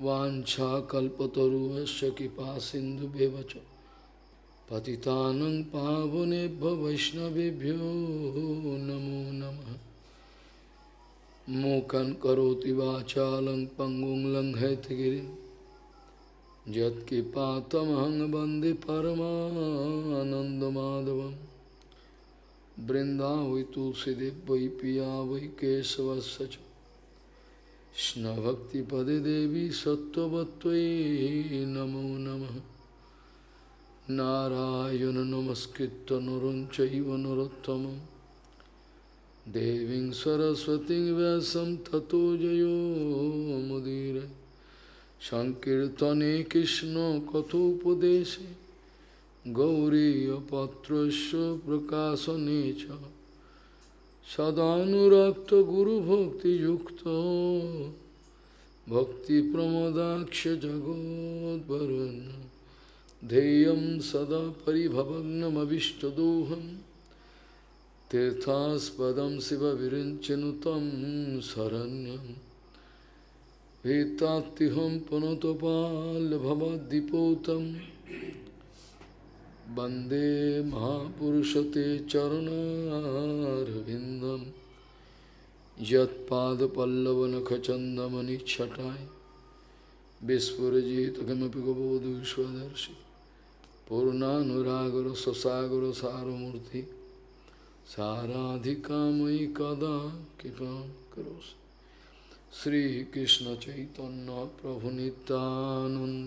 वाछाकल्पतरुश्च कृपा सिंधु बेवच पतितानं पावनेभ्य वैष्णवेभ्यो नमो नम मोक करोति वाचालं पंगुं बंदे यत्कृपातमहं वन्दे परमानन्दमाधवं वै तुलसीदेव वै पिया वै केशवश Krishna Bhakti Pade Devi Sattvatvai Namo Namah Narayana Namaskritta Naranchaiva Narottamam Deving Saraswati Vyasam Tato Jayo Mudire Sankirtane Krishna Kathopadeshe Gauriya Patrasya Prakasa Necha सदाक्त गुरु भक्ति प्रमदाक्ष भक्ति प्रमोदाक्ष सदा परिभवग्नमीष्टदोहम तीर्थास्पदम शिव विरंचनुत शरण्यम वेत्ताहम पुनतपाल भवदीपोतम वन्दे महापुरुषते चरणारविन्दं यत्पादपल्लवनखचन्दमनिच्छटाय বিস্ফুরজিত কিমপি গবধূ স্বদর্শি পূর্ণানুরাগর সসাগর সারমূর্তি সারাধিকাময়ী কদা কৃপা করোস শ্রীকৃষ্ণ চৈতন্য প্রভু নিত্যানন্দ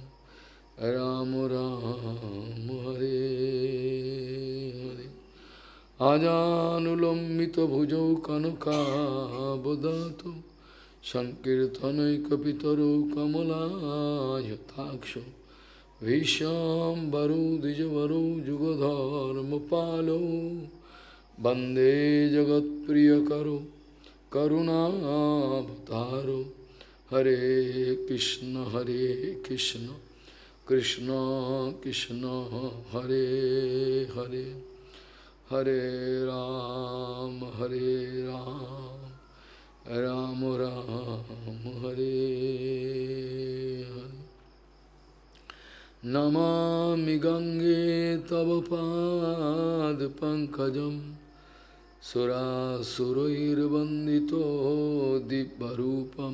রাম রাম হরে হরে আজানুলম্বিত ভুজৌ কনকাবদাত সংকীর্তনৈকপিতরৌ কমলায়তাক্ষ ভীষাম্বরৌ দ্বিজবরৌ যুগধর্মপালৌ বন্দে জগৎপ্রিয়করো করুণাবতারো হরে কৃষ্ণ হরে কৃষ্ণ কৃষ্ণ কৃষ্ণ হরে হরে হরে রাম হরে রাম রাম রাম হরে নমামি গঙ্গে তব পাদ পঙ্কজম সুরাসুরৈর্বন্দিত দিব্যরূপম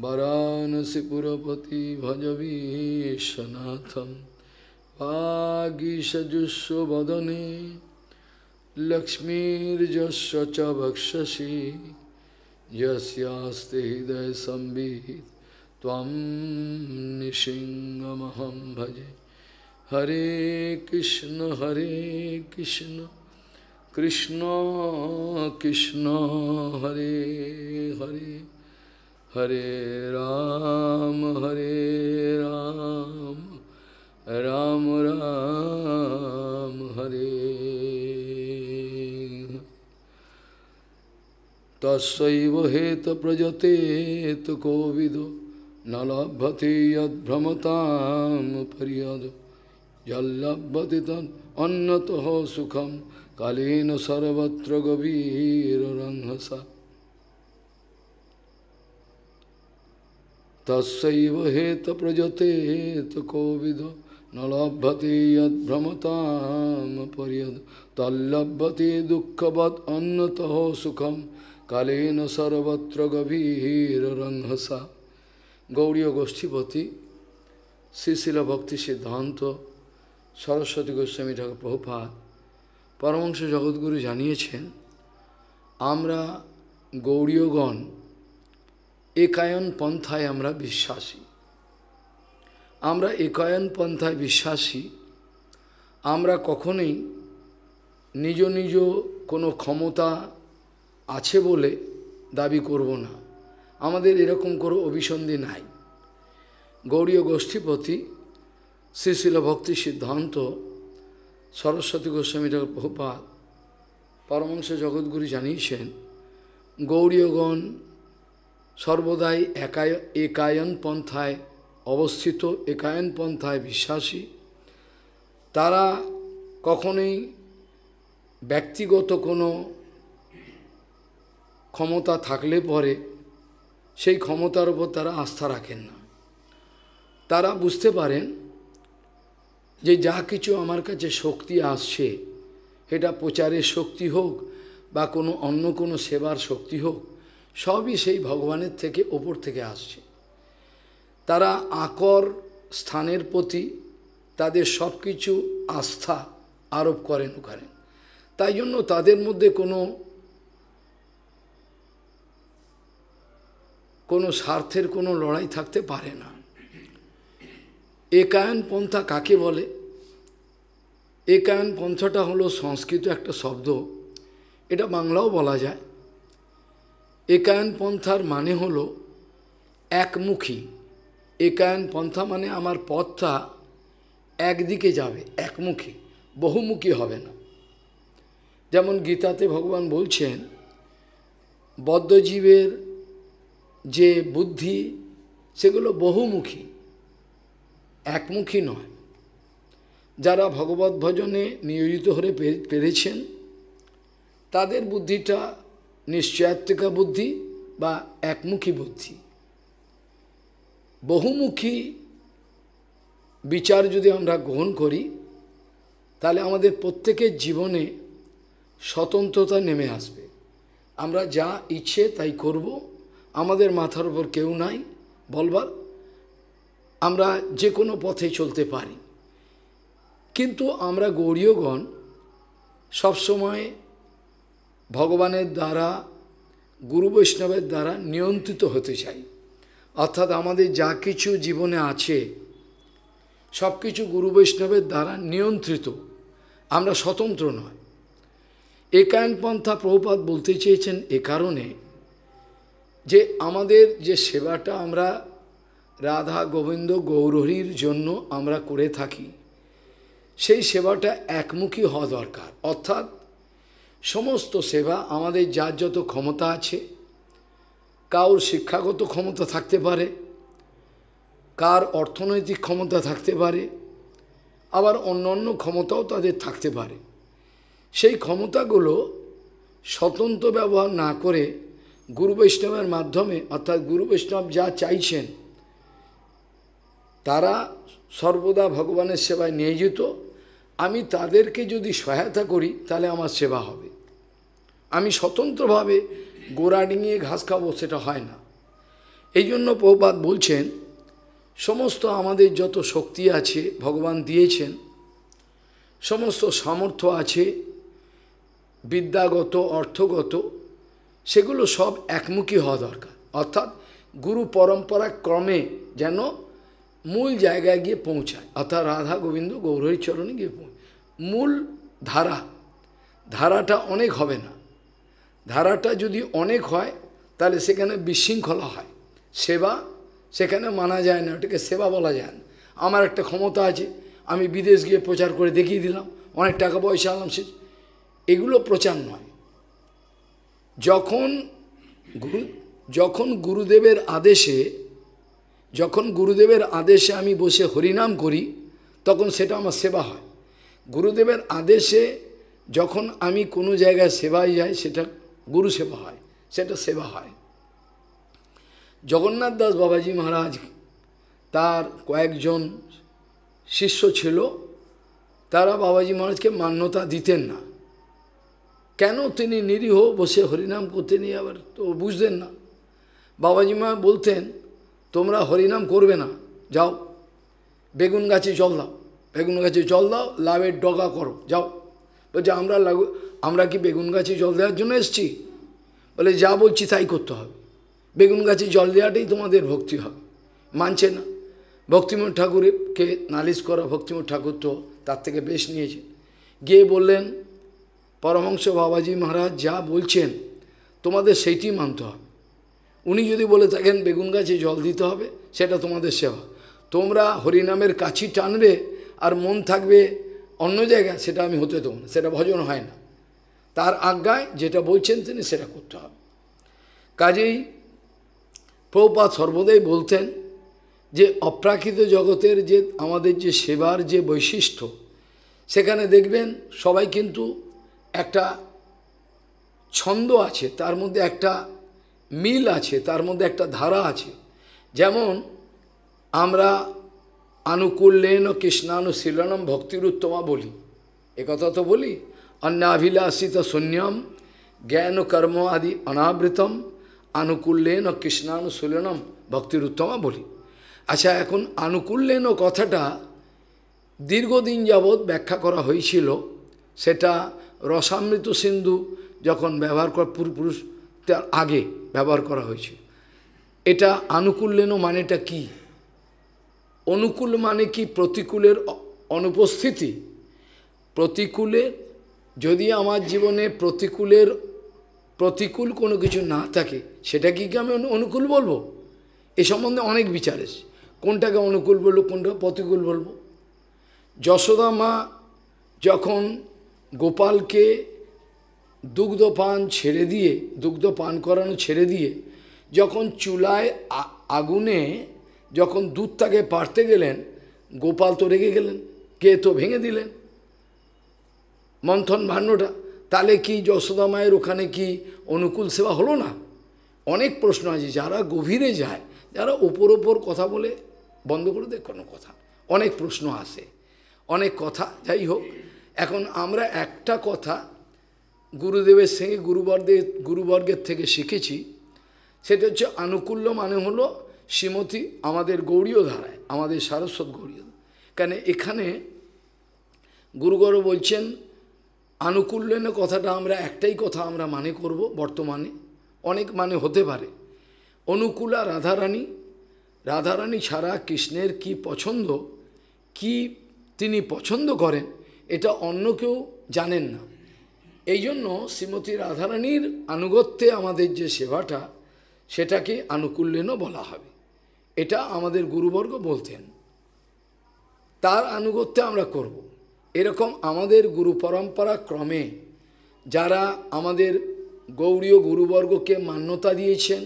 वरानसीपुरपति भजवीशनाथम वागीशजुस्वदने लक्ष्मीजस्व च भक्षसी यस्ते हृदय संबीत तम भजे हरे कृष्ण हरे कृष्ण कृष्ण कृष्ण हरे हरे হরে রাম হরে রাম রাম রাম হরে তস্যৈব হেত প্রজতেত কোবিদ নলভতে যদ্ভ্রমতাম পরিয়দ যল্লভতে তন অন্যত সুখম কালীন সর্বত্র গভীর রহসা তসৈব হেত প্রজতে হেত কোবিদ নলভ্যতে যদ্ভ্রমতাম পরিয়দ তল্লভ্যতে দুঃখবৎ অন্যত সুখম কালেন সর্বত্র গভীর রংহসা গৌরীয় গোষ্ঠীপতি শ্রীশিল ভক্তি সিদ্ধান্ত সরস্বতী গোস্বামী ঠাকুর প্রভুপাত পরমংশ জগৎগুরু জানিয়েছেন আমরা গৌরীয়গণ একায়ন পন্থায় আমরা বিশ্বাসী আমরা একায়ন পন্থায় বিশ্বাসী আমরা কখনোই নিজ নিজ কোনো ক্ষমতা আছে বলে দাবি করব না আমাদের এরকম কোনো অভিসন্ধি নাই গৌরীয় গোষ্ঠীপতি শ্রীশিল ভক্তি সিদ্ধান্ত সরস্বতী গোস্বামী প্রভুপাত পরমাংশ জগৎগুরু জানিয়েছেন গৌরীয়গণ সর্বদাই একায় একায়ন পন্থায় অবস্থিত একায়ন পন্থায় বিশ্বাসী তারা কখনোই ব্যক্তিগত কোনো ক্ষমতা থাকলে পরে সেই ক্ষমতার উপর তারা আস্থা রাখেন না তারা বুঝতে পারেন যে যা কিছু আমার কাছে শক্তি আসছে এটা প্রচারের শক্তি হোক বা কোনো অন্য কোনো সেবার শক্তি হোক সবই সেই ভগবানের থেকে ওপর থেকে আসছে তারা আকর স্থানের প্রতি তাদের সব কিছু আস্থা আরোপ করেন ওখানে তাই জন্য তাদের মধ্যে কোনো কোনো স্বার্থের কোনো লড়াই থাকতে পারে না একায়ন পন্থা কাকে বলে একায়ন পন্থাটা হলো সংস্কৃত একটা শব্দ এটা বাংলাও বলা যায় একায়ন পন্থার মানে হলো একমুখী একায়ন পন্থা মানে আমার পথটা একদিকে যাবে একমুখী বহুমুখী হবে না যেমন গীতাতে ভগবান বলছেন বদ্ধজীবের যে বুদ্ধি সেগুলো বহুমুখী একমুখী নয় যারা ভগবত ভজনে নিয়োজিত হয়ে পেরেছেন তাদের বুদ্ধিটা নিশ্চয়াত্মিকা বুদ্ধি বা একমুখী বুদ্ধি বহুমুখী বিচার যদি আমরা গ্রহণ করি তাহলে আমাদের প্রত্যেকের জীবনে স্বতন্ত্রতা নেমে আসবে আমরা যা ইচ্ছে তাই করব আমাদের মাথার উপর কেউ নাই বলবার আমরা যে কোনো পথে চলতে পারি কিন্তু আমরা গৌরীয়গণ সবসময় ভগবানের দ্বারা গুরু বৈষ্ণবের দ্বারা নিয়ন্ত্রিত হতে চাই অর্থাৎ আমাদের যা কিছু জীবনে আছে সব কিছু গুরু বৈষ্ণবের দ্বারা নিয়ন্ত্রিত আমরা স্বতন্ত্র নয় একায়ন পন্থা প্রভুপাত বলতে চেয়েছেন এ কারণে যে আমাদের যে সেবাটা আমরা রাধা গোবিন্দ গৌরহীর জন্য আমরা করে থাকি সেই সেবাটা একমুখী হওয়া দরকার অর্থাৎ সমস্ত সেবা আমাদের যার যত ক্ষমতা আছে কারোর শিক্ষাগত ক্ষমতা থাকতে পারে কার অর্থনৈতিক ক্ষমতা থাকতে পারে আবার অন্য অন্য ক্ষমতাও তাদের থাকতে পারে সেই ক্ষমতাগুলো স্বতন্ত্র ব্যবহার না করে গুরু বৈষ্ণবের মাধ্যমে অর্থাৎ গুরু বৈষ্ণব যা চাইছেন তারা সর্বদা ভগবানের সেবায় নিয়োজিত আমি তাদেরকে যদি সহায়তা করি তাহলে আমার সেবা হবে আমি স্বতন্ত্রভাবে গোড়া ডিঙিয়ে ঘাস খাবো সেটা হয় না এই জন্য প্রপাত বলছেন সমস্ত আমাদের যত শক্তি আছে ভগবান দিয়েছেন সমস্ত সামর্থ্য আছে বিদ্যাগত অর্থগত সেগুলো সব একমুখী হওয়া দরকার অর্থাৎ গুরু পরম্পরা ক্রমে যেন মূল জায়গায় গিয়ে পৌঁছায় অর্থাৎ রাধা গোবিন্দ গৌরীচরণে গিয়ে পৌঁছায় মূল ধারা ধারাটা অনেক হবে না ধারাটা যদি অনেক হয় তাহলে সেখানে বিশৃঙ্খলা হয় সেবা সেখানে মানা যায় না ওটাকে সেবা বলা যায় না আমার একটা ক্ষমতা আছে আমি বিদেশ গিয়ে প্রচার করে দেখিয়ে দিলাম অনেক টাকা পয়সা আনলাম সে এগুলো প্রচার নয় যখন গুরু যখন গুরুদেবের আদেশে যখন গুরুদেবের আদেশে আমি বসে হরিনাম করি তখন সেটা আমার সেবা হয় গুরুদেবের আদেশে যখন আমি কোনো জায়গায় সেবায় যাই সেটা গুরু সেবা হয় সেটা সেবা হয় জগন্নাথ দাস বাবাজি মহারাজ তার কয়েকজন শিষ্য ছিল তারা বাবাজি মহারাজকে মান্যতা দিতেন না কেন তিনি নিরীহ বসে হরিনাম করতে নিয়ে আবার তো বুঝতেন না বাবাজি মহারাজ বলতেন তোমরা হরিনাম করবে না যাও বেগুন গাছে জল দাও বেগুন গাছে জল দাও লাভের ডগা করো যাও বলছে আমরা লাগু আমরা কি বেগুন গাছে জল দেওয়ার জন্য এসছি বলে যা বলছি তাই করতে হবে বেগুন গাছে জল দেওয়াটাই তোমাদের ভক্তি হবে মানছে না ভক্তিময় ঠাকুরকে নালিশ করা ভক্তিময় ঠাকুর তো তার থেকে বেশ নিয়েছে গিয়ে বললেন পরমংস বাবাজি মহারাজ যা বলছেন তোমাদের সেইটি মানতে হবে উনি যদি বলে থাকেন বেগুন গাছে জল দিতে হবে সেটা তোমাদের সেবা তোমরা হরিনামের কাছি টানবে আর মন থাকবে অন্য জায়গায় সেটা আমি হতে দেবো না সেটা ভজন হয় না তার আজ্ঞায় যেটা বলছেন তিনি সেটা করতে হবে কাজেই প্রপাত সর্বদাই বলতেন যে অপ্রাকৃত জগতের যে আমাদের যে সেবার যে বৈশিষ্ট্য সেখানে দেখবেন সবাই কিন্তু একটা ছন্দ আছে তার মধ্যে একটা মিল আছে তার মধ্যে একটা ধারা আছে যেমন আমরা আনুকূল্যেন কৃষ্ণানুশীলনম ভক্তির উত্তমা বলি একথা তো বলি অন্যাভিলাষিত শূন্যম জ্ঞান কর্ম আদি অনাবৃতম আনুকূল্যেন কৃষ্ণানুশীলনম উত্তমা বলি আচ্ছা এখন আনুকূল্যেন কথাটা দীর্ঘদিন যাবৎ ব্যাখ্যা করা হয়েছিল সেটা রসামৃত সিন্ধু যখন ব্যবহার করা পূর্বপুরুষ তার আগে ব্যবহার করা হয়েছিল এটা আনুকূল্যেন মানেটা কী অনুকূল মানে কি প্রতিকূলের অনুপস্থিতি প্রতিকূলে যদি আমার জীবনে প্রতিকূলের প্রতিকূল কোনো কিছু না থাকে সেটা কি আমি অনুকূল বলবো এ সম্বন্ধে অনেক বিচার এসে কোনটাকে অনুকূল বলবো কোনটা প্রতিকূল বলবো যশোদা মা যখন গোপালকে দুগ্ধ পান ছেড়ে দিয়ে দুগ্ধ পান করানো ছেড়ে দিয়ে যখন চুলায় আগুনে যখন দুধটাকে পারতে গেলেন গোপাল তো রেগে গেলেন কে তো ভেঙে দিলেন মন্থন ভাণ্ডটা তাহলে কি যশোদা মায়ের ওখানে কি অনুকূল সেবা হলো না অনেক প্রশ্ন আছে যারা গভীরে যায় যারা ওপর ওপর কথা বলে বন্ধ করে দেয় কোনো কথা অনেক প্রশ্ন আসে অনেক কথা যাই হোক এখন আমরা একটা কথা গুরুদেবের সঙ্গে গুরুবর্গের গুরুবর্গের থেকে শিখেছি সেটা হচ্ছে আনুকূল্য মানে হলো শ্রীমতী আমাদের গৌরীয় ধারায় আমাদের সারস্বত গৌরীয় কেন এখানে গুরুগরু বলছেন আনুকূল্যেন কথাটা আমরা একটাই কথা আমরা মানে করব বর্তমানে অনেক মানে হতে পারে অনুকূলা রাধারানী রাধারানী ছাড়া কৃষ্ণের কি পছন্দ কি তিনি পছন্দ করেন এটা অন্য কেউ জানেন না এই জন্য শ্রীমতী রাধারানীর আনুগত্যে আমাদের যে সেবাটা সেটাকে আনুকূল্যেনও বলা হবে এটা আমাদের গুরুবর্গ বলতেন তার আনুগত্য আমরা করব। এরকম আমাদের গুরু পরম্পরা ক্রমে যারা আমাদের গৌরীয় গুরুবর্গকে মান্যতা দিয়েছেন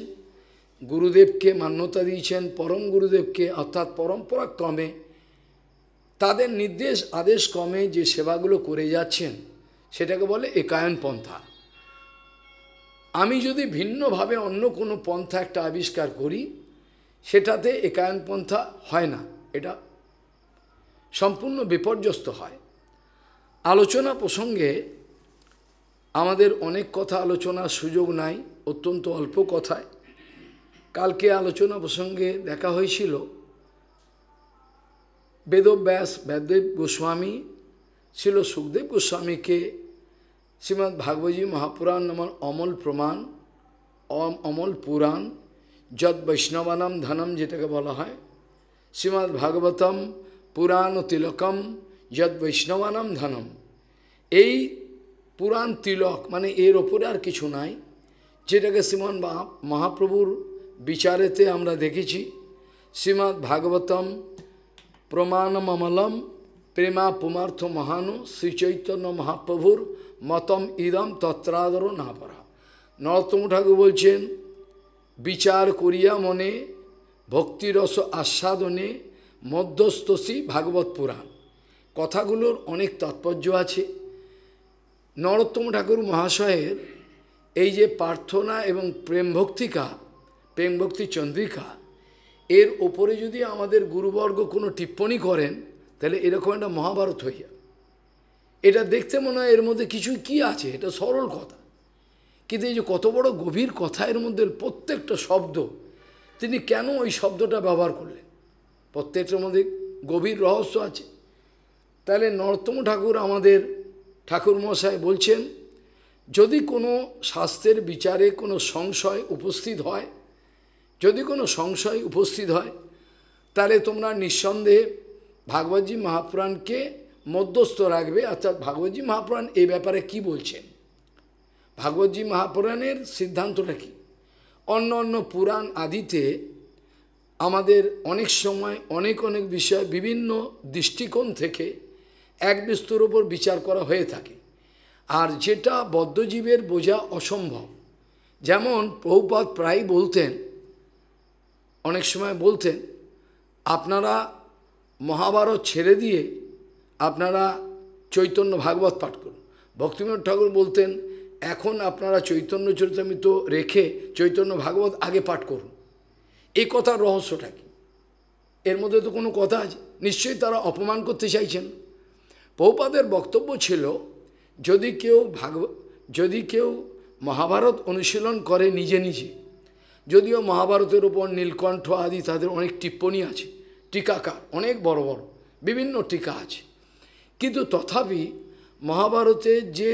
গুরুদেবকে মান্যতা দিয়েছেন পরম গুরুদেবকে অর্থাৎ পরম্পরা ক্রমে তাদের নির্দেশ আদেশ ক্রমে যে সেবাগুলো করে যাচ্ছেন সেটাকে বলে একায়ন পন্থা আমি যদি ভিন্নভাবে অন্য কোনো পন্থা একটা আবিষ্কার করি সেটাতে একায়নপন্থা হয় না এটা সম্পূর্ণ বিপর্যস্ত হয় আলোচনা প্রসঙ্গে আমাদের অনেক কথা আলোচনার সুযোগ নাই অত্যন্ত অল্প কথায় কালকে আলোচনা প্রসঙ্গে দেখা হয়েছিল বেদব্যাস বেদদেব গোস্বামী ছিল সুখদেব গোস্বামীকে শ্রীমদ্ ভাগবতী মহাপুরাণ নামার অমল প্রমাণ অমল পুরাণ যদ বৈষ্ণবানম ধনম যেটাকে বলা হয় শ্রীমদ্ ভাগবতম পুরাণ তিলকম যদ বৈষ্ণবানম ধনম এই পুরাণ তিলক মানে এর ওপরে আর কিছু নাই যেটাকে শ্রীমন মহাপ্রভুর বিচারেতে আমরা দেখেছি শ্রীমদ্ ভাগবতম প্রমাণমলম প্রেমা পুমার্থ মহানু শ্রীচৈতন্য মহাপ্রভুর মতম ইদম তত্রাদর না পড়া ঠাকুর বলছেন বিচার করিয়া মনে ভক্তিরস আস্বাদনে মধ্যস্থসি ভাগবত পুরাণ কথাগুলোর অনেক তাৎপর্য আছে নরোত্তম ঠাকুর মহাশয়ের এই যে প্রার্থনা এবং প্রেম ভক্তিকা প্রেম ভক্তি চন্দ্রিকা এর ওপরে যদি আমাদের গুরুবর্গ কোনো টিপ্পণী করেন তাহলে এরকম একটা মহাভারত হইয়া এটা দেখতে মনে হয় এর মধ্যে কিছু কি আছে এটা সরল কথা কিন্তু এই যে কত বড় গভীর কথা এর মধ্যে প্রত্যেকটা শব্দ তিনি কেন ওই শব্দটা ব্যবহার করলেন প্রত্যেকটার মধ্যে গভীর রহস্য আছে তাহলে নরোত্তম ঠাকুর আমাদের ঠাকুর মশাই বলছেন যদি কোনো শাস্ত্রের বিচারে কোনো সংশয় উপস্থিত হয় যদি কোনো সংশয় উপস্থিত হয় তাহলে তোমরা নিঃসন্দেহে ভাগবতী মহাপ্রাণকে মধ্যস্থ রাখবে অর্থাৎ ভাগবতী মহাপ্রাণ এই ব্যাপারে কি বলছেন ভাগবতী মহাপুরাণের সিদ্ধান্তটা কী অন্য অন্য পুরাণ আদিতে আমাদের অনেক সময় অনেক অনেক বিষয় বিভিন্ন দৃষ্টিকোণ থেকে এক বিস্তুর ওপর বিচার করা হয়ে থাকে আর যেটা বদ্ধজীবের বোঝা অসম্ভব যেমন প্রভুপাত প্রায় বলতেন অনেক সময় বলতেন আপনারা মহাভারত ছেড়ে দিয়ে আপনারা চৈতন্য ভাগবত পাঠ করুন ভক্তিবিনোদ ঠাকুর বলতেন এখন আপনারা চৈতন্য চরিতামৃত রেখে চৈতন্য ভাগবত আগে পাঠ করুন এই কথার রহস্যটা কি এর মধ্যে তো কোনো কথা আছে নিশ্চয়ই তারা অপমান করতে চাইছেন বহুপাদের বক্তব্য ছিল যদি কেউ ভাগ যদি কেউ মহাভারত অনুশীলন করে নিজে নিজে যদিও মহাভারতের উপর নীলকণ্ঠ আদি তাদের অনেক টিপ্পণী আছে টিকাকার অনেক বড় বড় বিভিন্ন টিকা আছে কিন্তু তথাপি মহাভারতের যে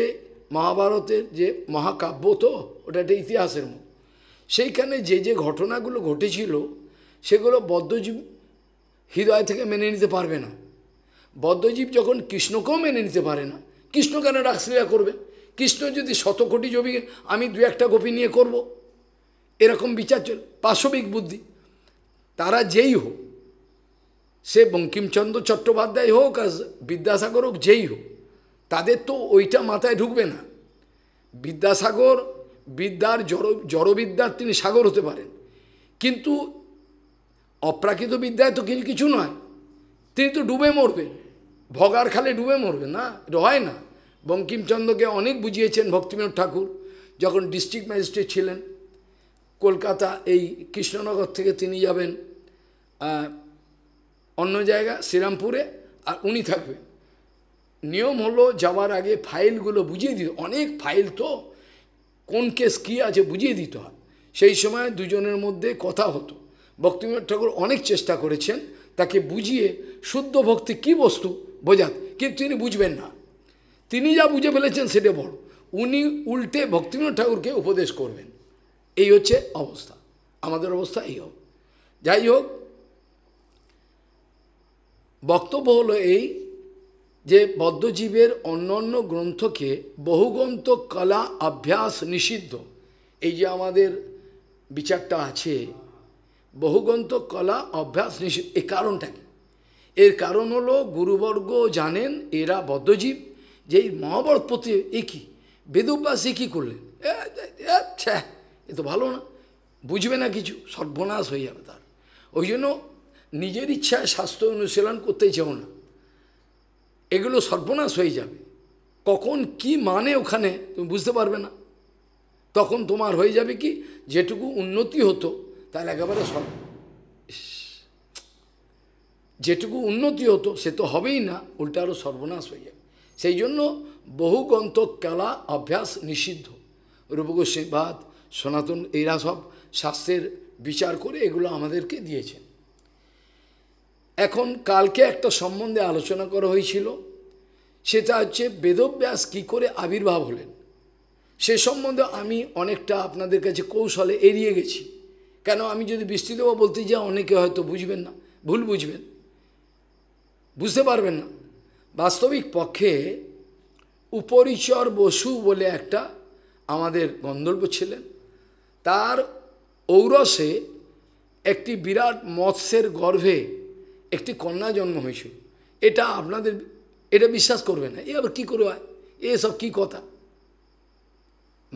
মহাভারতের যে মহাকাব্য তো ওটা একটা ইতিহাসের মতো সেইখানে যে যে ঘটনাগুলো ঘটেছিল সেগুলো বদ্ধজীব হৃদয় থেকে মেনে নিতে পারবে না বদ্ধজীব যখন কৃষ্ণকেও মেনে নিতে পারে না কৃষ্ণ কেন রাসলীলা করবে কৃষ্ণ যদি শত কোটি জমি আমি দু একটা গোপী নিয়ে করব। এরকম বিচার চল পাশবিক বুদ্ধি তারা যেই হোক সে বঙ্কিমচন্দ্র চট্টোপাধ্যায় হোক আর বিদ্যাসাগর হোক যেই হোক তাদের তো ওইটা মাথায় ঢুকবে না বিদ্যাসাগর বিদ্যার জড় জড়বিদ্যার তিনি সাগর হতে পারেন কিন্তু অপ্রাকৃত বিদ্যায় তো কিছু নয় তিনি তো ডুবে মরবেন ভগার খালে ডুবে মরবেন না এটা হয় না বঙ্কিমচন্দ্রকে অনেক বুঝিয়েছেন ভক্তিবিনোদ ঠাকুর যখন ডিস্ট্রিক্ট ম্যাজিস্ট্রেট ছিলেন কলকাতা এই কৃষ্ণনগর থেকে তিনি যাবেন অন্য জায়গা শ্রীরামপুরে আর উনি থাকবেন নিয়ম হলো যাওয়ার আগে ফাইলগুলো বুঝিয়ে দিত অনেক ফাইল তো কোন কেস কী আছে বুঝিয়ে দিতে হয় সেই সময় দুজনের মধ্যে কথা হতো ভক্তিবিনোদ ঠাকুর অনেক চেষ্টা করেছেন তাকে বুঝিয়ে শুদ্ধ ভক্তি কি বস্তু বোঝাত কিন্তু তিনি বুঝবেন না তিনি যা বুঝে ফেলেছেন সেটা বড় উনি উল্টে ভক্তিবিনোদ ঠাকুরকে উপদেশ করবেন এই হচ্ছে অবস্থা আমাদের অবস্থা এই হোক যাই হোক বক্তব্য হলো এই যে বদ্ধজীবের অন্য অন্য গ্রন্থকে বহুগ্রন্থ কলা অভ্যাস নিষিদ্ধ এই যে আমাদের বিচারটা আছে বহুগ্রন্থ কলা অভ্যাস নিষিদ্ধ এ কারণটা কি এর কারণ হলো গুরুবর্গ জানেন এরা বদ্ধজীব যে এই মহাভারত প্রতি এ কী বেদব্যাসী কী করলেন আচ্ছা এ তো ভালো না বুঝবে না কিছু সর্বনাশ হয়ে যাবে তার ওই জন্য নিজের ইচ্ছায় স্বাস্থ্য অনুশীলন করতে চাও না এগুলো সর্বনাশ হয়ে যাবে কখন কি মানে ওখানে তুমি বুঝতে পারবে না তখন তোমার হয়ে যাবে কি যেটুকু উন্নতি হতো তার একেবারে সব যেটুকু উন্নতি হতো সে তো হবেই না উল্টা আরও সর্বনাশ হয়ে যাবে সেই জন্য বহু গন্তক কালা অভ্যাস নিষিদ্ধ রূপগোস্বীবাদ সনাতন এরা সব শাস্ত্রের বিচার করে এগুলো আমাদেরকে দিয়েছেন এখন কালকে একটা সম্বন্ধে আলোচনা করা হয়েছিল সেটা হচ্ছে বেদব্যাস কি করে আবির্ভাব হলেন সে সম্বন্ধে আমি অনেকটা আপনাদের কাছে কৌশলে এড়িয়ে গেছি কেন আমি যদি বিস্তৃতভাবে বলতে যাই অনেকে হয়তো বুঝবেন না ভুল বুঝবেন বুঝতে পারবেন না বাস্তবিক পক্ষে উপরিচর বসু বলে একটা আমাদের গন্ধর্ব ছিলেন তার ঔরসে একটি বিরাট মৎস্যের গর্ভে একটি কন্যা জন্ম হয়েছে এটা আপনাদের এটা বিশ্বাস করবে না এ আবার কী করে হয় এসব কী কথা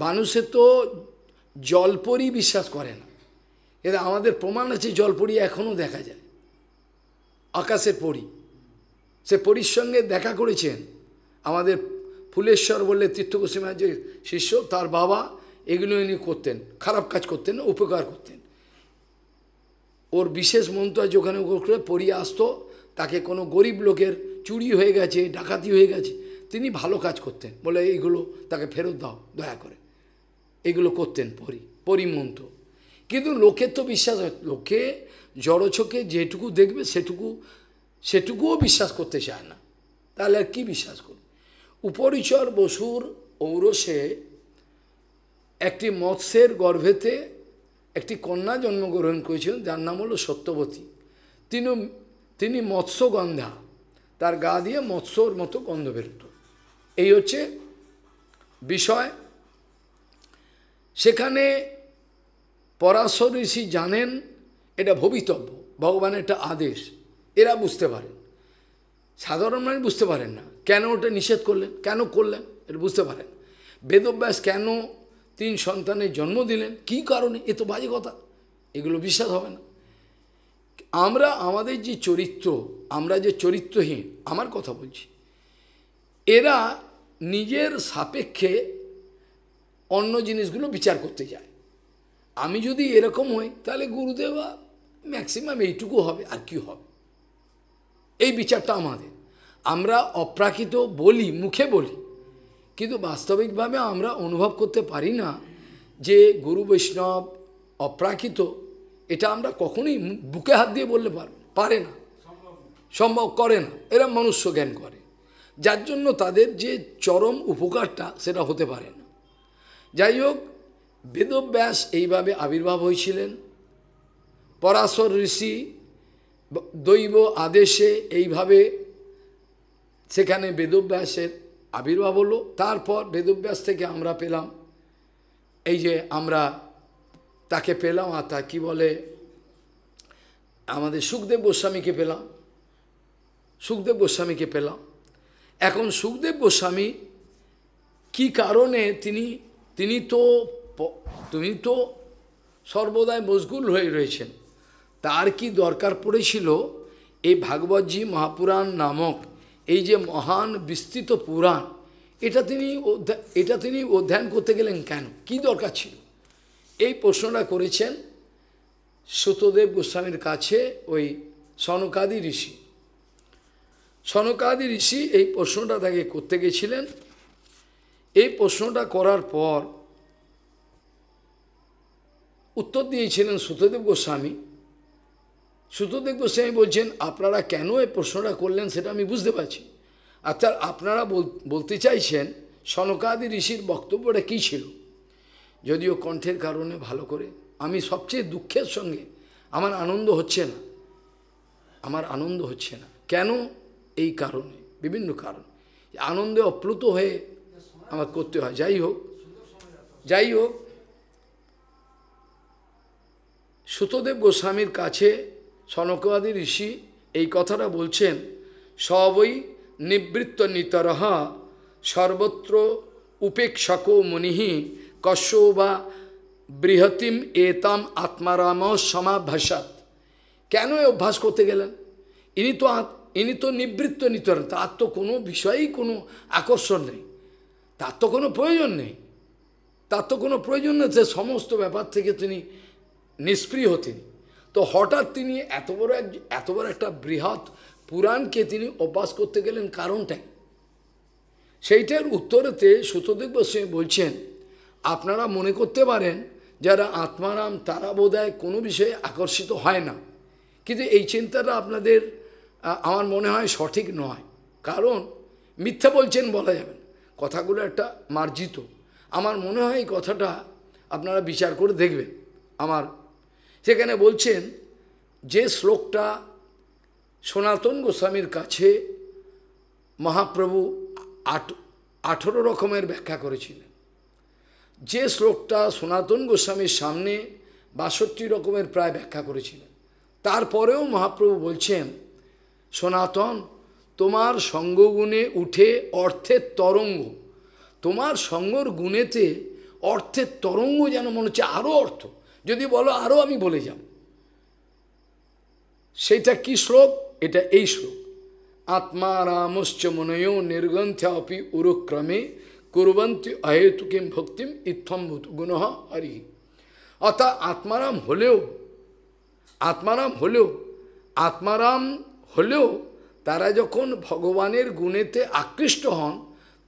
মানুষে তো জলপরি বিশ্বাস করে না এরা আমাদের প্রমাণ আছে জলপরি এখনও দেখা যায় আকাশের পরি সে পরীর সঙ্গে দেখা করেছেন আমাদের ফুলেশ্বর বললে তীর্থকুসীমার যে শিষ্য তার বাবা এগুলো ইনি করতেন খারাপ কাজ করতেন উপকার করতেন ওর বিশেষ মন্ত্র আছে ওখানে পড়িয়ে আসতো তাকে কোনো গরিব লোকের চুরি হয়ে গেছে ডাকাতি হয়ে গেছে তিনি ভালো কাজ করতেন বলে এইগুলো তাকে ফেরত দাও দয়া করে এগুলো করতেন পরি পরিমন্ত্র কিন্তু লোকের তো বিশ্বাস লোকে জড়চোখে যেটুকু দেখবে সেটুকু সেটুকুও বিশ্বাস করতে চায় না তাহলে আর কী বিশ্বাস করবে উপরিচর বসুর ঔরসে একটি মৎস্যের গর্ভেতে একটি কন্যা জন্মগ্রহণ করেছিলেন যার নাম হলো সত্যবতী তিনি তিনি মৎস্যগন্ধা তার গা দিয়ে মৎস্যর মতো গন্ধ বেরোত এই হচ্ছে বিষয় সেখানে পরাশর ঋষি জানেন এটা ভবিতব্য ভগবানের একটা আদেশ এরা বুঝতে পারেন সাধারণ মানুষ বুঝতে পারেন না কেন ওটা নিষেধ করলেন কেন করলেন এটা বুঝতে পারেন বেদব্যাস কেন তিন সন্তানের জন্ম দিলেন কি কারণে এ তো বাজে কথা এগুলো বিশ্বাস হবে না আমরা আমাদের যে চরিত্র আমরা যে চরিত্রহীন আমার কথা বলছি এরা নিজের সাপেক্ষে অন্য জিনিসগুলো বিচার করতে যায় আমি যদি এরকম হই তাহলে গুরুদেবা ম্যাক্সিমাম এইটুকু হবে আর কি হবে এই বিচারটা আমাদের আমরা অপ্রাকৃত বলি মুখে বলি কিন্তু বাস্তবিকভাবে আমরা অনুভব করতে পারি না যে গুরু বৈষ্ণব অপ্রাকৃত এটা আমরা কখনোই বুকে হাত দিয়ে বললে পার পারে না সম্ভব করে না এরা মনুষ্য জ্ঞান করে যার জন্য তাদের যে চরম উপকারটা সেটা হতে পারে না যাই হোক বেদব্যাস এইভাবে আবির্ভাব হয়েছিলেন পরাশর ঋষি দৈব আদেশে এইভাবে সেখানে বেদব্যাসের আবির্ভাব হলো তারপর বেদব্যাস থেকে আমরা পেলাম এই যে আমরা তাকে পেলাম আর তা কী বলে আমাদের সুখদেব গোস্বামীকে পেলাম সুখদেব গোস্বামীকে পেলাম এখন সুখদেব গোস্বামী কি কারণে তিনি তিনি তো তিনি তো সর্বদাই মজগুল হয়ে রয়েছেন তার কি দরকার পড়েছিল এই ভাগবতজি মহাপুরাণ নামক এই যে মহান বিস্তৃত পুরাণ এটা তিনি এটা তিনি অধ্যয়ন করতে গেলেন কেন কি দরকার ছিল এই প্রশ্নটা করেছেন সুতদেব গোস্বামীর কাছে ওই সনকাদি ঋষি সনকাদি ঋষি এই প্রশ্নটা তাকে করতে গেছিলেন এই প্রশ্নটা করার পর উত্তর দিয়েছিলেন সুতদেব গোস্বামী সুতদেব গোস্বামী বলছেন আপনারা কেন এই প্রশ্নটা করলেন সেটা আমি বুঝতে পারছি আচ্ছা আপনারা বলতে চাইছেন সনকাদি ঋষির বক্তব্যটা কী ছিল যদিও কণ্ঠের কারণে ভালো করে আমি সবচেয়ে দুঃখের সঙ্গে আমার আনন্দ হচ্ছে না আমার আনন্দ হচ্ছে না কেন এই কারণে বিভিন্ন কারণ আনন্দে অপ্লুত হয়ে আমার করতে হয় যাই হোক যাই হোক সুতদেব গোস্বামীর কাছে সনকাদি ঋষি এই কথাটা বলছেন সবই নিবৃত্ত নিতরহ সর্বত্র উপেক্ষক মনিহি কশ্য বা বৃহতিম এতাম আত্মারাম সমাভাসাত কেন অভ্যাস করতে গেলেন ইনি তো ইনি তো নিবৃত্ত নিতর তার তো কোনো বিষয়েই কোনো আকর্ষণ নেই তার তো কোনো প্রয়োজন নেই তার তো কোনো প্রয়োজন নেই যে সমস্ত ব্যাপার থেকে তিনি নিষ্প্রিয় তিনি তো হঠাৎ তিনি এত বড় এক এত বড় একটা বৃহৎ পুরাণকে তিনি অভ্যাস করতে গেলেন কারণটাই সেইটার উত্তরেতে সুতদেব গোস্বামী বলছেন আপনারা মনে করতে পারেন যারা আত্মারাম তারা বোধহয় কোনো বিষয়ে আকর্ষিত হয় না কিন্তু এই চিন্তাটা আপনাদের আমার মনে হয় সঠিক নয় কারণ মিথ্যা বলছেন বলা যাবে কথাগুলো একটা মার্জিত আমার মনে হয় এই কথাটা আপনারা বিচার করে দেখবেন আমার সেখানে বলছেন যে শ্লোকটা সনাতন গোস্বামীর কাছে মহাপ্রভু আট আঠেরো রকমের ব্যাখ্যা করেছিলেন যে শ্লোকটা সনাতন গোস্বামীর সামনে বাষট্টি রকমের প্রায় ব্যাখ্যা করেছিলেন তারপরেও মহাপ্রভু বলছেন সনাতন তোমার সঙ্গগুণে উঠে অর্থের তরঙ্গ তোমার সঙ্গর গুণেতে অর্থের তরঙ্গ যেন মনে হচ্ছে আরও অর্থ যদি বলো আরও আমি বলে যাব সেটা কি শ্লোক এটা এই শ্লোক আত্মা রামশ্চ মনয় নির্গন্থে অপি উরুক্রমে কুরবন্তী অহেতুকিম ভক্তিম ইত্থম্ভূত গুণ হরি অর্থাৎ আত্মারাম হলেও আত্মারাম হলেও আত্মারাম হলেও তারা যখন ভগবানের গুণেতে আকৃষ্ট হন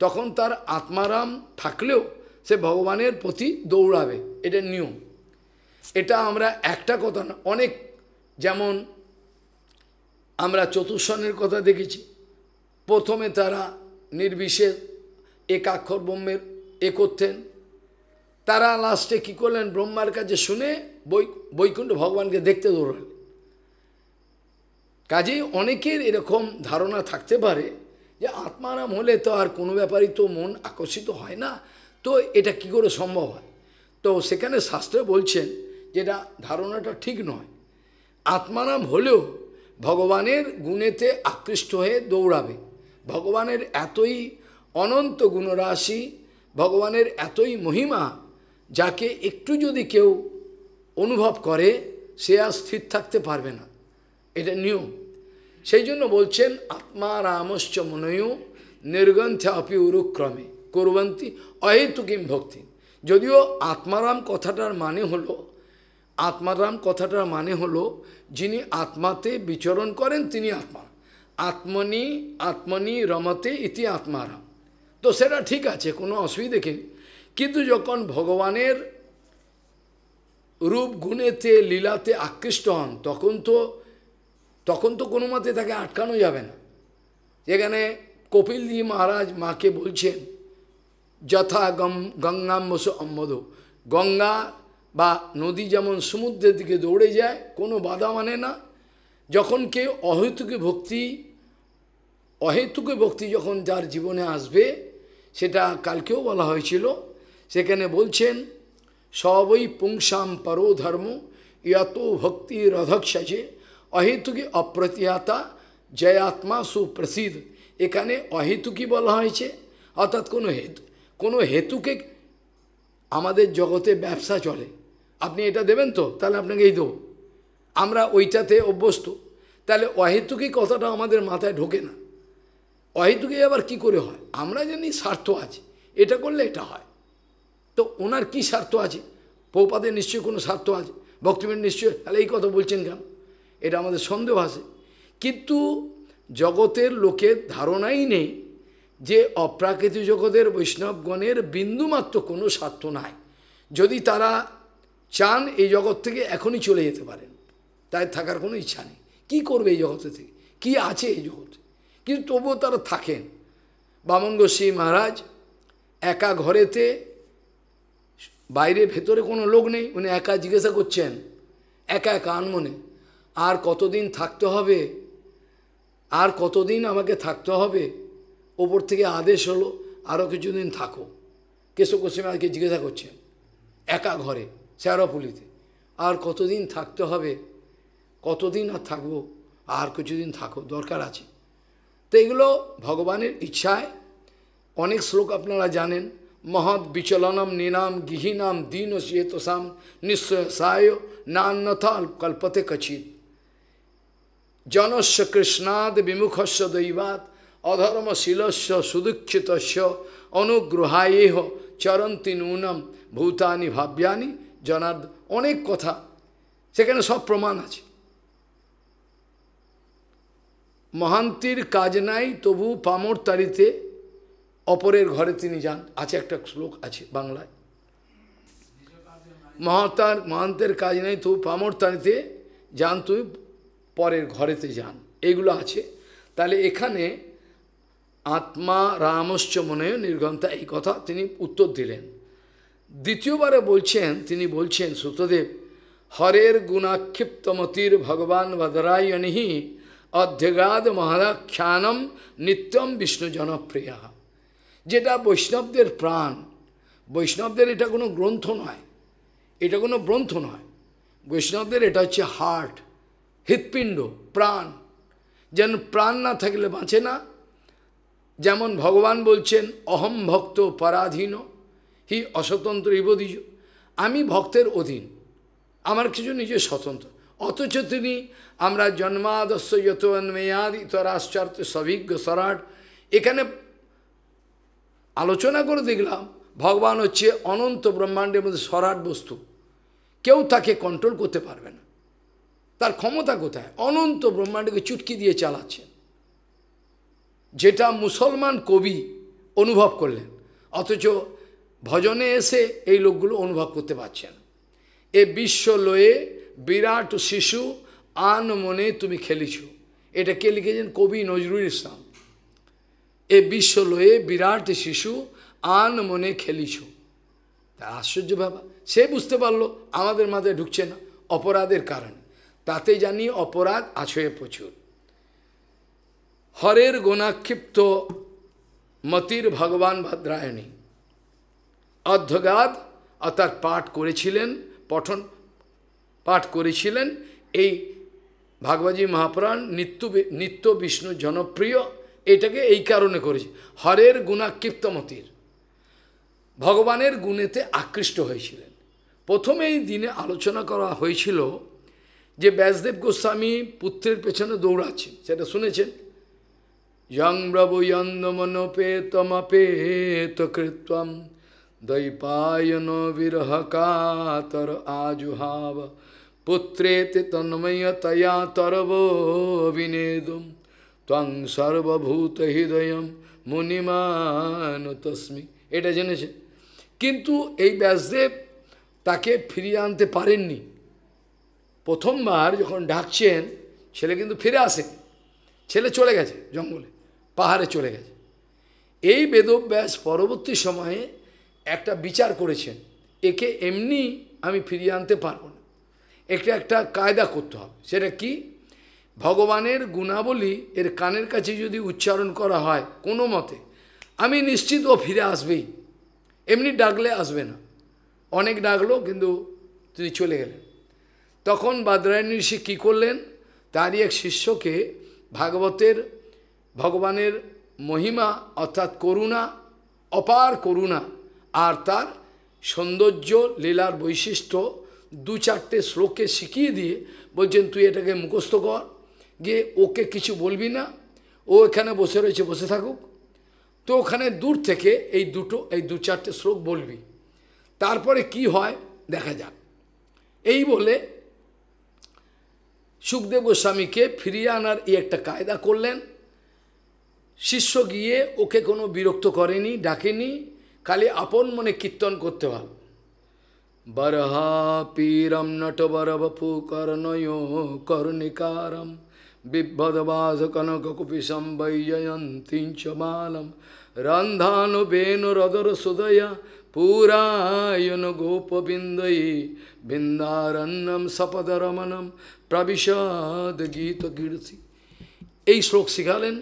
তখন তার আত্মারাম থাকলেও সে ভগবানের প্রতি দৌড়াবে এটা নিয়ম এটা আমরা একটা কথা না অনেক যেমন আমরা চতুর্সনের কথা দেখেছি প্রথমে তারা নির্বিশেষ একাক্ষর ব্রহ্মের এ করতেন তারা লাস্টে কী করলেন ব্রহ্মার কাছে শুনে বৈ বৈকুণ্ঠ ভগবানকে দেখতে ধরলেন কাজেই অনেকের এরকম ধারণা থাকতে পারে যে আত্মারাম হলে তো আর কোনো ব্যাপারই তো মন আকর্ষিত হয় না তো এটা কি করে সম্ভব হয় তো সেখানে শাস্ত্রে বলছেন যেটা ধারণাটা ঠিক নয় আত্মারাম হলেও ভগবানের গুণেতে আকৃষ্ট হয়ে দৌড়াবে ভগবানের এতই অনন্ত গুণরাশি ভগবানের এতই মহিমা যাকে একটু যদি কেউ অনুভব করে সে আর স্থির থাকতে পারবে না এটা নিয়ম সেই জন্য বলছেন আত্মা রামশ্চ মনয় নির্গন্থে অপি উরুক্রমে করবন্তি অহেতুকিম ভক্তি যদিও আত্মারাম কথাটার মানে হলো আত্মারাম কথাটার মানে হলো যিনি আত্মাতে বিচরণ করেন তিনি আত্মা আত্মনি আত্মনি রমতে ইতি আত্মারাম তো সেটা ঠিক আছে কোনো অসুবিধে কি কিন্তু যখন ভগবানের রূপ গুণেতে লীলাতে আকৃষ্ট হন তখন তো তখন তো কোনো মতে তাকে আটকানো যাবে না এখানে কপিলজি মহারাজ মাকে বলছেন যথা গম গঙ্গাম্বস অম্বদ গঙ্গা বা নদী যেমন সমুদ্রের দিকে দৌড়ে যায় কোনো বাধা মানে না যখন কেউ অহেতুকে ভক্তি অহেতুকে ভক্তি যখন যার জীবনে আসবে সেটা কালকেও বলা হয়েছিল সেখানে বলছেন সবই পুংসাম পরো ধর্ম ইয়ত ভক্তি সাজে অহেতুকি জয় জয়াত্মা সুপ্রসিদ্ধ এখানে অহেতুকি বলা হয়েছে অর্থাৎ কোনো হেতু কোনো হেতুকে আমাদের জগতে ব্যবসা চলে আপনি এটা দেবেন তো তাহলে আপনাকে এই দেবো আমরা ওইটাতে অভ্যস্ত তাহলে অহেতুকি কথাটা আমাদের মাথায় ঢোকে না অহেতুকি আবার কি করে হয় আমরা জানি স্বার্থ আছে এটা করলে এটা হয় তো ওনার কি স্বার্থ আছে পৌপাদের নিশ্চয়ই কোনো স্বার্থ আছে ভক্তিমের নিশ্চয় তাহলে এই কথা বলছেন কেন এটা আমাদের সন্দেহ আছে কিন্তু জগতের লোকের ধারণাই নেই যে অপ্রাকৃতিক জগতের বৈষ্ণবগণের বিন্দুমাত্র কোনো স্বার্থ নাই যদি তারা চান এই জগৎ থেকে এখনই চলে যেতে পারেন তাই থাকার কোনো ইচ্ছা নেই কী করবে এই জগতে থেকে কী আছে এই জগতে কিন্তু তবুও তারা থাকেন বামন গোস্বী মহারাজ একা ঘরেতে বাইরে ভেতরে কোনো লোক নেই উনি একা জিজ্ঞাসা করছেন একা একা আনমনে আর কতদিন থাকতে হবে আর কতদিন আমাকে থাকতে হবে ওপর থেকে আদেশ হলো আরও কিছুদিন থাকো কেশব গোস্বামী জিজ্ঞাসা করছেন একা ঘরে চেরাপুলিতে আর কতদিন থাকতে হবে কতদিন আর থাকবো আর কিছুদিন থাকো দরকার আছে তো এগুলো ভগবানের ইচ্ছায় অনেক শ্লোক আপনারা জানেন মহৎ বিচলনম নিনাম গৃহীনাম দীন শ্বেতসাম নিঃসায় সায় নান্যথা কল্পতে কচিত জনস্য কৃষ্ণাদ বিমুখস্য দৈবাত অধর্মশীলস্য সুদীক্ষিতস্য অনুগ্রহায়েহ চরন্তী নূনম ভূতানি ভাব্যানি জানার অনেক কথা সেখানে সব প্রমাণ আছে মহান্তির কাজ নাই তবু পামর তারিতে অপরের ঘরে তিনি যান আছে একটা শ্লোক আছে বাংলায় মহাতার মহান্তের কাজ নেই তবু পামর তারিতে যান তুই পরের ঘরেতে যান এগুলো আছে তাহলে এখানে আত্মা রামশ্চ মনে নির্গন্তা এই কথা তিনি উত্তর দিলেন দ্বিতীয়বারে বলছেন তিনি বলছেন সুতদেব হরের গুণাক্ষিপ্তমতির ভগবান ভদরায়ণহি অধ্যগাদ মহারাখ্যানম নিত্যম বিষ্ণু জনপ্রিয়া যেটা বৈষ্ণবদের প্রাণ বৈষ্ণবদের এটা কোনো গ্রন্থ নয় এটা কোনো গ্রন্থ নয় বৈষ্ণবদের এটা হচ্ছে হার্ট হৃৎপিণ্ড প্রাণ যেন প্রাণ না থাকলে বাঁচে না যেমন ভগবান বলছেন অহম ভক্ত পরাধীন হি অস্বতন্ত্র ইবদিজ আমি ভক্তের অধীন আমার কিছু নিজে স্বতন্ত্র অথচ তিনি আমরা জন্মাদস্য যতন্মেয়াদি ইতরাশ্চার্য সভিজ্ঞ সরাট এখানে আলোচনা করে দেখলাম ভগবান হচ্ছে অনন্ত ব্রহ্মাণ্ডের মধ্যে সরাট বস্তু কেউ তাকে কন্ট্রোল করতে পারবে না তার ক্ষমতা কোথায় অনন্ত ব্রহ্মাণ্ডকে চুটকি দিয়ে চালাচ্ছেন যেটা মুসলমান কবি অনুভব করলেন অথচ ভজনে এসে এই লোকগুলো অনুভব করতে পারছেন এ বিশ্ব লয়ে বিরাট শিশু আন মনে তুমি খেলিছ এটা কে লিখেছেন কবি নজরুল ইসলাম এ বিশ্ব লয়ে বিরাট শিশু আন মনে খেলিছ তা আশ্চর্য বাবা সে বুঝতে পারলো আমাদের মাথায় ঢুকছে না অপরাধের কারণে তাতে জানি অপরাধ আছয়ে প্রচুর হরের গোনাক্ষিপ্ত মতির ভগবান ভদ্রায়ণী অর্ধগাদ অর্থাৎ পাঠ করেছিলেন পঠন পাঠ করেছিলেন এই ভাগবতী মহাপুরাণ নিত্য নিত্য বিষ্ণু জনপ্রিয় এটাকে এই কারণে করেছে হরের গুণাক্ষিপ্তমতির ভগবানের গুণেতে আকৃষ্ট হয়েছিলেন প্রথমেই দিনে আলোচনা করা হয়েছিল যে ব্যাসদেব গোস্বামী পুত্রের পেছনে দৌড়াচ্ছেন সেটা শুনেছেন যং ব্রবু ইন্দমনপেতমপেত তকৃত্বম दैपायन विरहकातर আজুহাব পুত্রে তন্ময়তয়া তরব विनेदुं ত্বং সর্বভূত হৃদয়ম মুনিমান তসমি এটা জেনেছে কিন্তু এই ব্যাসদেব তাকে ফিরিয়ে আনতে পারেননি প্রথমবার যখন ডাকছেন ছেলে কিন্তু ফিরে আসে ছেলে চলে গেছে জঙ্গলে পাহাড়ে চলে গেছে এই বেদব্যাস পরবর্তী সময়ে একটা বিচার করেছেন একে এমনি আমি ফিরিয়ে আনতে পারবো না একটা একটা কায়দা করতে হবে সেটা কি ভগবানের গুণাবলী এর কানের কাছে যদি উচ্চারণ করা হয় কোনো মতে আমি নিশ্চিত ও ফিরে আসবেই এমনি ডাকলে আসবে না অনেক ডাকলো কিন্তু তিনি চলে গেলেন তখন বাদরায়ণ ঋষি কী করলেন তারই এক শিষ্যকে ভাগবতের ভগবানের মহিমা অর্থাৎ করুণা অপার করুণা আর তার সৌন্দর্য লীলার বৈশিষ্ট্য দু চারটে শ্লোকে শিখিয়ে দিয়ে বলছেন তুই এটাকে মুখস্থ কর গিয়ে ওকে কিছু বলবি না ও এখানে বসে রয়েছে বসে থাকুক তো ওখানে দূর থেকে এই দুটো এই দু চারটে শ্লোক বলবি তারপরে কি হয় দেখা যাক এই বলে সুখদেব গোস্বামীকে ফিরিয়ে আনার এই একটা কায়দা করলেন শিষ্য গিয়ে ওকে কোনো বিরক্ত করেনি ডাকেনি খালি আপন মনে কীর্তন করতে ভালো বরহা পীরম বপু কর্ণয় বিভদ বাস কনক কুপিশম বৈজয়ন্তীঞ্চ মালম রন্ধানু বেণু রদর সুদয়া পুরায়ন গোপবিন্দয়ী বৃন্দারণ্যম সপদরমণম প্রবিশদ গীত গীর্ষি এই শ্লোক শেখালেন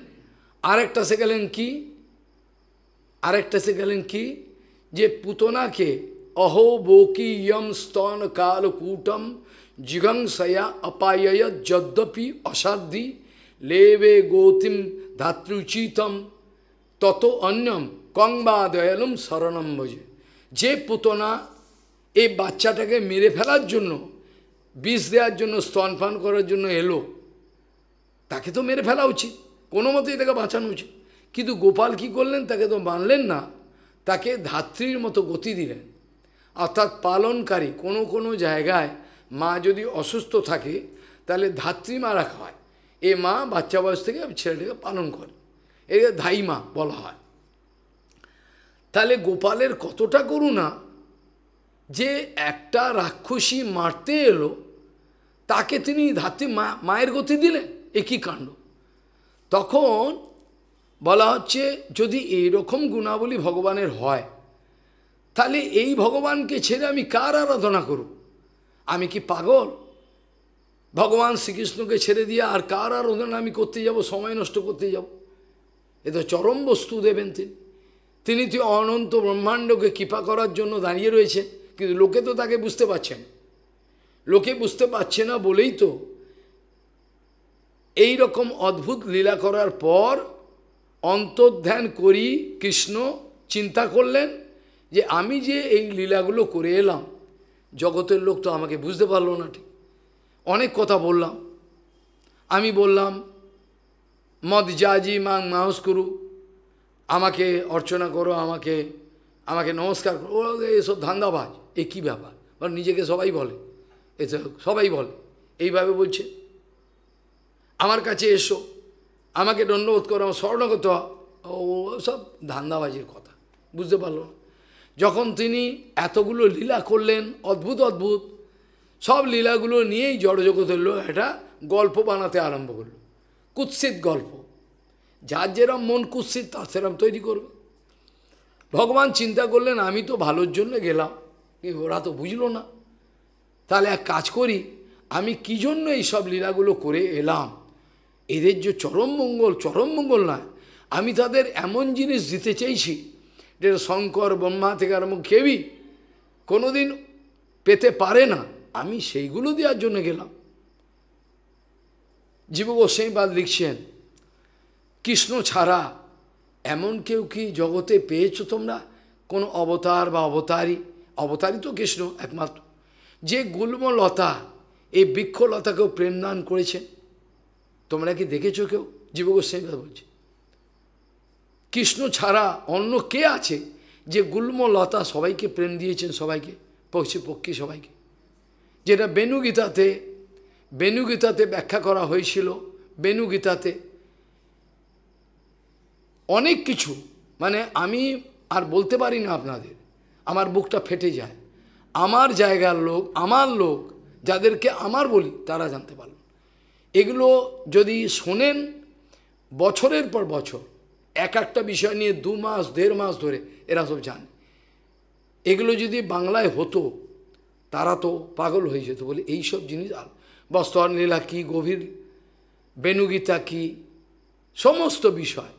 আরেকটা শেখালেন কি আরেকটা শেখালেন কি যে পুতনাকে অহো বোকিয়ম স্তন কালকূটম জিঘংসয়া অপায়য় যদ্যপি অসাধ্যি লেবে গৌতিম ধাতৃচিতম তত অন্যম কং বা দয়ালুম শরণম বোঝে যে পুতনা এই বাচ্চাটাকে মেরে ফেলার জন্য বিষ দেওয়ার জন্য স্তনপান করার জন্য এলো তাকে তো মেরে ফেলা উচিত কোনো মতেই তাকে বাঁচানো উচিত কিন্তু গোপাল কি করলেন তাকে তো মানলেন না তাকে ধাত্রীর মতো গতি দিলেন অর্থাৎ পালনকারী কোনো কোনো জায়গায় মা যদি অসুস্থ থাকে তাহলে ধাত্রী মা রাখা হয় এ মা বাচ্চা বয়স থেকে ছেলেটাকে পালন করে ধাই মা বলা হয় তাহলে গোপালের কতটা করুণা যে একটা রাক্ষসী মারতে এলো তাকে তিনি ধাত্রী মা মায়ের গতি দিলেন একই কাণ্ড তখন বলা হচ্ছে যদি এইরকম গুণাবলী ভগবানের হয় তাহলে এই ভগবানকে ছেড়ে আমি কার আরাধনা করব আমি কি পাগল ভগবান শ্রীকৃষ্ণকে ছেড়ে দিয়ে আর কার আরাধনা আমি করতে যাব সময় নষ্ট করতে যাব এ তো চরম বস্তু দেবেন তিনি তিনি তো অনন্ত ব্রহ্মাণ্ডকে কৃপা করার জন্য দাঁড়িয়ে রয়েছে কিন্তু লোকে তো তাকে বুঝতে পারছেন লোকে বুঝতে পারছে না বলেই তো এই রকম অদ্ভুত লীলা করার পর অন্তর্ধ্যান করি কৃষ্ণ চিন্তা করলেন যে আমি যে এই লীলাগুলো করে এলাম জগতের লোক তো আমাকে বুঝতে পারলো না ঠিক অনেক কথা বললাম আমি বললাম মদ যাজি মাং মাহস করু আমাকে অর্চনা করো আমাকে আমাকে নমস্কার করো ও এসব ধান্দাবাজ এ কী ব্যাপার বা নিজেকে সবাই বলে এসব সবাই বলে এইভাবে বলছে আমার কাছে এসো আমাকে দণ্ডবোধ করো আমার স্বর্ণগত ও সব ধান্দাবাজির কথা বুঝতে পারলো যখন তিনি এতগুলো লীলা করলেন অদ্ভুত অদ্ভুত সব লীলাগুলো নিয়েই জড়জগতের লোক এটা গল্প বানাতে আরম্ভ করলো কুৎসিত গল্প যার যেরম মন কুৎসিত তার সেরম তৈরি করবে ভগবান চিন্তা করলেন আমি তো ভালোর জন্য গেলাম ওরা তো বুঝলো না তাহলে এক কাজ করি আমি কী জন্য এইসব লীলাগুলো করে এলাম এদের যে চরম মঙ্গল চরম মঙ্গল নয় আমি তাদের এমন জিনিস দিতে চাইছি যেটা শঙ্কর ব্রহ্মা থেকে আরম্ভ কেউই কোনোদিন পেতে পারে না আমি সেইগুলো দেওয়ার জন্য গেলাম জীব বাদ লিখছেন কৃষ্ণ ছাড়া এমন কেউ কি জগতে পেয়েছো তোমরা কোনো অবতার বা অবতারী অবতারই তো কৃষ্ণ একমাত্র যে গুল্মলতা এই বৃক্ষলতাকেও প্রেমদান করেছেন তোমরা কি দেখেছো কেউ কথা বলছে কৃষ্ণ ছাড়া অন্য কে আছে যে গুল্ম লতা সবাইকে প্রেম দিয়েছেন সবাইকে পক্ষী পক্ষী সবাইকে যেটা বেনুগীতাতে বেনুগীতাতে ব্যাখ্যা করা হয়েছিল বেনুগীতাতে অনেক কিছু মানে আমি আর বলতে পারি না আপনাদের আমার বুকটা ফেটে যায় আমার জায়গার লোক আমার লোক যাদেরকে আমার বলি তারা জানতে পারল এগুলো যদি শোনেন বছরের পর বছর এক একটা বিষয় নিয়ে দু মাস দেড় মাস ধরে এরা সব জানে এগুলো যদি বাংলায় হতো তারা তো পাগল হয়ে যেত বলে এইসব জিনিস আর বস্তর লীলা কী গভীর বেনুগীতা কী সমস্ত বিষয়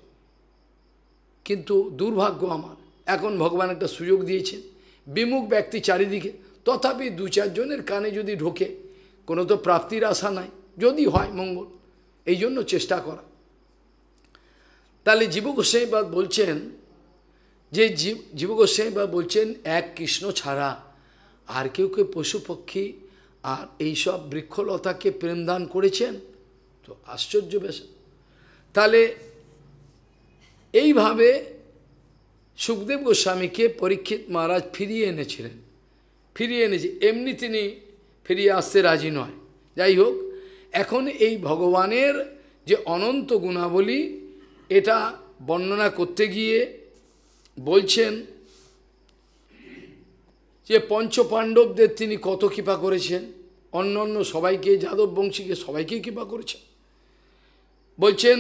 কিন্তু দুর্ভাগ্য আমার এখন ভগবান একটা সুযোগ দিয়েছেন বিমুখ ব্যক্তি চারিদিকে তথাপি দু চারজনের কানে যদি ঢোকে কোনো তো প্রাপ্তির আশা নাই যদি হয় মঙ্গল এই জন্য চেষ্টা করা তাহলে জীবগোস্বাইবাদ বলছেন যে জীব জীবগোস্বাইবাদ বলছেন এক কৃষ্ণ ছাড়া আর কেউ কেউ পশু পক্ষী আর এইসব বৃক্ষলতাকে প্রেমদান করেছেন তো আশ্চর্য বেশ তাহলে এইভাবে সুখদেব গোস্বামীকে পরীক্ষিত মহারাজ ফিরিয়ে এনেছিলেন ফিরিয়ে এনেছে এমনি তিনি ফিরিয়ে আসতে রাজি নয় যাই হোক এখন এই ভগবানের যে অনন্ত গুণাবলী এটা বর্ণনা করতে গিয়ে বলছেন যে পঞ্চপাণ্ডবদের তিনি কত কৃপা করেছেন অন্য অন্য সবাইকে যাদব বংশীকে সবাইকে কৃপা করেছেন বলছেন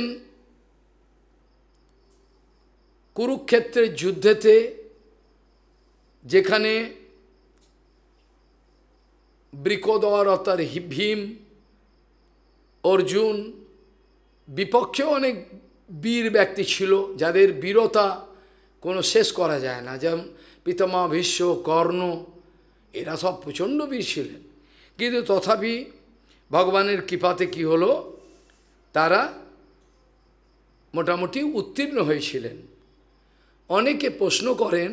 কুরুক্ষেত্রের যুদ্ধেতে যেখানে বৃকদর অর্থাৎ ভীম অর্জুন বিপক্ষেও অনেক বীর ব্যক্তি ছিল যাদের বীরতা কোনো শেষ করা যায় না যেমন পিতামা ভীষ্ম কর্ণ এরা সব প্রচণ্ড বীর ছিলেন কিন্তু তথাপি ভগবানের কৃপাতে কি হলো তারা মোটামুটি উত্তীর্ণ হয়েছিলেন অনেকে প্রশ্ন করেন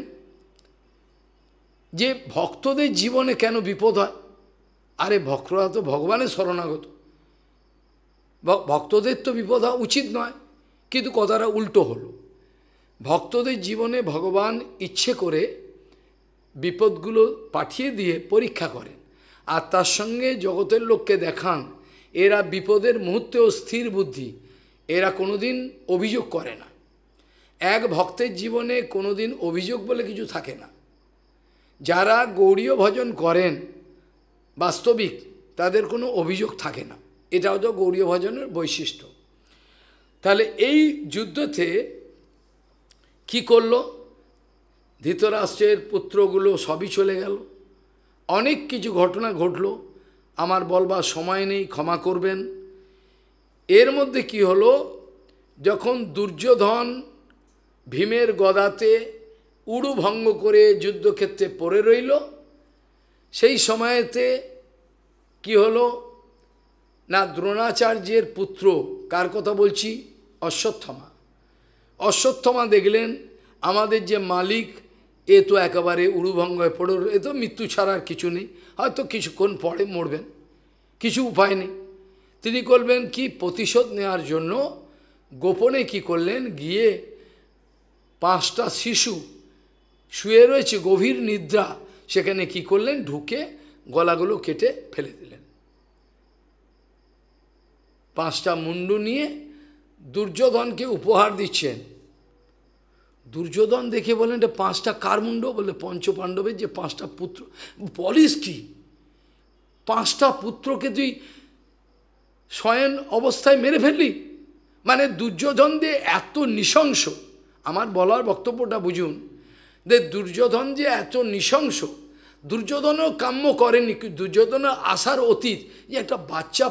যে ভক্তদের জীবনে কেন বিপদ হয় আরে ভক্তরা তো ভগবানের শরণাগত ভক্তদের তো বিপদ হওয়া উচিত নয় কিন্তু কথাটা উল্টো হলো ভক্তদের জীবনে ভগবান ইচ্ছে করে বিপদগুলো পাঠিয়ে দিয়ে পরীক্ষা করেন আর তার সঙ্গে জগতের লোককে দেখান এরা বিপদের মুহূর্তেও স্থির বুদ্ধি এরা কোনোদিন অভিযোগ করে না এক ভক্তের জীবনে কোনোদিন অভিযোগ বলে কিছু থাকে না যারা গৌরীয় ভজন করেন বাস্তবিক তাদের কোনো অভিযোগ থাকে না এটা হতো গৌরীয় ভজনের বৈশিষ্ট্য তাহলে এই যুদ্ধতে কি করল ধৃতরাষ্ট্রের পুত্রগুলো সবই চলে গেল অনেক কিছু ঘটনা ঘটল আমার বলবার সময় নেই ক্ষমা করবেন এর মধ্যে কি হলো যখন দুর্যোধন ভীমের গদাতে উড়ু ভঙ্গ করে যুদ্ধক্ষেত্রে পড়ে রইল সেই সময়েতে কি হলো না দ্রোণাচার্যের পুত্র কার কথা বলছি অশ্বত্থমা অশ্বত্থমা দেখলেন আমাদের যে মালিক এ তো একেবারে উড়ুভঙ্গয় পড়ে এ তো মৃত্যু ছাড়ার কিছু নেই হয়তো কিছুক্ষণ পরে মরবেন কিছু উপায় নেই তিনি করবেন কি প্রতিশোধ নেওয়ার জন্য গোপনে কি করলেন গিয়ে পাঁচটা শিশু শুয়ে রয়েছে গভীর নিদ্রা সেখানে কি করলেন ঢুকে গলাগুলো কেটে ফেলে দিলেন পাঁচটা মুন্ডু নিয়ে দুর্যোধনকে উপহার দিচ্ছেন দুর্যোধন দেখে বলেন এটা পাঁচটা কার মুন্ড বলে পঞ্চপাণ্ডবের যে পাঁচটা পুত্র বলিস কি পাঁচটা পুত্রকে তুই স্বয়ন অবস্থায় মেরে ফেললি মানে দুর্যোধন দিয়ে এত নৃশংস আমার বলার বক্তব্যটা বুঝুন যে দুর্যোধন যে এত নৃশংস দুর্যোধনও কাম্য করেনি দুর্যোধনের আসার অতীত যে একটা বাচ্চা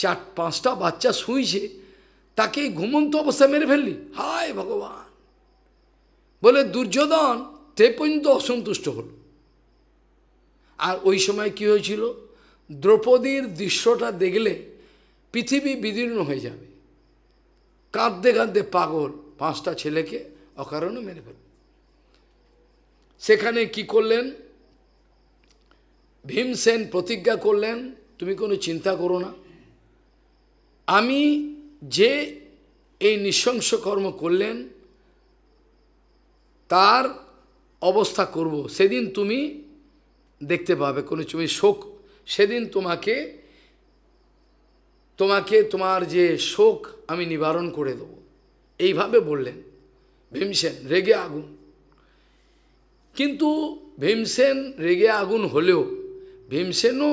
চার পাঁচটা বাচ্চা শুইছে তাকে ঘুমন্ত অবস্থায় মেরে ফেললি হায় ভগবান বলে দুর্যোধন তে পর্যন্ত অসন্তুষ্ট হল আর ওই সময় কি হয়েছিল দ্রৌপদীর দৃশ্যটা দেখলে পৃথিবী বিদীর্ণ হয়ে যাবে কাঁদতে কাঁদতে পাগল পাঁচটা ছেলেকে অকারণে মেরে ফেল সেখানে কি করলেন ভীমসেন প্রতিজ্ঞা করলেন তুমি কোনো চিন্তা করো না আমি যে এই নৃশংস কর্ম করলেন তার অবস্থা করব সেদিন তুমি দেখতে পাবে কোনো তুমি শোক সেদিন তোমাকে তোমাকে তোমার যে শোক আমি নিবারণ করে দেব এইভাবে বললেন ভীমসেন রেগে আগুন কিন্তু ভীমসেন রেগে আগুন হলেও ভীমসেনও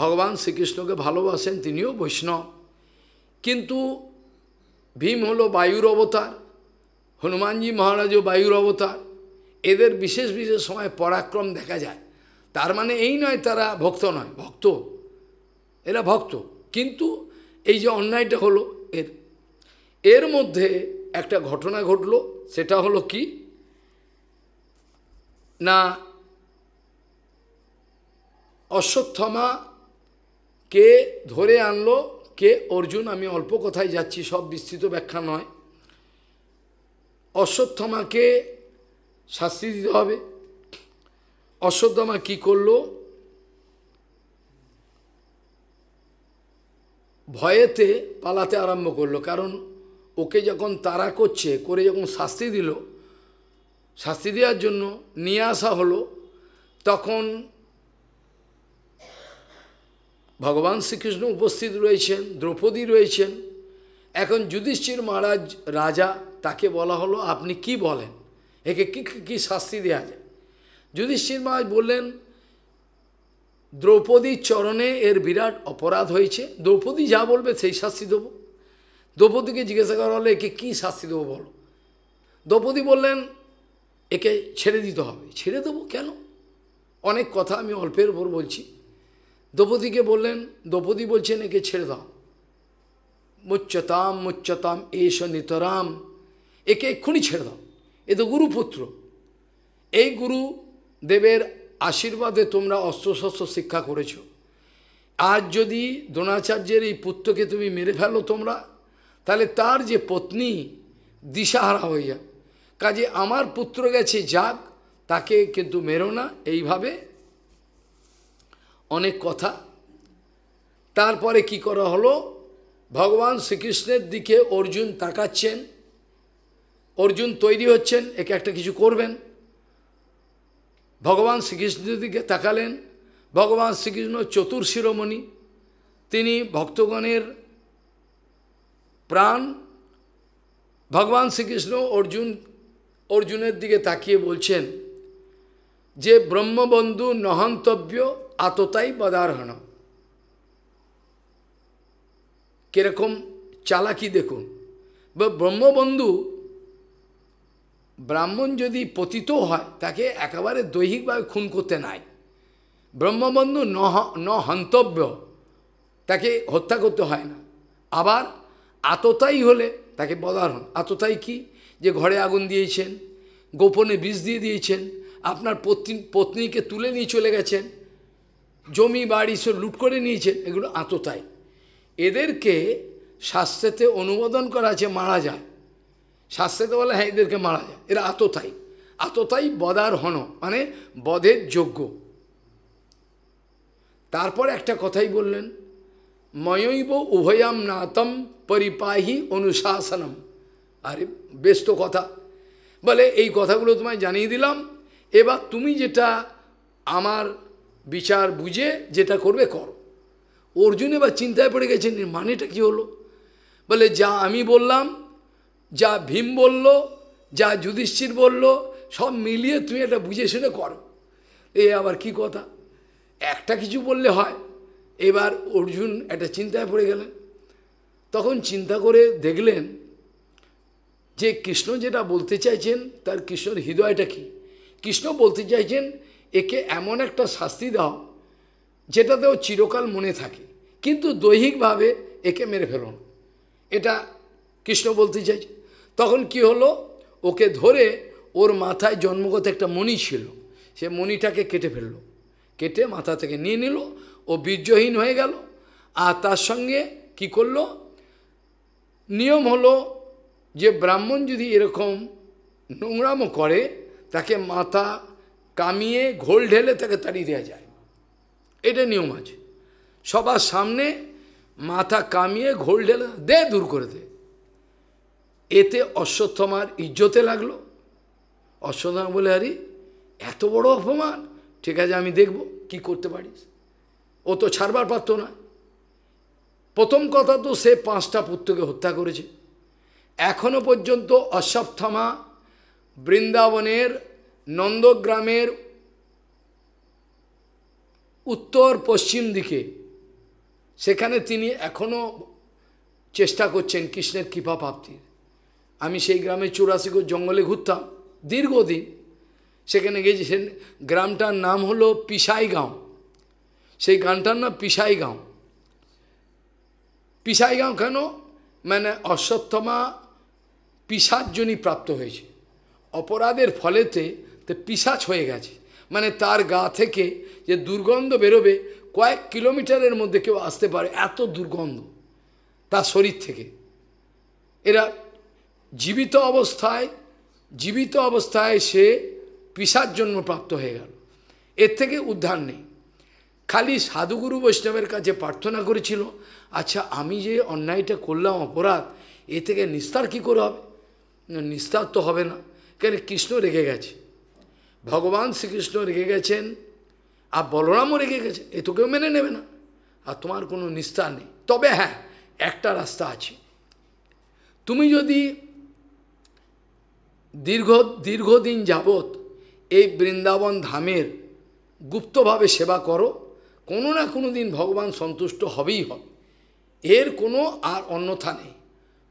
ভগবান শ্রীকৃষ্ণকে ভালোবাসেন তিনিও বৈষ্ণব কিন্তু ভীম হলো বায়ুর অবতার হনুমানজি মহারাজও বায়ুর অবতার এদের বিশেষ বিশেষ সময় পরাক্রম দেখা যায় তার মানে এই নয় তারা ভক্ত নয় ভক্ত এরা ভক্ত কিন্তু এই যে অন্যায়টা হলো এর এর মধ্যে একটা ঘটনা ঘটল সেটা হলো কি না অশ্বত্থমা কে ধরে আনলো কে অর্জুন আমি অল্প কথায় যাচ্ছি সব বিস্তৃত ব্যাখ্যা নয় অশ্বত্থমাকে শাস্তি দিতে হবে অশ্বত্থমা কি করল ভয়েতে পালাতে আরম্ভ করলো কারণ ওকে যখন তারা করছে করে যখন শাস্তি দিল শাস্তি দেওয়ার জন্য নিয়ে আসা হলো তখন ভগবান শ্রীকৃষ্ণ উপস্থিত রয়েছেন দ্রৌপদী রয়েছেন এখন যুধিষ্ঠির মহারাজ রাজা তাকে বলা হলো আপনি কি বলেন একে কি কি শাস্তি দেওয়া যায় যুধিষ্ঠির মহারাজ বললেন দ্রৌপদীর চরণে এর বিরাট অপরাধ হয়েছে দ্রৌপদী যা বলবে সেই শাস্তি দেবো দ্রৌপদীকে জিজ্ঞাসা করা হলে একে কী শাস্তি দেবো বলো দ্রৌপদী বললেন একে ছেড়ে দিতে হবে ছেড়ে দেবো কেন অনেক কথা আমি অল্পের ওপর বলছি দ্রৌপদীকে বললেন দ্রৌপদী বলছেন একে ছেড়ে দাও মুচ্চতাম মুচ্চতাম এস নিতরাম একে এক্ষুনি ছেড়ে দাও এ তো গুরুপুত্র এই গুরু দেবের আশীর্বাদে তোমরা অস্ত্রশস্ত্র শিক্ষা করেছ আজ যদি দ্রোণাচার্যের এই পুত্রকে তুমি মেরে ফেলো তোমরা তাহলে তার যে পত্নী দিশাহারা হয়ে কাজে আমার পুত্র গেছে যাক তাকে কিন্তু মেরো না এইভাবে অনেক কথা তারপরে কি করা হলো ভগবান শ্রীকৃষ্ণের দিকে অর্জুন তাকাচ্ছেন অর্জুন তৈরি হচ্ছেন একে একটা কিছু করবেন ভগবান শ্রীকৃষ্ণের দিকে তাকালেন ভগবান শ্রীকৃষ্ণ চতুর শিরোমণি তিনি ভক্তগণের প্রাণ ভগবান শ্রীকৃষ্ণ অর্জুন অর্জুনের দিকে তাকিয়ে বলছেন যে ব্রহ্মবন্ধু নহন্তব্য আততাই বদারহণ কিরকম চালাকি দেখুন বা ব্রহ্মবন্ধু ব্রাহ্মণ যদি পতিত হয় তাকে একেবারে দৈহিকভাবে খুন করতে নাই ব্রহ্মবন্ধু ন হন্তব্য তাকে হত্যা করতে হয় না আবার আততাই হলে তাকে বদারণ আততাই কি যে ঘরে আগুন দিয়েছেন গোপনে বিষ দিয়ে দিয়েছেন আপনার পত্নী পত্নীকে তুলে নিয়ে চলে গেছেন জমি বাড়ি সব লুট করে নিয়েছেন এগুলো আততায় এদেরকে শাস্ত্রেতে অনুমোদন করা আছে মারা যায় শাস্ত্রেতে বলে হ্যাঁ এদেরকে মারা যায় এরা আততাই আততাই বদার হন মানে বধের যোগ্য তারপর একটা কথাই বললেন ময়ৈব উভয়াম নাতম পরিপাহি অনুশাসনম আরে বেশ তো কথা বলে এই কথাগুলো তোমায় জানিয়ে দিলাম এবার তুমি যেটা আমার বিচার বুঝে যেটা করবে করো অর্জুন এবার চিন্তায় পড়ে গেছেন মানেটা কি হলো বলে যা আমি বললাম যা ভীম বলল যা যুধিষ্ঠির বলল সব মিলিয়ে তুমি এটা বুঝে শুনে করো এ আবার কি কথা একটা কিছু বললে হয় এবার অর্জুন একটা চিন্তায় পড়ে গেলেন তখন চিন্তা করে দেখলেন যে কৃষ্ণ যেটা বলতে চাইছেন তার কৃষ্ণর হৃদয়টা কি কৃষ্ণ বলতে চাইছেন একে এমন একটা শাস্তি দাও যেটাতে ও চিরকাল মনে থাকে কিন্তু দৈহিকভাবে একে মেরে ফেলো এটা কৃষ্ণ বলতে চাইছে তখন কি হলো ওকে ধরে ওর মাথায় জন্মগত একটা মণি ছিল সে মণিটাকে কেটে ফেললো কেটে মাথা থেকে নিয়ে নিল ও বীর্যহীন হয়ে গেল আর তার সঙ্গে কি করলো নিয়ম হলো যে ব্রাহ্মণ যদি এরকম নোংরামও করে তাকে মাথা কামিয়ে ঘোল ঢেলে তাকে তাড়িয়ে দেওয়া যায় এটা নিয়ম আছে সবার সামনে মাথা কামিয়ে ঘোল ঢেলে দে দূর করে দে এতে অশ্বত্থমার ইজ্জতে লাগলো অশ্বত্থমা বলে আরে এত বড় অপমান ঠিক আছে আমি দেখব কি করতে পারিস ও তো ছাড়বার পারতো না প্রথম কথা তো সে পাঁচটা পুত্রকে হত্যা করেছে এখনো পর্যন্ত অশ্বত্থমা বৃন্দাবনের নন্দগ্রামের উত্তর পশ্চিম দিকে সেখানে তিনি এখনও চেষ্টা করছেন কৃষ্ণের কৃপা প্রাপ্তির আমি সেই গ্রামে চুরাশিকো জঙ্গলে ঘুরতাম দীর্ঘদিন সেখানে গেছি গ্রামটার নাম হলো পিসাইগাঁও সেই গানটার নাম পিসাইগাঁও পিসাইগাঁও কেন মানে অশ্বত্থমা পিসার জন্যই প্রাপ্ত হয়েছে অপরাধের ফলেতে তো পিসাচ হয়ে গেছে মানে তার গা থেকে যে দুর্গন্ধ বেরোবে কয়েক কিলোমিটারের মধ্যে কেউ আসতে পারে এত দুর্গন্ধ তার শরীর থেকে এরা জীবিত অবস্থায় জীবিত অবস্থায় সে পিসার জন্য প্রাপ্ত হয়ে গেল এর থেকে উদ্ধার নেই খালি সাধুগুরু বৈষ্ণবের কাছে প্রার্থনা করেছিল আচ্ছা আমি যে অন্যায়টা করলাম অপরাধ এ থেকে নিস্তার কি করে হবে নিস্তার তো হবে না কেন কৃষ্ণ রেগে গেছে ভগবান শ্রীকৃষ্ণ রেখে গেছেন আর বলরামও রেখে গেছেন এ তো কেউ মেনে নেবে না আর তোমার কোনো নিস্তার নেই তবে হ্যাঁ একটা রাস্তা আছে তুমি যদি দীর্ঘ দীর্ঘদিন যাবৎ এই বৃন্দাবন ধামের গুপ্তভাবে সেবা করো কোনো না কোনো দিন ভগবান সন্তুষ্ট হবেই হবে এর কোনো আর অন্যথা নেই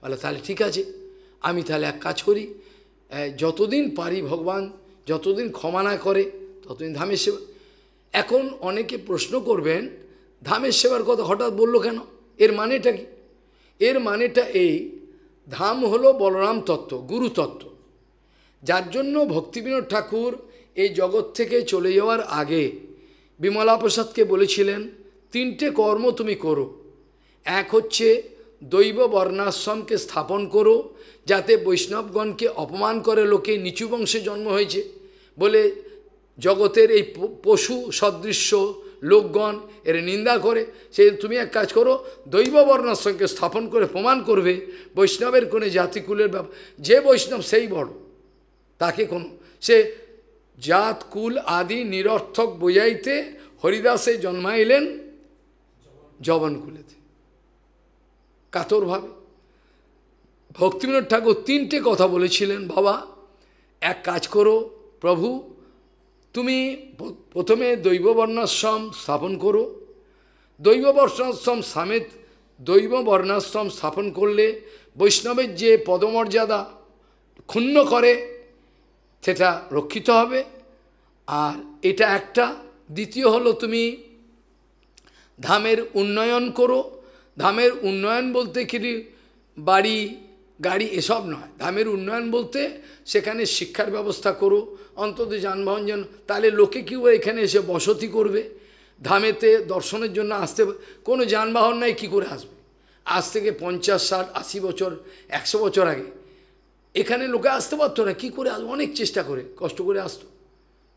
বলে তাহলে ঠিক আছে আমি তাহলে এক কাজ করি যতদিন পারি ভগবান যতদিন ক্ষমা না করে ততদিন ধামের সেবা এখন অনেকে প্রশ্ন করবেন ধামের সেবার কথা হঠাৎ বললো কেন এর মানেটা কি এর মানেটা এই ধাম হলো বলরাম তত্ত্ব গুরু তত্ত্ব যার জন্য ভক্তিবিনোদ ঠাকুর এই জগৎ থেকে চলে যাওয়ার আগে বিমলা প্রসাদকে বলেছিলেন তিনটে কর্ম তুমি করো এক হচ্ছে দৈব বর্ণাশ্রমকে স্থাপন করো যাতে বৈষ্ণবগণকে অপমান করে লোকে নিচু বংশে জন্ম হয়েছে বলে জগতের এই পশু সদৃশ্য লোকগণ এর নিন্দা করে সে তুমি এক কাজ করো দৈববর্ণর সঙ্গে স্থাপন করে প্রমাণ করবে বৈষ্ণবের কোনো জাতিকুলের ব্যাপার যে বৈষ্ণব সেই বড় তাকে কোনো সে জাত কুল আদি নিরর্থক বোঝাইতে হরিদাসে জন্মাইলেন জবনকুলেতে কাতরভাবে ভক্তিবিনোদ ঠাকুর তিনটে কথা বলেছিলেন বাবা এক কাজ করো প্রভু তুমি প্রথমে দৈববর্ণাশ্রম স্থাপন করো দৈববর্ণাশ্রম সামেত দৈব বর্ণাশ্রম স্থাপন করলে বৈষ্ণবের যে পদমর্যাদা ক্ষুণ্ণ করে সেটা রক্ষিত হবে আর এটা একটা দ্বিতীয় হলো তুমি ধামের উন্নয়ন করো ধামের উন্নয়ন বলতে কি বাড়ি গাড়ি এসব নয় ধামের উন্নয়ন বলতে সেখানে শিক্ষার ব্যবস্থা করো অন্তত যানবাহন যেন তাহলে লোকে কেউ এখানে এসে বসতি করবে ধামেতে দর্শনের জন্য আসতে কোনো যানবাহন নাই কি করে আসবে আজ থেকে পঞ্চাশ ষাট আশি বছর একশো বছর আগে এখানে লোকে আসতে পারতো না কী করে আসবো অনেক চেষ্টা করে কষ্ট করে আসতো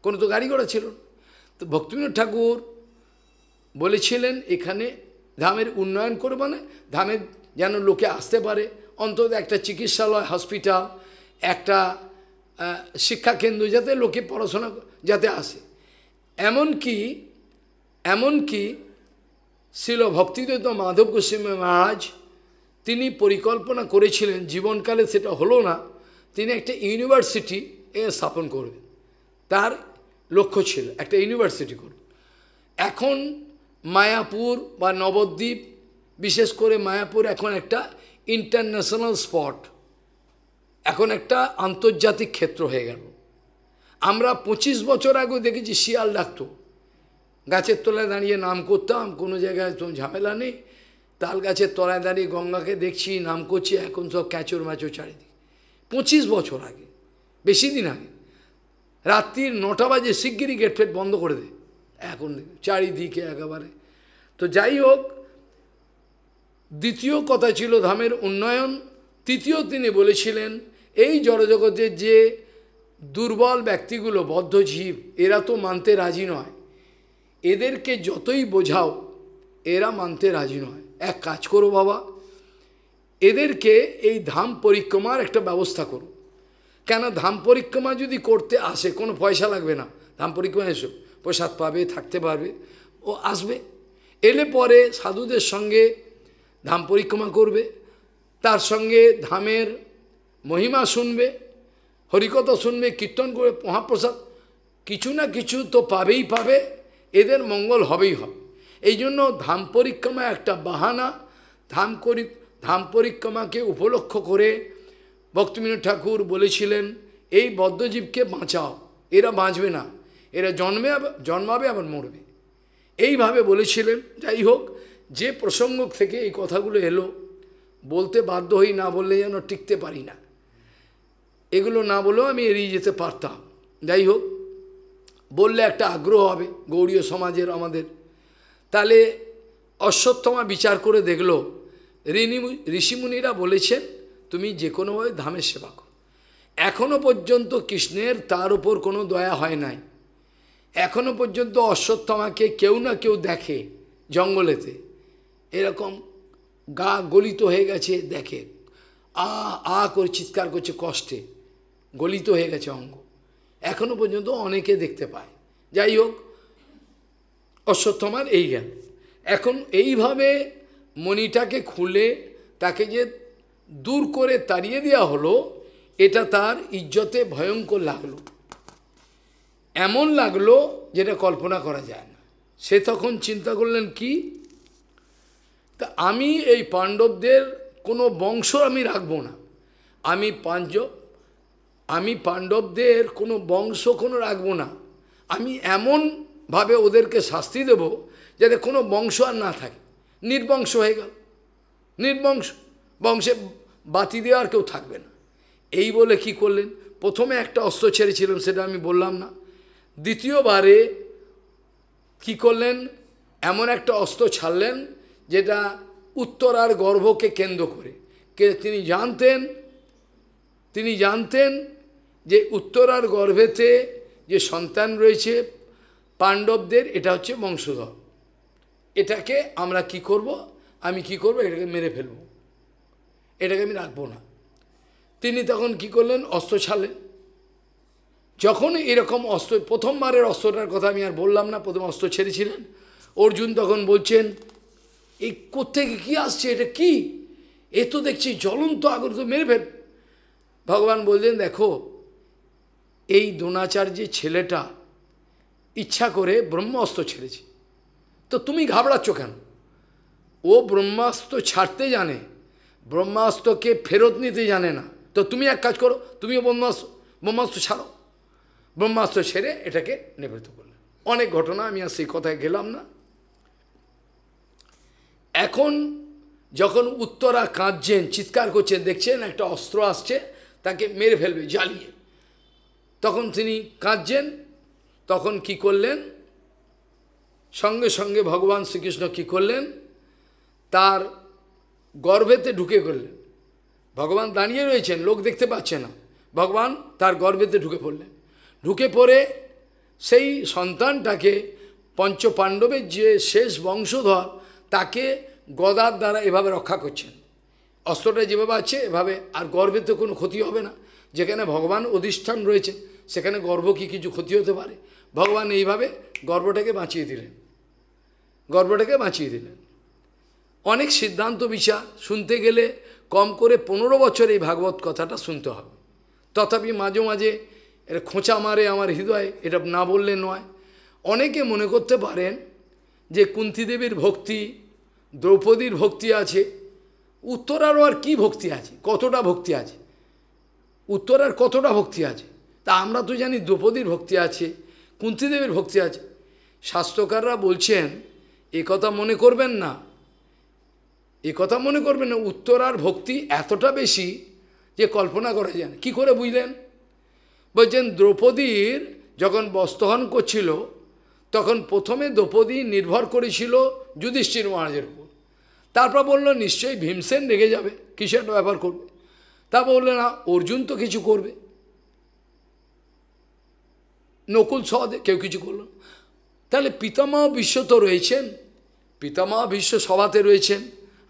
কোনো তো গাড়ি ঘোড়া ছিল তো ভক্তিবিনোদ ঠাকুর বলেছিলেন এখানে ধামের উন্নয়ন করবে না ধামের যেন লোকে আসতে পারে অন্তত একটা চিকিৎসালয় হসপিটাল একটা শিক্ষাকেন্দ্র যাতে লোকে পড়াশোনা যাতে আসে এমনকি এমনকি শিল ভক্তিদ্বৈত মাধব গোস্বামী মহারাজ তিনি পরিকল্পনা করেছিলেন জীবনকালে সেটা হলো না তিনি একটা ইউনিভার্সিটি এ স্থাপন করবেন তার লক্ষ্য ছিল একটা ইউনিভার্সিটি করবে এখন মায়াপুর বা নবদ্বীপ বিশেষ করে মায়াপুর এখন একটা ইন্টারন্যাশনাল স্পট এখন একটা আন্তর্জাতিক ক্ষেত্র হয়ে গেল আমরা ২৫ বছর আগে দেখেছি শিয়াল ডাকতো গাছের তলায় দাঁড়িয়ে নাম করতাম কোনো জায়গায় তো ঝামেলা নেই তাল গাছের তলায় দাঁড়িয়ে গঙ্গাকে দেখছি নাম করছি এখন সব ক্যাচোর ম্যাচো চারিদিকে পঁচিশ বছর আগে বেশি দিন আগে রাত্রির নটা বাজে শিগগিরই গেট ফেট বন্ধ করে দেয় এখন চারিদিকে একেবারে তো যাই হোক দ্বিতীয় কথা ছিল ধামের উন্নয়ন তৃতীয় তিনি বলেছিলেন এই জড়জগতের যে দুর্বল ব্যক্তিগুলো বদ্ধ জীব এরা তো মানতে রাজি নয় এদেরকে যতই বোঝাও এরা মানতে রাজি নয় এক কাজ করো বাবা এদেরকে এই ধাম পরিক্রমার একটা ব্যবস্থা করো কেন ধাম পরিক্রমা যদি করতে আসে কোনো পয়সা লাগবে না ধাম পরিক্রমা এসো প্রসাদ পাবে থাকতে পারবে ও আসবে এলে পরে সাধুদের সঙ্গে ধাম পরিক্রমা করবে তার সঙ্গে ধামের মহিমা শুনবে হরিকথা শুনবে কীর্তন করে মহাপ্রসাদ কিছু না কিছু তো পাবেই পাবে এদের মঙ্গল হবেই হবে এই জন্য ধাম পরিক্রমা একটা বাহানা ধাম করি ধাম পরিক্রমাকে উপলক্ষ করে ভক্তিবিনোদ ঠাকুর বলেছিলেন এই বদ্ধজীবকে বাঁচাও এরা বাঁচবে না এরা জন্মে জন্মাবে আবার মরবে এইভাবে বলেছিলেন যাই হোক যে প্রসঙ্গ থেকে এই কথাগুলো এলো বলতে বাধ্য হই না বললে যেন টিকতে পারি না এগুলো না বলেও আমি এড়িয়ে যেতে পারতাম যাই হোক বললে একটা আগ্রহ হবে গৌড়ীয় সমাজের আমাদের তাহলে অশ্বত্থমা বিচার করে দেখল ঋণি ঋষিমুনিরা বলেছেন তুমি যে কোনোভাবে ধামের সেবা করো এখনও পর্যন্ত কৃষ্ণের তার উপর কোনো দয়া হয় নাই এখনও পর্যন্ত অশ্বত্থমাকে কেউ না কেউ দেখে জঙ্গলেতে এরকম গা গলিত হয়ে গেছে দেখে আ আ করে চিৎকার করছে কষ্টে গলিত হয়ে গেছে অঙ্গ এখনো পর্যন্ত অনেকে দেখতে পায় যাই হোক অশ্বত্থমার এই জ্ঞান এখন এইভাবে মণিটাকে খুলে তাকে যে দূর করে তাড়িয়ে দেওয়া হলো এটা তার ইজ্জতে ভয়ঙ্কর লাগলো এমন লাগলো যেটা কল্পনা করা যায় না সে তখন চিন্তা করলেন কি তা আমি এই পাণ্ডবদের কোনো বংশ আমি রাখব না আমি পাঞ্জ আমি পাণ্ডবদের কোনো বংশ কোনো রাখব না আমি এমনভাবে ওদেরকে শাস্তি দেব যাতে কোনো বংশ আর না থাকে নির্বংশ হয়ে গেল নির্বংশ বংশে বাতি দেওয়া আর কেউ থাকবে না এই বলে কি করলেন প্রথমে একটা অস্ত্র ছেড়েছিলাম সেটা আমি বললাম না দ্বিতীয়বারে কি করলেন এমন একটা অস্ত্র ছাড়লেন যেটা উত্তরার গর্ভকে কেন্দ্র করে কে তিনি জানতেন তিনি জানতেন যে উত্তরার গর্ভেতে যে সন্তান রয়েছে পাণ্ডবদের এটা হচ্ছে বংশধর এটাকে আমরা কি করব আমি কি করব এটাকে মেরে ফেলব এটাকে আমি রাখবো না তিনি তখন কি করলেন অস্ত্র ছাড়লেন যখন এরকম অস্ত্র প্রথমবারের অস্ত্রটার কথা আমি আর বললাম না প্রথম অস্ত্র ছেড়েছিলেন অর্জুন তখন বলছেন এই কোথেকে কী আসছে এটা কি এ তো দেখছি জ্বলন্ত আগুন তো মেরে ফেল ভগবান বললেন দেখো এই দ্রোণাচার্য ছেলেটা ইচ্ছা করে ব্রহ্মাস্ত্র ছেড়েছে তো তুমি ঘাবড়াচ্ছ কেন ও ব্রহ্মাস্ত্র ছাড়তে জানে ব্রহ্মাস্ত্রকে ফেরত নিতে জানে না তো তুমি এক কাজ করো তুমিও ব্রহ্মাস্ত্র ব্রহ্মাস্ত্র ছাড়ো ব্রহ্মাস্ত্র ছেড়ে এটাকে নিবৃত্ত করলে অনেক ঘটনা আমি আর সেই কথায় গেলাম না এখন যখন উত্তরা কাঁদছেন চিৎকার করছেন দেখছেন একটা অস্ত্র আসছে তাকে মেরে ফেলবে জ্বালিয়ে তখন তিনি কাঁদছেন তখন কি করলেন সঙ্গে সঙ্গে ভগবান শ্রীকৃষ্ণ কি করলেন তার গর্ভেতে ঢুকে করলেন ভগবান দাঁড়িয়ে রয়েছেন লোক দেখতে পাচ্ছে না ভগবান তার গর্ভেতে ঢুকে পড়লেন ঢুকে পড়ে সেই সন্তানটাকে পঞ্চপাণ্ডবের যে শেষ বংশধর তাকে গদার দ্বারা এভাবে রক্ষা করছেন অস্ত্রটা যেভাবে আছে এভাবে আর গর্বের তো কোনো ক্ষতি হবে না যেখানে ভগবান অধিষ্ঠান রয়েছে সেখানে গর্ব কি কিছু ক্ষতি হতে পারে ভগবান এইভাবে গর্বটাকে বাঁচিয়ে দিলেন গর্বটাকে বাঁচিয়ে দিলেন অনেক সিদ্ধান্ত বিচার শুনতে গেলে কম করে পনেরো বছর এই ভাগবত কথাটা শুনতে হবে তথাপি মাঝে মাঝে এটা খোঁচা মারে আমার হৃদয়ে এটা না বললে নয় অনেকে মনে করতে পারেন যে কুন্তিদেবীর ভক্তি দ্রৌপদীর ভক্তি আছে উত্তরারও আর কী ভক্তি আছে কতটা ভক্তি আছে উত্তরার কতটা ভক্তি আছে তা আমরা তো জানি দ্রৌপদীর ভক্তি আছে কুন্তিদেবীর ভক্তি আছে স্বাস্থ্যকাররা বলছেন এ কথা মনে করবেন না এ কথা মনে করবেন না উত্তরার ভক্তি এতটা বেশি যে কল্পনা করা যায় কি করে বুঝলেন বলছেন দ্রৌপদীর যখন বস্তহন করছিল তখন প্রথমে দ্রৌপদী নির্ভর করেছিল যুধিষ্ঠির মহারাজের উপর তারপর বললো নিশ্চয়ই ভীমসেন রেগে যাবে কিছু একটা ব্যাপার করবে তারপর বললো না অর্জুন তো কিছু করবে নকুল সহদে কেউ কিছু করল তাহলে পিতামা বিশ্ব তো রয়েছেন পিতামা বিশ্ব সভাতে রয়েছেন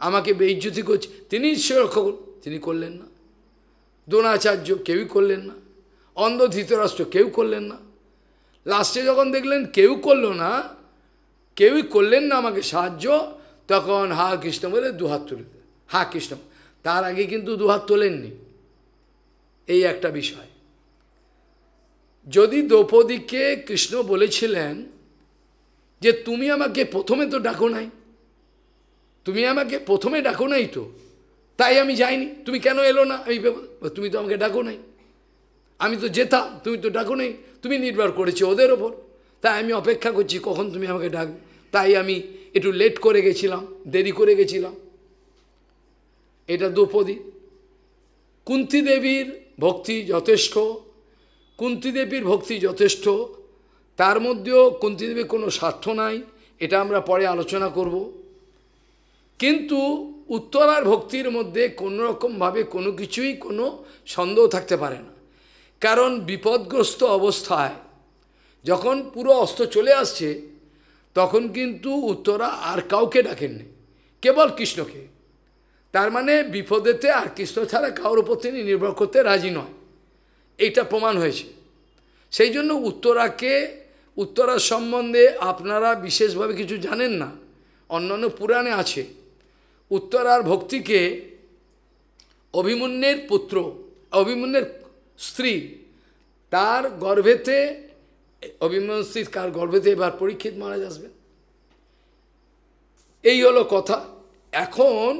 আমাকে বেইজ্জুতি করছে তিনি রক্ষা তিনি করলেন না দ্রোণাচার্য কেউই করলেন না অন্ধ ধৃতরাষ্ট্র কেউ করলেন না লাস্টে যখন দেখলেন কেউ করলো না কেউই করলেন না আমাকে সাহায্য তখন হা কৃষ্ণ বলে দুহাত তুলে হা কৃষ্ণ তার আগে কিন্তু দুহাত তোলেননি এই একটা বিষয় যদি দ্রৌপদীকে কৃষ্ণ বলেছিলেন যে তুমি আমাকে প্রথমে তো ডাকো নাই তুমি আমাকে প্রথমে ডাকো নাই তো তাই আমি যাইনি তুমি কেন এলো না আমি তুমি তো আমাকে ডাকো নাই আমি তো যেতাম তুমি তো ডাকো নাই তুমি নির্ভর করেছো ওদের ওপর তাই আমি অপেক্ষা করছি কখন তুমি আমাকে ডাকবে তাই আমি একটু লেট করে গেছিলাম দেরি করে গেছিলাম এটা দ্রৌপদী কুন্তি দেবীর ভক্তি যথেষ্ট কুন্তি দেবীর ভক্তি যথেষ্ট তার মধ্যেও কুন্তি দেবীর কোনো স্বার্থ নাই এটা আমরা পরে আলোচনা করব কিন্তু উত্তরার ভক্তির মধ্যে কোনো রকমভাবে কোনো কিছুই কোনো সন্দেহ থাকতে পারে না কারণ বিপদগ্রস্ত অবস্থায় যখন পুরো অস্ত্র চলে আসছে তখন কিন্তু উত্তরা আর কাউকে ডাকেননি কেবল কৃষ্ণকে তার মানে বিপদেতে আর কৃষ্ণ ছাড়া কারোর উপর তিনি নির্ভর করতে রাজি নয় এটা প্রমাণ হয়েছে সেই জন্য উত্তরাকে উত্তরার সম্বন্ধে আপনারা বিশেষভাবে কিছু জানেন না অন্যান্য পুরাণে আছে উত্তরার ভক্তিকে অভিমন্যের পুত্র অভিমন্যের স্ত্রী তার গর্ভেতে অভিমন স্ত্রী কার গর্ভেতে এবার পরীক্ষিত মারা আসবেন এই হলো কথা এখন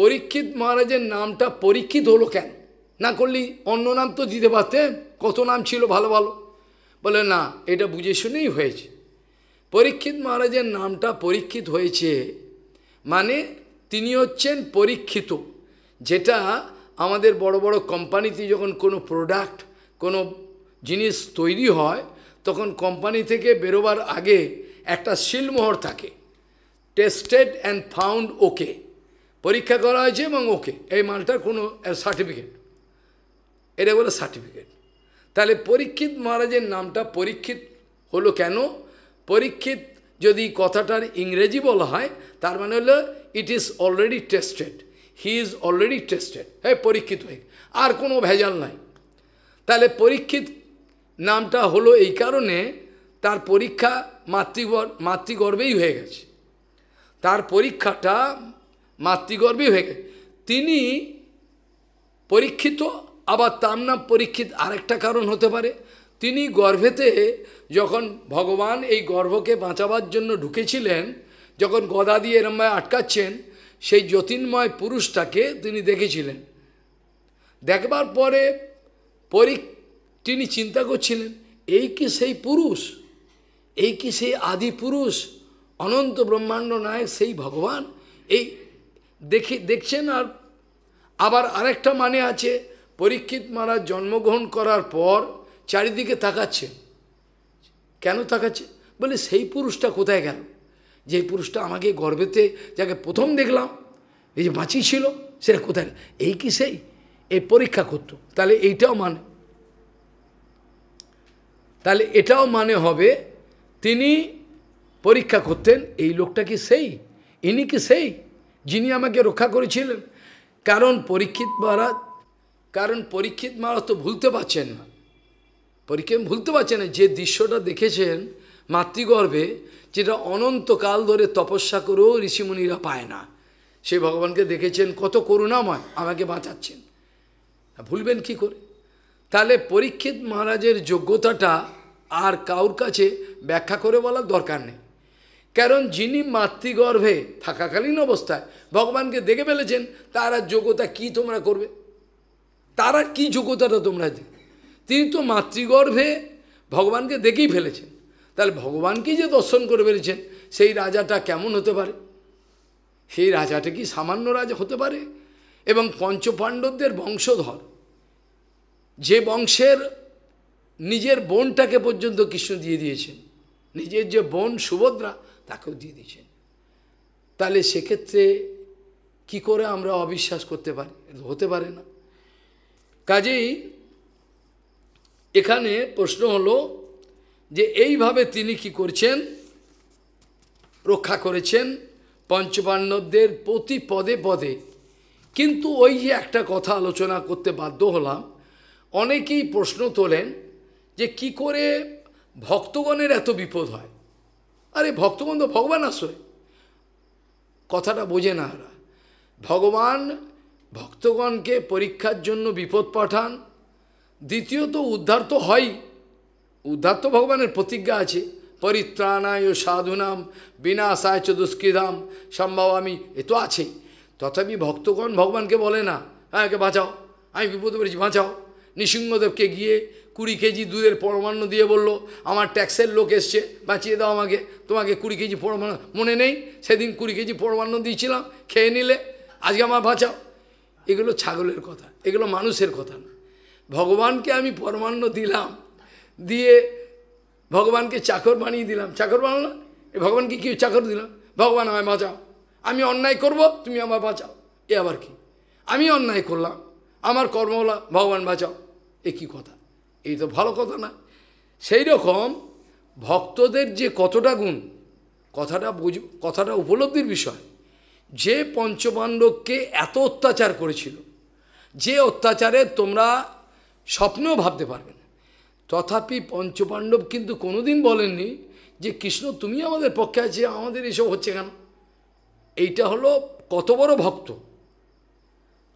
পরীক্ষিত মহারাজের নামটা পরীক্ষিত হলো কেন না করলি অন্য নাম তো দিতে পারতেন কত নাম ছিল ভালো ভালো বলে না এটা বুঝে শুনেই হয়েছে পরীক্ষিত মহারাজের নামটা পরীক্ষিত হয়েছে মানে তিনি হচ্ছেন পরীক্ষিত যেটা আমাদের বড় বড় কোম্পানিতে যখন কোনো প্রোডাক্ট কোনো জিনিস তৈরি হয় তখন কোম্পানি থেকে বেরোবার আগে একটা শিলমোহর থাকে টেস্টেড অ্যান্ড ফাউন্ড ওকে পরীক্ষা করা হয়েছে এবং ওকে এই মালটার কোনো সার্টিফিকেট এটা বলে সার্টিফিকেট তাহলে পরীক্ষিত মহারাজের নামটা পরীক্ষিত হলো কেন পরীক্ষিত যদি কথাটার ইংরেজি বলা হয় তার মানে হলো it is already tested he is already tested হ্যাঁ পরীক্ষিত হয়ে আর কোনো ভেজাল নাই তাহলে পরীক্ষিত নামটা হলো এই কারণে তার পরীক্ষা মাতৃগর মাতৃগর্ভেই হয়ে গেছে তার পরীক্ষাটা মাতৃগর্ভেই হয়ে গেছে তিনি পরীক্ষিত আবার তার নাম পরীক্ষিত আরেকটা কারণ হতে পারে তিনি গর্ভেতে যখন ভগবান এই গর্ভকে বাঁচাবার জন্য ঢুকেছিলেন যখন গদা দিয়ে এরমভাবে আটকাচ্ছেন সেই যতীন্ময় পুরুষটাকে তিনি দেখেছিলেন দেখবার পরে পরী তিনি চিন্তা করছিলেন এই কি সেই পুরুষ এই কি সেই আদি পুরুষ অনন্ত ব্রহ্মাণ্ড নায়ক সেই ভগবান এই দেখে দেখছেন আর আবার আরেকটা মানে আছে পরীক্ষিত মারা জন্মগ্রহণ করার পর চারিদিকে তাকাচ্ছেন কেন তাকাচ্ছে বলে সেই পুরুষটা কোথায় গেল যে পুরুষটা আমাকে গর্বেতে যাকে প্রথম দেখলাম এই যে বাঁচি ছিল সেটা কোথায় এই কি সেই এই পরীক্ষা করত তাহলে এইটাও মানে তাহলে এটাও মানে হবে তিনি পরীক্ষা করতেন এই লোকটা কি সেই ইনি কি সেই যিনি আমাকে রক্ষা করেছিলেন কারণ পরীক্ষিত মহারাজ কারণ পরীক্ষিত মহারাজ তো ভুলতে পারছেন না পরীক্ষিত ভুলতে পারছেন না যে দৃশ্যটা দেখেছেন মাতৃগর্ভে যেটা অনন্তকাল ধরে তপস্যা করেও ঋষিমুনিরা পায় না সে ভগবানকে দেখেছেন কত করুণাময় আমাকে বাঁচাচ্ছেন ভুলবেন কি করে তাহলে পরীক্ষিত মহারাজের যোগ্যতাটা আর কাউর কাছে ব্যাখ্যা করে বলার দরকার নেই কারণ যিনি মাতৃগর্ভে থাকাকালীন অবস্থায় ভগবানকে দেখে ফেলেছেন তার আর যোগ্যতা কি তোমরা করবে তার আর কী যোগ্যতাটা তোমরা তিনি তো মাতৃগর্ভে ভগবানকে দেখেই ফেলেছেন তাহলে ভগবানকে যে দর্শন করে বেরিয়েছেন সেই রাজাটা কেমন হতে পারে সেই রাজাটা কি সামান্য রাজা হতে পারে এবং পঞ্চপাণ্ডবদের বংশধর যে বংশের নিজের বোনটাকে পর্যন্ত কৃষ্ণ দিয়ে দিয়েছেন নিজের যে বোন সুভদ্রা তাকেও দিয়ে দিয়েছেন তাহলে সেক্ষেত্রে কি করে আমরা অবিশ্বাস করতে পারি হতে পারে না কাজেই এখানে প্রশ্ন হলো যে এইভাবে তিনি কি করছেন রক্ষা করেছেন পঞ্চপাণ্ডবদের প্রতি পদে পদে কিন্তু ওই যে একটা কথা আলোচনা করতে বাধ্য হলাম অনেকেই প্রশ্ন তোলেন যে কি করে ভক্তগণের এত বিপদ হয় আরে ভক্তগণ তো ভগবান আসলে কথাটা বোঝে না ওরা ভগবান ভক্তগণকে পরীক্ষার জন্য বিপদ পাঠান দ্বিতীয়ত উদ্ধার তো হয় উদাত্ত ভগবানের প্রতিজ্ঞা আছে পরিত্রাণায় সাধুনাম বিনাশায় দুষ্কৃধাম সম্ভব আমি এ তো আছেই তথাপি ভক্তগণ ভগবানকে বলে না হ্যাঁ একে বাঁচাও আমি বিপদে পড়েছি বাঁচাও নৃসিংহদেবকে গিয়ে কুড়ি কেজি দুধের পরমাণ্য দিয়ে বলল আমার ট্যাক্সের লোক এসছে বাঁচিয়ে দাও আমাকে তোমাকে কুড়ি কেজি পরমাণ্য মনে নেই সেদিন কুড়ি কেজি পরমাণ্য দিয়েছিলাম খেয়ে নিলে আজকে আমার বাঁচাও এগুলো ছাগলের কথা এগুলো মানুষের কথা না ভগবানকে আমি পরমাণ্য দিলাম দিয়ে ভগবানকে চাকর বানিয়ে দিলাম চাকর বানালাম ভগবানকে কি চাকর দিলাম ভগবান আমায় বাঁচাও আমি অন্যায় করব তুমি আমার বাঁচাও এ আবার কি আমি অন্যায় করলাম আমার কর্ম হলো ভগবান বাঁচাও এ কী কথা এই তো ভালো কথা না সেই রকম ভক্তদের যে কতটা গুণ কথাটা বুঝ কথাটা উপলব্ধির বিষয় যে পঞ্চপাণ্ডবকে এত অত্যাচার করেছিল যে অত্যাচারে তোমরা স্বপ্নেও ভাবতে পারবে তথাপি পঞ্চপাণ্ডব কিন্তু কোনোদিন বলেননি যে কৃষ্ণ তুমি আমাদের পক্ষে আছে আমাদের এসব হচ্ছে কেন এইটা হলো কত বড় ভক্ত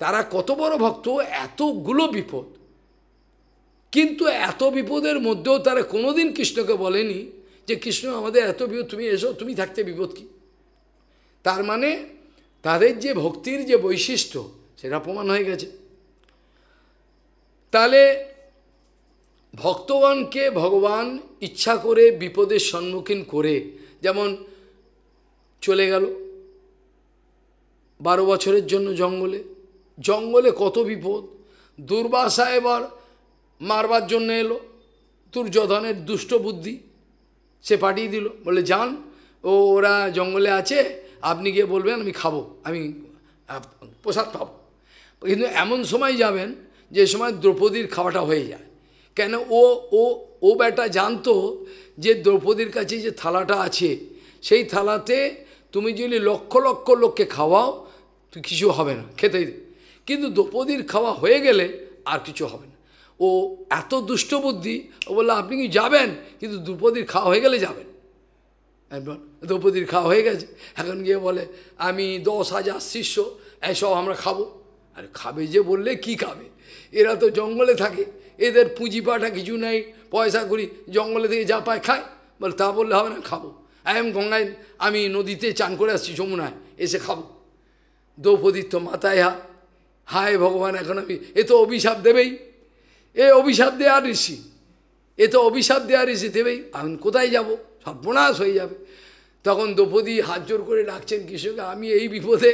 তারা কত বড় ভক্ত এতগুলো বিপদ কিন্তু এত বিপদের মধ্যেও তারা কোনোদিন কৃষ্ণকে বলেনি যে কৃষ্ণ আমাদের এত বিপদ তুমি এসো তুমি থাকতে বিপদ কি তার মানে তাদের যে ভক্তির যে বৈশিষ্ট্য সেটা প্রমাণ হয়ে গেছে তাহলে ভক্তগণকে ভগবান ইচ্ছা করে বিপদের সম্মুখীন করে যেমন চলে গেল বারো বছরের জন্য জঙ্গলে জঙ্গলে কত বিপদ দুর্বাসা এবার মারবার জন্য এলো দুর্যোধনের দুষ্ট বুদ্ধি সে পাঠিয়ে দিল বলে যান ও ওরা জঙ্গলে আছে আপনি গিয়ে বলবেন আমি খাবো আমি প্রসাদ পাব কিন্তু এমন সময় যাবেন যে সময় দ্রৌপদীর খাওয়াটা হয়ে যায় কেন ও ও ও বেটা জানতো যে দ্রৌপদীর কাছে যে থালাটা আছে সেই থালাতে তুমি যদি লক্ষ লক্ষ লোককে খাওয়াও কিছু হবে না খেতে কিন্তু দ্রৌপদীর খাওয়া হয়ে গেলে আর কিছু হবে না ও এত দুষ্টবুদ্ধি ও বললো আপনি কি যাবেন কিন্তু দ্রৌপদীর খাওয়া হয়ে গেলে যাবেন দ্রৌপদীর খাওয়া হয়ে গেছে এখন গিয়ে বলে আমি দশ হাজার শিষ্য এসব আমরা খাবো আর খাবে যে বললে কি খাবে এরা তো জঙ্গলে থাকে এদের পুঁজি পাটা কিছু নেই পয়সা করি জঙ্গলে থেকে যা পায় খায় বলে তা বললে হবে না খাবো আয়ম গঙ্গায় আমি নদীতে চান করে আসছি যমুনায় এসে খাবো তো মাথায় হা হায় ভগবান এখন আমি এ তো অভিশাপ দেবেই এ অভিশাপ দেয়া ঋষি এ তো অভিশাপ দেয়া ঋষি দেবেই আমি কোথায় যাব সর্বনাশ হয়ে যাবে তখন দ্রৌপদী হাত জোর করে ডাকছেন কৃষ্ণকে আমি এই বিপদে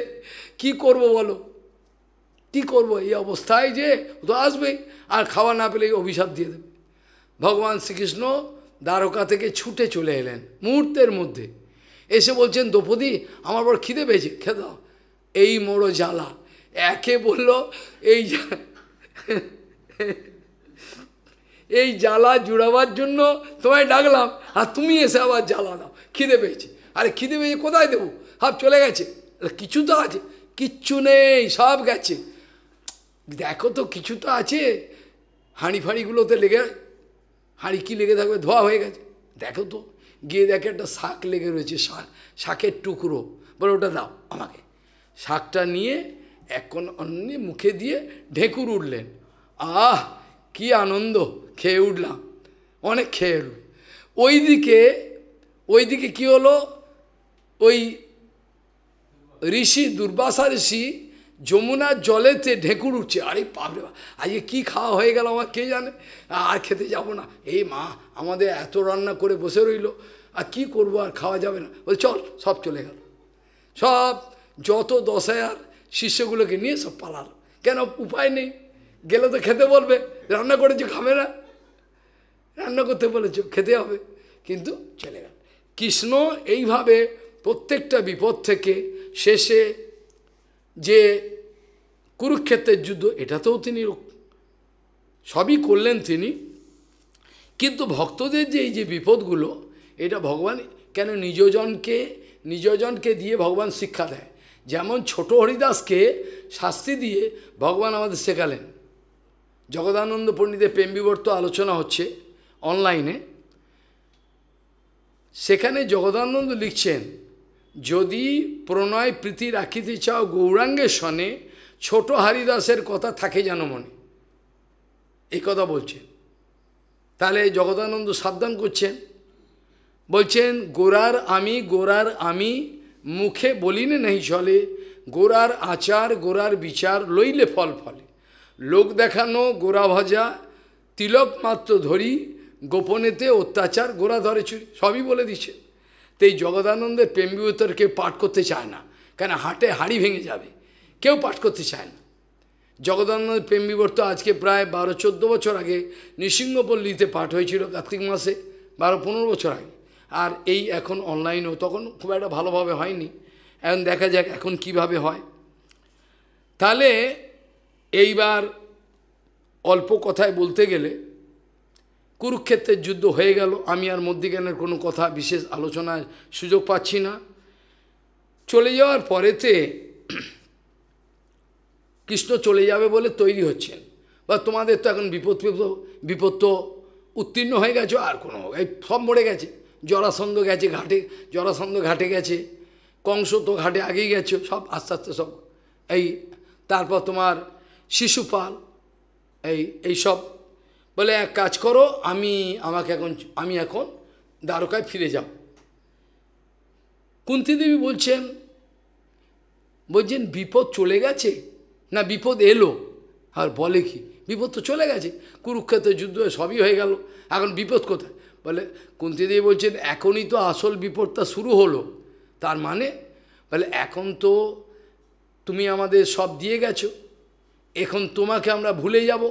কি করব বলো কি করব এই অবস্থায় যে তো আসবেই আর খাওয়া না পেলে অভিশাপ দিয়ে দেবে ভগবান শ্রীকৃষ্ণ দ্বারকা থেকে ছুটে চলে এলেন মুহূর্তের মধ্যে এসে বলছেন দ্রৌপদী আমার বড় খিদে পেয়েছে খেতে এই মোড়ো জ্বালা একে বলল এই এই জ্বালা জুড়াবার জন্য তোমায় ডাকলাম আর তুমি এসে আবার জ্বালা দাও খিদে পেয়েছে আরে খিদে পেয়েছে কোথায় দেবো হাব চলে গেছে কিছু তো আছে কিচ্ছু নেই সব গেছে দেখো তো কিছু তো আছে হাঁড়ি ফাঁড়িগুলোতে লেগে হাঁড়ি কি লেগে থাকবে ধোয়া হয়ে গেছে দেখো তো গিয়ে দেখে একটা শাক লেগে রয়েছে শাক শাকের টুকরো বলে ওটা দাও আমাকে শাকটা নিয়ে এখন অন্য মুখে দিয়ে ঢেকুর উঠলেন আহ কি আনন্দ খেয়ে উঠলাম অনেক খেয়ে উঠল ওই দিকে কী হলো ওই ঋষি দুর্বাসা ঋষি যমুনার জলেতে ঢেকুর উঠছে আরে রে আজকে কী খাওয়া হয়ে গেল আমার কে জানে আর খেতে যাব না এই মা আমাদের এত রান্না করে বসে রইল আর কি করব আর খাওয়া যাবে না বলে চল সব চলে গেল সব যত দশায়ার শিষ্যগুলোকে নিয়ে সব পালাল কেন উপায় নেই গেলে তো খেতে বলবে রান্না করেছো খাবে না রান্না করতে বলেছ খেতে হবে কিন্তু চলে গেল কৃষ্ণ এইভাবে প্রত্যেকটা বিপদ থেকে শেষে যে কুরুক্ষেত্রের যুদ্ধ এটাতেও তিনি সবই করলেন তিনি কিন্তু ভক্তদের যে এই যে বিপদগুলো এটা ভগবান কেন নিজজনকে নিজজনকে দিয়ে ভগবান শিক্ষা দেয় যেমন ছোট হরিদাসকে শাস্তি দিয়ে ভগবান আমাদের শেখালেন জগদানন্দ পণ্ডিতের প্রেম বিবর্ত আলোচনা হচ্ছে অনলাইনে সেখানে জগদানন্দ লিখছেন যদি প্রণয় প্রীতি রাখিতে চাও গৌরাঙ্গের সনে ছোট হরিদাসের কথা থাকে যেন মনে এই কথা বলছেন তাহলে জগদানন্দ সাবধান করছেন বলছেন গোরার আমি গোরার আমি মুখে বলিনে নেই চলে গোরার আচার গোরার বিচার লইলে ফল ফলে লোক দেখানো গোরা ভাজা তিলক মাত্র ধরি গোপনেতে অত্যাচার গোরা ধরে চুরি সবই বলে দিচ্ছে তো এই জগদানন্দের প্রেম কেউ পাঠ করতে চায় না কেন হাটে হাড়ি ভেঙে যাবে কেউ পাঠ করতে চায় না জগদানন্দের প্রেম বিবর্ত আজকে প্রায় বারো চোদ্দ বছর আগে নৃসিংহপল্লীতে পাঠ হয়েছিল কার্তিক মাসে বারো পনেরো বছর আগে আর এই এখন অনলাইনেও তখন খুব একটা ভালোভাবে হয়নি এখন দেখা যাক এখন কিভাবে হয় তাহলে এইবার অল্প কথায় বলতে গেলে কুরুক্ষেত্রের যুদ্ধ হয়ে গেল আমি আর মধ্যিজ্ঞানের কোনো কথা বিশেষ আলোচনার সুযোগ পাচ্ছি না চলে যাওয়ার পরেতে কৃষ্ণ চলে যাবে বলে তৈরি হচ্ছেন বা তোমাদের তো এখন বিপদ বিপদ তো উত্তীর্ণ হয়ে গেছো আর কোনো এই সব মরে গেছে জরাসন্ধ গেছে ঘাটে জরাসন্ধ ঘাটে গেছে কংস তো ঘাটে আগেই গেছে সব আস্তে আস্তে সব এই তারপর তোমার শিশুপাল এই এই সব বলে এক কাজ করো আমি আমাকে এখন আমি এখন দ্বারকায় ফিরে যাব কুন্তিদেবী বলছেন বলছেন বিপদ চলে গেছে না বিপদ এলো আর বলে কি বিপদ তো চলে গেছে কুরুক্ষেত্র যুদ্ধ সবই হয়ে গেল এখন বিপদ কোথায় বলে কুন্তিদেবী বলছেন এখনই তো আসল বিপদটা শুরু হলো তার মানে বলে এখন তো তুমি আমাদের সব দিয়ে গেছো এখন তোমাকে আমরা ভুলে যাবো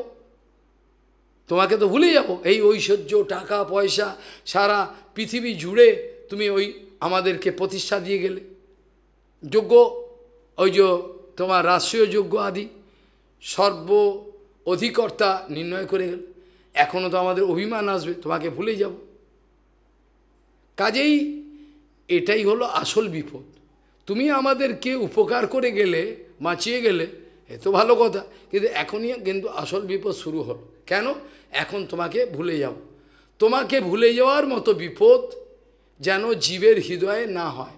তোমাকে তো ভুলে যাবো এই ঐশ্বর্য টাকা পয়সা সারা পৃথিবী জুড়ে তুমি ওই আমাদেরকে প্রতিষ্ঠা দিয়ে গেলে যোগ্য ওই যে তোমার রাষ্ট্রীয় যোগ্য আদি সর্ব অধিকর্তা নির্ণয় করে গেল এখনও তো আমাদের অভিমান আসবে তোমাকে ভুলে যাব কাজেই এটাই হলো আসল বিপদ তুমি আমাদেরকে উপকার করে গেলে বাঁচিয়ে গেলে এ তো ভালো কথা কিন্তু এখনই কিন্তু আসল বিপদ শুরু হল কেন এখন তোমাকে ভুলে যাব তোমাকে ভুলে যাওয়ার মতো বিপদ যেন জীবের হৃদয়ে না হয়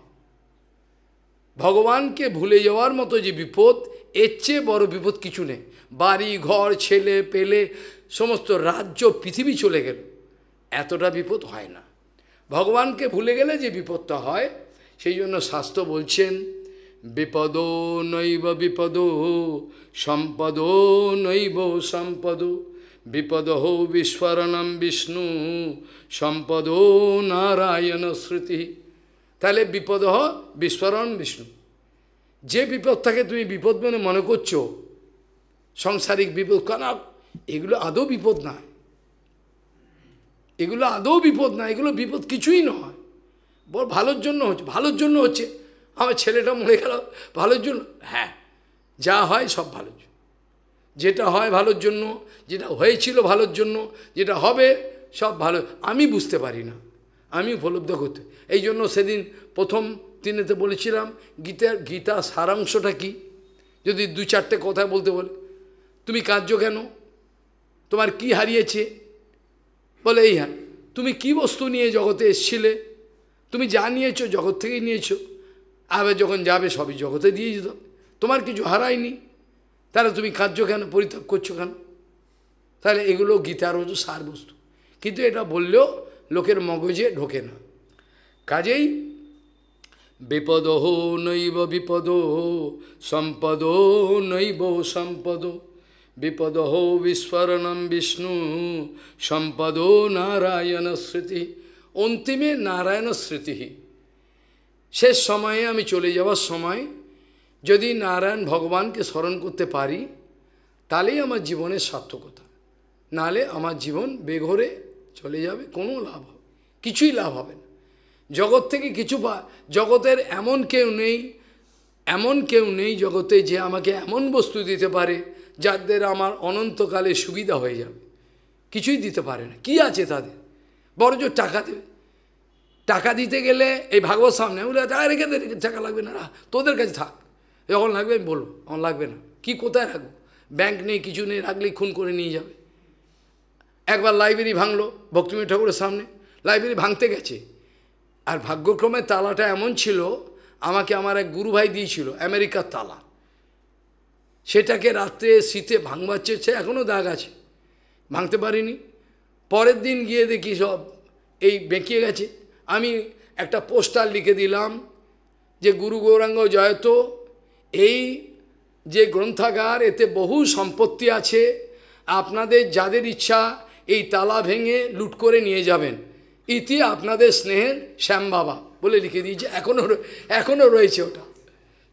ভগবানকে ভুলে যাওয়ার মতো যে বিপদ এর চেয়ে বড় বিপদ কিছু নেই বাড়ি ঘর ছেলে পেলে সমস্ত রাজ্য পৃথিবী চলে গেল এতটা বিপদ হয় না ভগবানকে ভুলে গেলে যে বিপদটা হয় সেই জন্য শাস্ত্র বলছেন বিপদ নৈব বিপদ সম্পদ নৈব সম্পদ বিপদহ বিস্ফোরণম বিষ্ণু সম্পদ নারায়ণ শ্রুতি তাহলে বিপদহ বিস্ফোরণ বিষ্ণু যে বিপদ থাকে তুমি বিপদ মনে মনে করছো সংসারিক বিপদ কারণ এগুলো আদৌ বিপদ নয় এগুলো আদৌ বিপদ না এগুলো বিপদ কিছুই নয় বড় ভালোর জন্য হচ্ছে ভালোর জন্য হচ্ছে আমার ছেলেটা মরে গেল ভালোর জন্য হ্যাঁ যা হয় সব ভালোর জন্য যেটা হয় ভালোর জন্য যেটা হয়েছিল ভালোর জন্য যেটা হবে সব ভালো আমি বুঝতে পারি না আমি উপলব্ধ করতে এই জন্য সেদিন প্রথম তিনিতে বলেছিলাম গীতার গীতা সারাংশটা কি যদি দু চারটে কথা বলতে বলে তুমি কার্য কেন তোমার কি হারিয়েছে বলে এই হ্যাঁ তুমি কি বস্তু নিয়ে জগতে এসছিলে তুমি যা নিয়েছো জগৎ থেকেই নিয়েছো আবার যখন যাবে সবই জগতে দিয়ে যেত তোমার কিছু হারায়নি তাহলে তুমি কার্য কেন পরিত্যাগ করছো কেন তাহলে এগুলো গীতার হচ্ছে সারবস্তু কিন্তু এটা বললেও লোকের মগজে ঢোকে না কাজেই বিপদ নৈব বিপদ সম্পদ নৈব সম্পদ বিপদ বিস্ফোরণম বিষ্ণু সম্পদ নারায়ণ স্মৃতি অন্তিমে নারায়ণ স্মৃতি শেষ সময়ে আমি চলে যাওয়ার সময় যদি নারায়ণ ভগবানকে স্মরণ করতে পারি তাহলেই আমার জীবনের সার্থকতা নালে আমার জীবন বেঘরে চলে যাবে কোনো লাভ হবে কিছুই লাভ হবে না জগৎ থেকে কিছু পা জগতের এমন কেউ নেই এমন কেউ নেই জগতে যে আমাকে এমন বস্তু দিতে পারে যাদের আমার অনন্তকালে সুবিধা হয়ে যাবে কিছুই দিতে পারে না কি আছে তাদের বড়জোর টাকা দেবে টাকা দিতে গেলে এই ভাগবত সামনে ওরা টাকা রেখে দেবে টাকা লাগবে না তোদের কাছে থাক যখন লাগবে আমি বলবো আমার লাগবে না কি কোথায় রাখবো ব্যাংক নেই কিছু নেই রাখলেই খুন করে নিয়ে যাবে একবার লাইব্রেরি ভাঙলো ভক্তিমী ঠাকুরের সামনে লাইব্রেরি ভাঙতে গেছে আর ভাগ্যক্রমে তালাটা এমন ছিল আমাকে আমার এক গুরু ভাই দিয়েছিল আমেরিকার তালা সেটাকে রাত্রে শীতে ভাঙবার চেয়েছে এখনও দাগ আছে ভাঙতে পারিনি পরের দিন গিয়ে দেখি সব এই বেঁকিয়ে গেছে আমি একটা পোস্টার লিখে দিলাম যে গুরু গৌরাঙ্গ জয়ত এই যে গ্রন্থাগার এতে বহু সম্পত্তি আছে আপনাদের যাদের ইচ্ছা এই তালা ভেঙে লুট করে নিয়ে যাবেন ইতি আপনাদের স্নেহের শ্যাম বাবা বলে লিখে দিয়েছে এখনও এখনও রয়েছে ওটা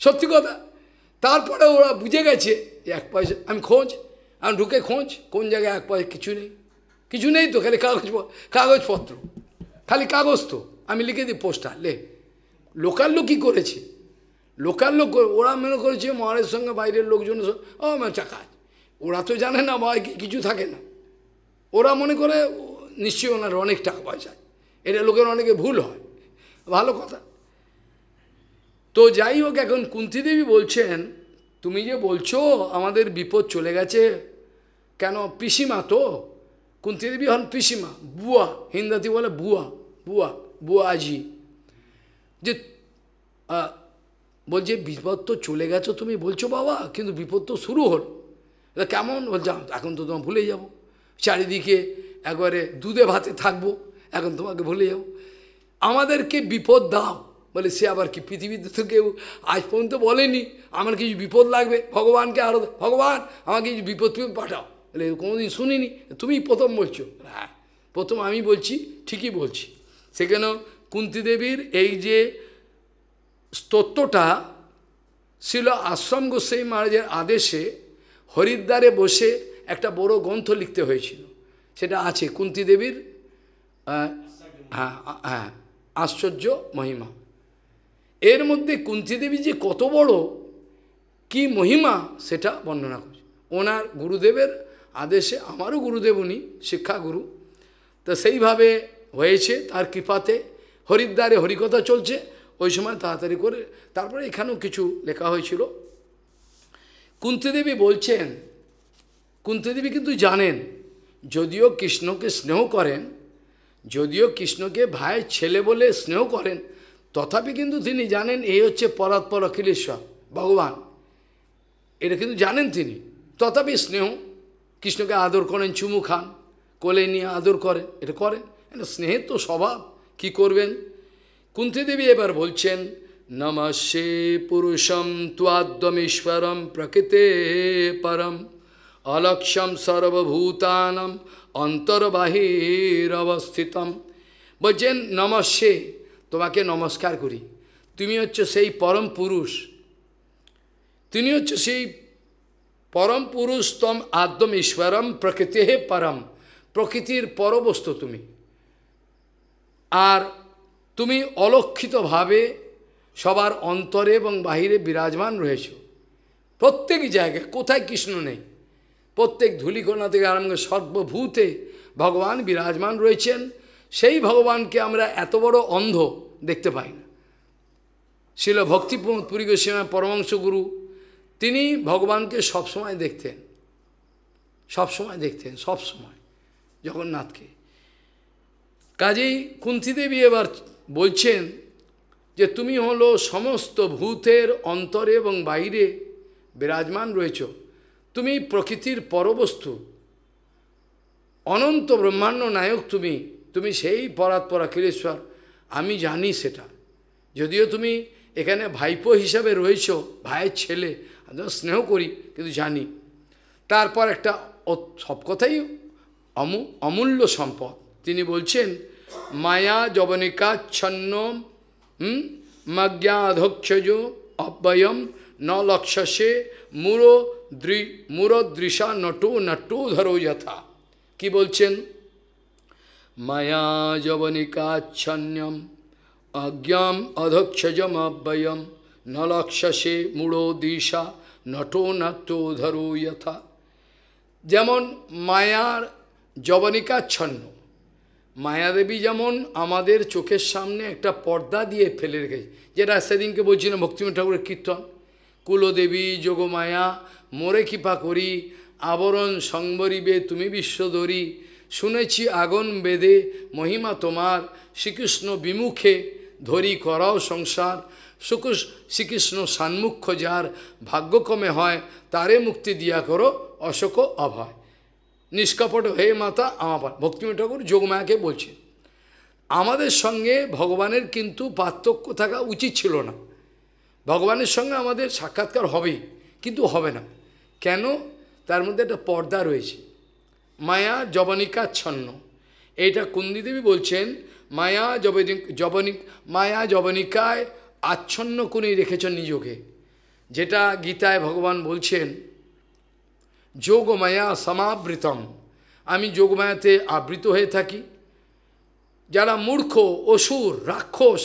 সত্যি কথা তারপরে ওরা বুঝে গেছে যে এক পয়সা আমি খোঁজ আমি ঢুকে খোঁজ কোন জায়গায় এক পয়সা কিছু নেই কিছু নেই তো খালি কাগজ কাগজপত্র খালি কাগজ তো আমি লিখে দিই পোস্টার লে লোকাল লোকই করেছে লোকাল লোক ওরা মনে করেছে মহারাজের সঙ্গে বাইরের লোকজন সঙ্গে ও চাকাজ ওরা তো জানে না ভয় কিছু থাকে না ওরা মনে করে নিশ্চয়ই ওনার অনেক টাকা পয়সা এটা লোকের অনেকে ভুল হয় ভালো কথা তো যাই হোক এখন কুন্তিদেবী বলছেন তুমি যে বলছো আমাদের বিপদ চলে গেছে কেন পিসিমা তো কুন্তিদেবী হন পিসিমা বুয়া হিন্দাতি বলে বুয়া বুয়া বুয়া আজি যে বলছে বিপদ তো চলে গেছো তুমি বলছো বাবা কিন্তু বিপদ তো শুরু হল এটা কেমন বলছে এখন তো তোমার ভুলে যাব চারিদিকে একবারে দুধে ভাতে থাকবো এখন তোমাকে ভুলে যাবো আমাদেরকে বিপদ দাও বলে সে আবার কি পৃথিবীতে তো কেউ আজ পর্যন্ত বলেনি আমার কিছু বিপদ লাগবে ভগবানকে আরো ভগবান আমাকে কিছু বিপদ তুমি পাঠাও বলে কোনোদিন শুনিনি তুমি প্রথম বলছো হ্যাঁ প্রথম আমি বলছি ঠিকই বলছি সেখানে কুন্তি দেবীর এই যে স্তোত্রটা ছিল আশ্রম গোস্বাই মহারাজের আদেশে হরিদ্বারে বসে একটা বড় গ্রন্থ লিখতে হয়েছিল সেটা আছে কুন্তি দেবীর হ্যাঁ হ্যাঁ আশ্চর্য মহিমা এর মধ্যে কুন্তিদেবী যে কত বড় কি মহিমা সেটা বর্ণনা করছে ওনার গুরুদেবের আদেশে আমারও গুরুদেব উনি শিক্ষাগুরু তো সেইভাবে হয়েছে তার কৃপাতে হরিদ্বারে হরিকথা চলছে ওই সময় তাড়াতাড়ি করে তারপরে এখানেও কিছু লেখা হয়েছিল কুন্তিদেবী বলছেন কুন্তিদেবী কিন্তু জানেন যদিও কৃষ্ণকে স্নেহ করেন যদিও কৃষ্ণকে ভাই ছেলে বলে স্নেহ করেন তথাপি কিন্তু তিনি জানেন এই হচ্ছে পরাৎপর অখিলেশ্বর ভগবান এটা কিন্তু জানেন তিনি তথাপি স্নেহ কৃষ্ণকে আদর করেন চুমু খান কোলে নিয়ে আদর করেন এটা করেন এটা স্নেহের তো স্বভাব কি করবেন কুন্তিদেবী এবার বলছেন নমস্যে পুরুষম ত্বাদ্দমেশ্বরম প্রকৃতে পরম অলক্ষম সর্বভূতানম অন্তর্বাহির অবস্থিতম বলছেন নমস্যে তোমাকে নমস্কার করি তুমি হচ্ছে সেই পরম পুরুষ তিনি হচ্ছে সেই পরম পুরুষ তম আদ্যম ঈশ্বরম প্রকৃতি পরম প্রকৃতির পরবস্তু তুমি আর তুমি অলক্ষিতভাবে সবার অন্তরে এবং বাহিরে বিরাজমান রয়েছ প্রত্যেক জায়গায় কোথায় কৃষ্ণ নেই প্রত্যেক ধুলিকোনা থেকে আরম্ভ সর্বভূতে ভগবান বিরাজমান রয়েছেন সেই ভগবানকে আমরা এত বড় অন্ধ দেখতে পাই না ছিল ভক্তিপ্রমোদ পুরী গোস্বামী পরমাংশ গুরু তিনি ভগবানকে সবসময় দেখতেন সবসময় দেখতেন সবসময় জগন্নাথকে কাজেই কুন্তিদেবী এবার বলছেন যে তুমি হলো সমস্ত ভূতের অন্তরে এবং বাইরে বিরাজমান রয়েছ তুমি প্রকৃতির পরবস্তু অনন্ত ব্রহ্মাণ্ড নায়ক তুমি তুমি সেই পরাত পরাকিলেশ্বর আমি জানি সেটা যদিও তুমি এখানে ভাইপো হিসাবে রয়েছ ভাইয়ের ছেলে স্নেহ করি কিন্তু জানি তারপর একটা সব কথাই অমূল্য সম্পদ তিনি বলছেন মায়া যবনিকাচ্ছন্ন মজ্ঞাধক্ষজ অব্যয়ম ন লক্ষসে মূরো দৃ মূরদৃশা নটু নটু ধরো যথা কি বলছেন মায়া যবনিকাচ্ছন্যম অজ্ঞাম অধক্ষজম অব্যয়ম ন লক্ষসে মূড়ো দিশা নটো নটো ধরো যথা যেমন মায়ার যবনিকাচ্ছন্ন মায়াদেবী যেমন আমাদের চোখের সামনে একটা পর্দা দিয়ে ফেলে রেখেছে যেটা সেদিনকে বলছিলাম ভক্তিম ঠাকুরের কীর্তন কুলদেবী যোগমায়া মোরে কৃপা করি আবরণ সংবরিবে তুমি বিশ্বধরি শুনেছি আগন বেদে মহিমা তোমার শ্রীকৃষ্ণ বিমুখে ধরি করাও সংসার সুকুশ শ্রীকৃষ্ণ সান্মুখ্য যার ভাগ্যক্রমে হয় তারে মুক্তি দিয়া করো অশোক অভয় নিষ্কাপট হয়ে মাতা আমার ভক্তিময় ঠাকুর যোগমায়াকে বলছে আমাদের সঙ্গে ভগবানের কিন্তু পার্থক্য থাকা উচিত ছিল না ভগবানের সঙ্গে আমাদের সাক্ষাৎকার হবেই কিন্তু হবে না কেন তার মধ্যে একটা পর্দা রয়েছে মায়া জবনিকাচ্ছন্ন এটা কুন্দিদেবী বলছেন মায়া জবনিক জবনিক মায়া জবনিকায় আচ্ছন্ন কুনি রেখেছেন নিজকে যেটা গীতায় ভগবান বলছেন যোগমায়া সমাবৃতম আমি যোগমায়াতে আবৃত হয়ে থাকি যারা মূর্খ অসুর রাক্ষস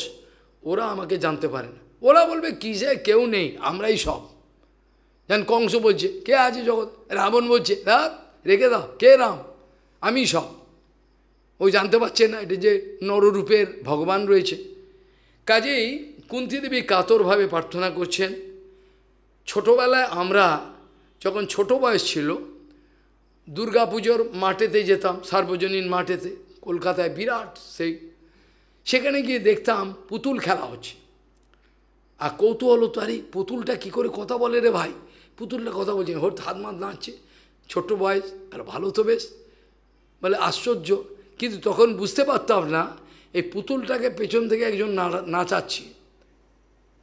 ওরা আমাকে জানতে পারে না ওরা বলবে কী যে কেউ নেই আমরাই সব যেন কংস বলছে কে আছে জগৎ রাবণ বলছে রাত রেখে দাও কে রাম আমি সব ওই জানতে পারছে না এটা যে নররূপের ভগবান রয়েছে কাজেই কুন্তিদেবী কাতরভাবে প্রার্থনা করছেন ছোটোবেলায় আমরা যখন ছোট বয়স ছিল দুর্গা পুজোর মাঠেতে যেতাম সার্বজনীন মাঠেতে কলকাতায় বিরাট সেই সেখানে গিয়ে দেখতাম পুতুল খেলা হচ্ছে আর কৌতূহল তো আরে পুতুলটা কী করে কথা বলে রে ভাই পুতুলটা কথা বলছে হোট হাত মাত নাচছে ছোট্ট বয়স আর ভালো তো বেশ বলে আশ্চর্য কিন্তু তখন বুঝতে পারতাম না এই পুতুলটাকে পেছন থেকে একজন নাচাচ্ছে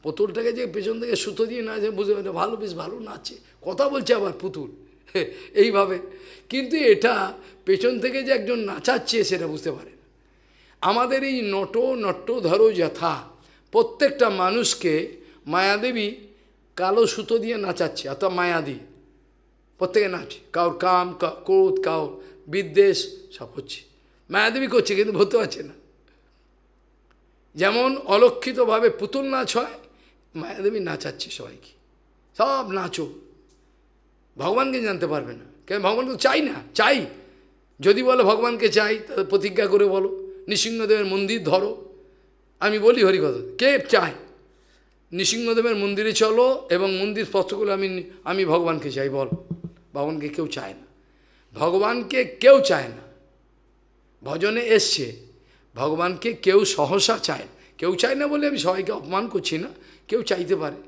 পুতুলটাকে যে পেছন থেকে সুতো দিয়ে নাচে বুঝতে পারে ভালো বেশ ভালো নাচছে কথা বলছে আবার পুতুল এইভাবে কিন্তু এটা পেছন থেকে যে একজন নাচাচ্ছে সেটা বুঝতে পারে আমাদের এই নট নট্য ধরো যথা প্রত্যেকটা মানুষকে মায়াদেবী কালো সুতো দিয়ে নাচাচ্ছে অর্থাৎ মায়াদী প্রত্যেকে নাচে কাউর কাম ক্রোধ কাউর বিদ্বেষ সব হচ্ছে মায়াদেবী করছে কিন্তু বলতে পারছে না যেমন অলক্ষিতভাবে পুতুল নাচ হয় মায়াদেবী নাচাচ্ছে সবাইকে সব নাচো ভগবানকে জানতে পারবে না কেন ভগবান তো চাই না চাই যদি বলো ভগবানকে চাই তাহলে প্রতিজ্ঞা করে বলো নৃসিংহদেবের মন্দির ধরো আমি বলি হরিকথা কে চাই নৃসিংহদেবের মন্দিরে চলো এবং মন্দির স্পষ্ট করলে আমি আমি ভগবানকে চাই বল ভগবানকে কেউ চায় না ভগবানকে কেউ চায় না ভজনে এসছে ভগবানকে কেউ সহসা চায় কেউ চায় না বলে আমি সবাইকে অপমান করছি না কেউ চাইতে পারে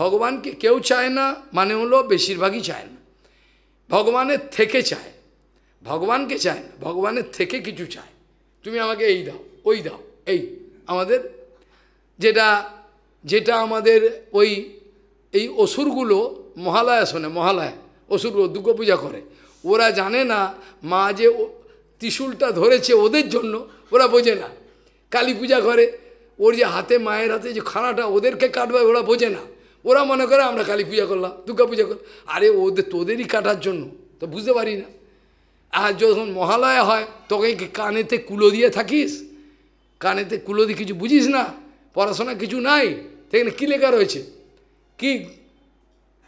ভগবানকে কেউ চায় না মানে হলো বেশিরভাগই চায় না ভগবানের থেকে চায় ভগবানকে চায় না ভগবানের থেকে কিছু চায় তুমি আমাকে এই দাও ওই দাও এই আমাদের যেটা যেটা আমাদের ওই এই অসুরগুলো মহালয়া শোনে মহালয়া অসুরগুলো দুর্গা পূজা করে ওরা জানে না মা যে ত্রিশুলটা ধরেছে ওদের জন্য ওরা বোঝে না কালী পূজা করে ওর যে হাতে মায়ের হাতে যে খানাটা ওদেরকে কাটবে ওরা বোঝে না ওরা মনে করে আমরা কালী পূজা করলাম দুর্গা পূজা করলাম আরে ওদের তোদেরই কাটার জন্য তো বুঝতে পারি না আর যখন মহালয়া হয় তোকে কি কানেতে কুলো দিয়ে থাকিস কানেতে কুলো দিয়ে কিছু বুঝিস না পড়াশোনা কিছু নাই সেখানে কী লেখা রয়েছে কি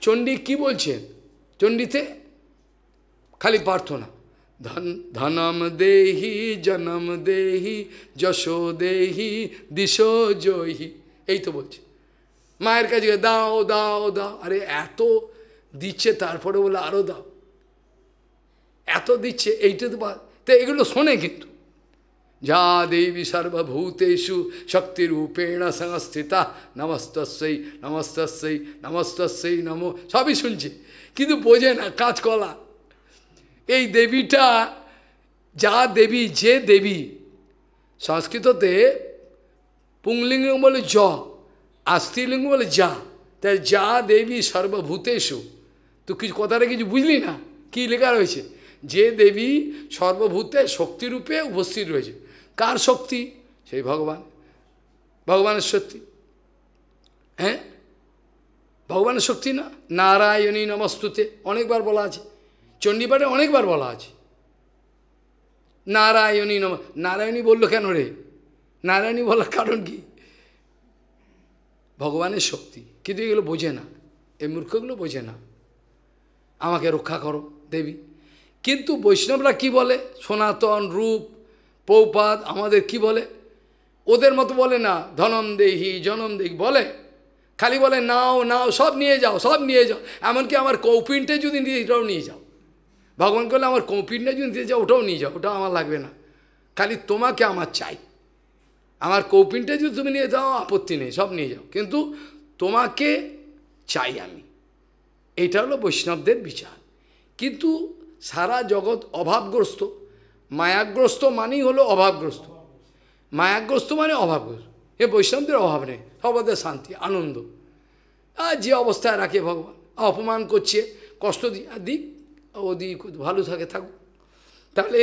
চণ্ডী কি বলছেন চণ্ডীতে খালি প্রার্থনা ধন ধনম দেহি জনম দেহি যশো দেহি দিশো জহি এই তো বলছে মায়ের কাছে দাও দাও দাও আরে এত দিচ্ছে তারপরে বলে আরও দাও এত দিচ্ছে এইটা তো তো এগুলো শোনে কিন্তু যা দেবী সর্বভূতেশু শক্তিরূপেণ সংস্থিতা নমস্তস্যই নমস্তস্যই নমস্তস্যই নমো সবই শুনছে কিন্তু বোঝে না কাজকলা এই দেবীটা যা দেবী যে দেবী সংস্কৃততে পুংলিঙ্গ বলে জ স্ত্রীলিঙ্গ বলে যা তাই যা দেবী সর্বভূতেশু তো কিছু কথাটা কিছু বুঝলি না কি লেখা রয়েছে যে দেবী সর্বভূতে শক্তিরূপে উপস্থিত রয়েছে কার শক্তি সেই ভগবান ভগবানের শক্তি হ্যাঁ ভগবানের শক্তি না নারায়ণী নমস্তুতে অনেকবার বলা আছে চণ্ডীপাঠে অনেকবার বলা আছে নারায়ণী নম নারায়ণী বললো কেন রে নারায়ণী বলার কারণ কী ভগবানের শক্তি কিন্তু এগুলো বোঝে না এই মূর্খগুলো বোঝে না আমাকে রক্ষা করো দেবী কিন্তু বৈষ্ণবরা কি বলে সনাতন রূপ পৌপাদ আমাদের কি বলে ওদের মতো বলে না ধনম দেহি জনম দেহি বলে খালি বলে নাও নাও সব নিয়ে যাও সব নিয়ে যাও এমনকি আমার কৌপিনটে যদি নিয়ে এটাও নিয়ে যাও ভগবান করলে আমার কৌপিনটা যদি নিয়ে যাও ওটাও নিয়ে যাও ওটা আমার লাগবে না খালি তোমাকে আমার চাই আমার কৌপিনটা যদি তুমি নিয়ে যাও আপত্তি নেই সব নিয়ে যাও কিন্তু তোমাকে চাই আমি এটা হলো বৈষ্ণবদের বিচার কিন্তু সারা জগৎ অভাবগ্রস্ত মায়াগ্রস্ত মানেই হলো অভাবগ্রস্ত মায়াগ্রস্ত মানে অভাবগ্রস্ত এ বৈষ্ণবদের অভাব নেই সবাদের শান্তি আনন্দ আর যে অবস্থায় রাখে ভগবান অপমান করছে কষ্ট দি দিক ও দিক ভালো থাকে থাকুক তাহলে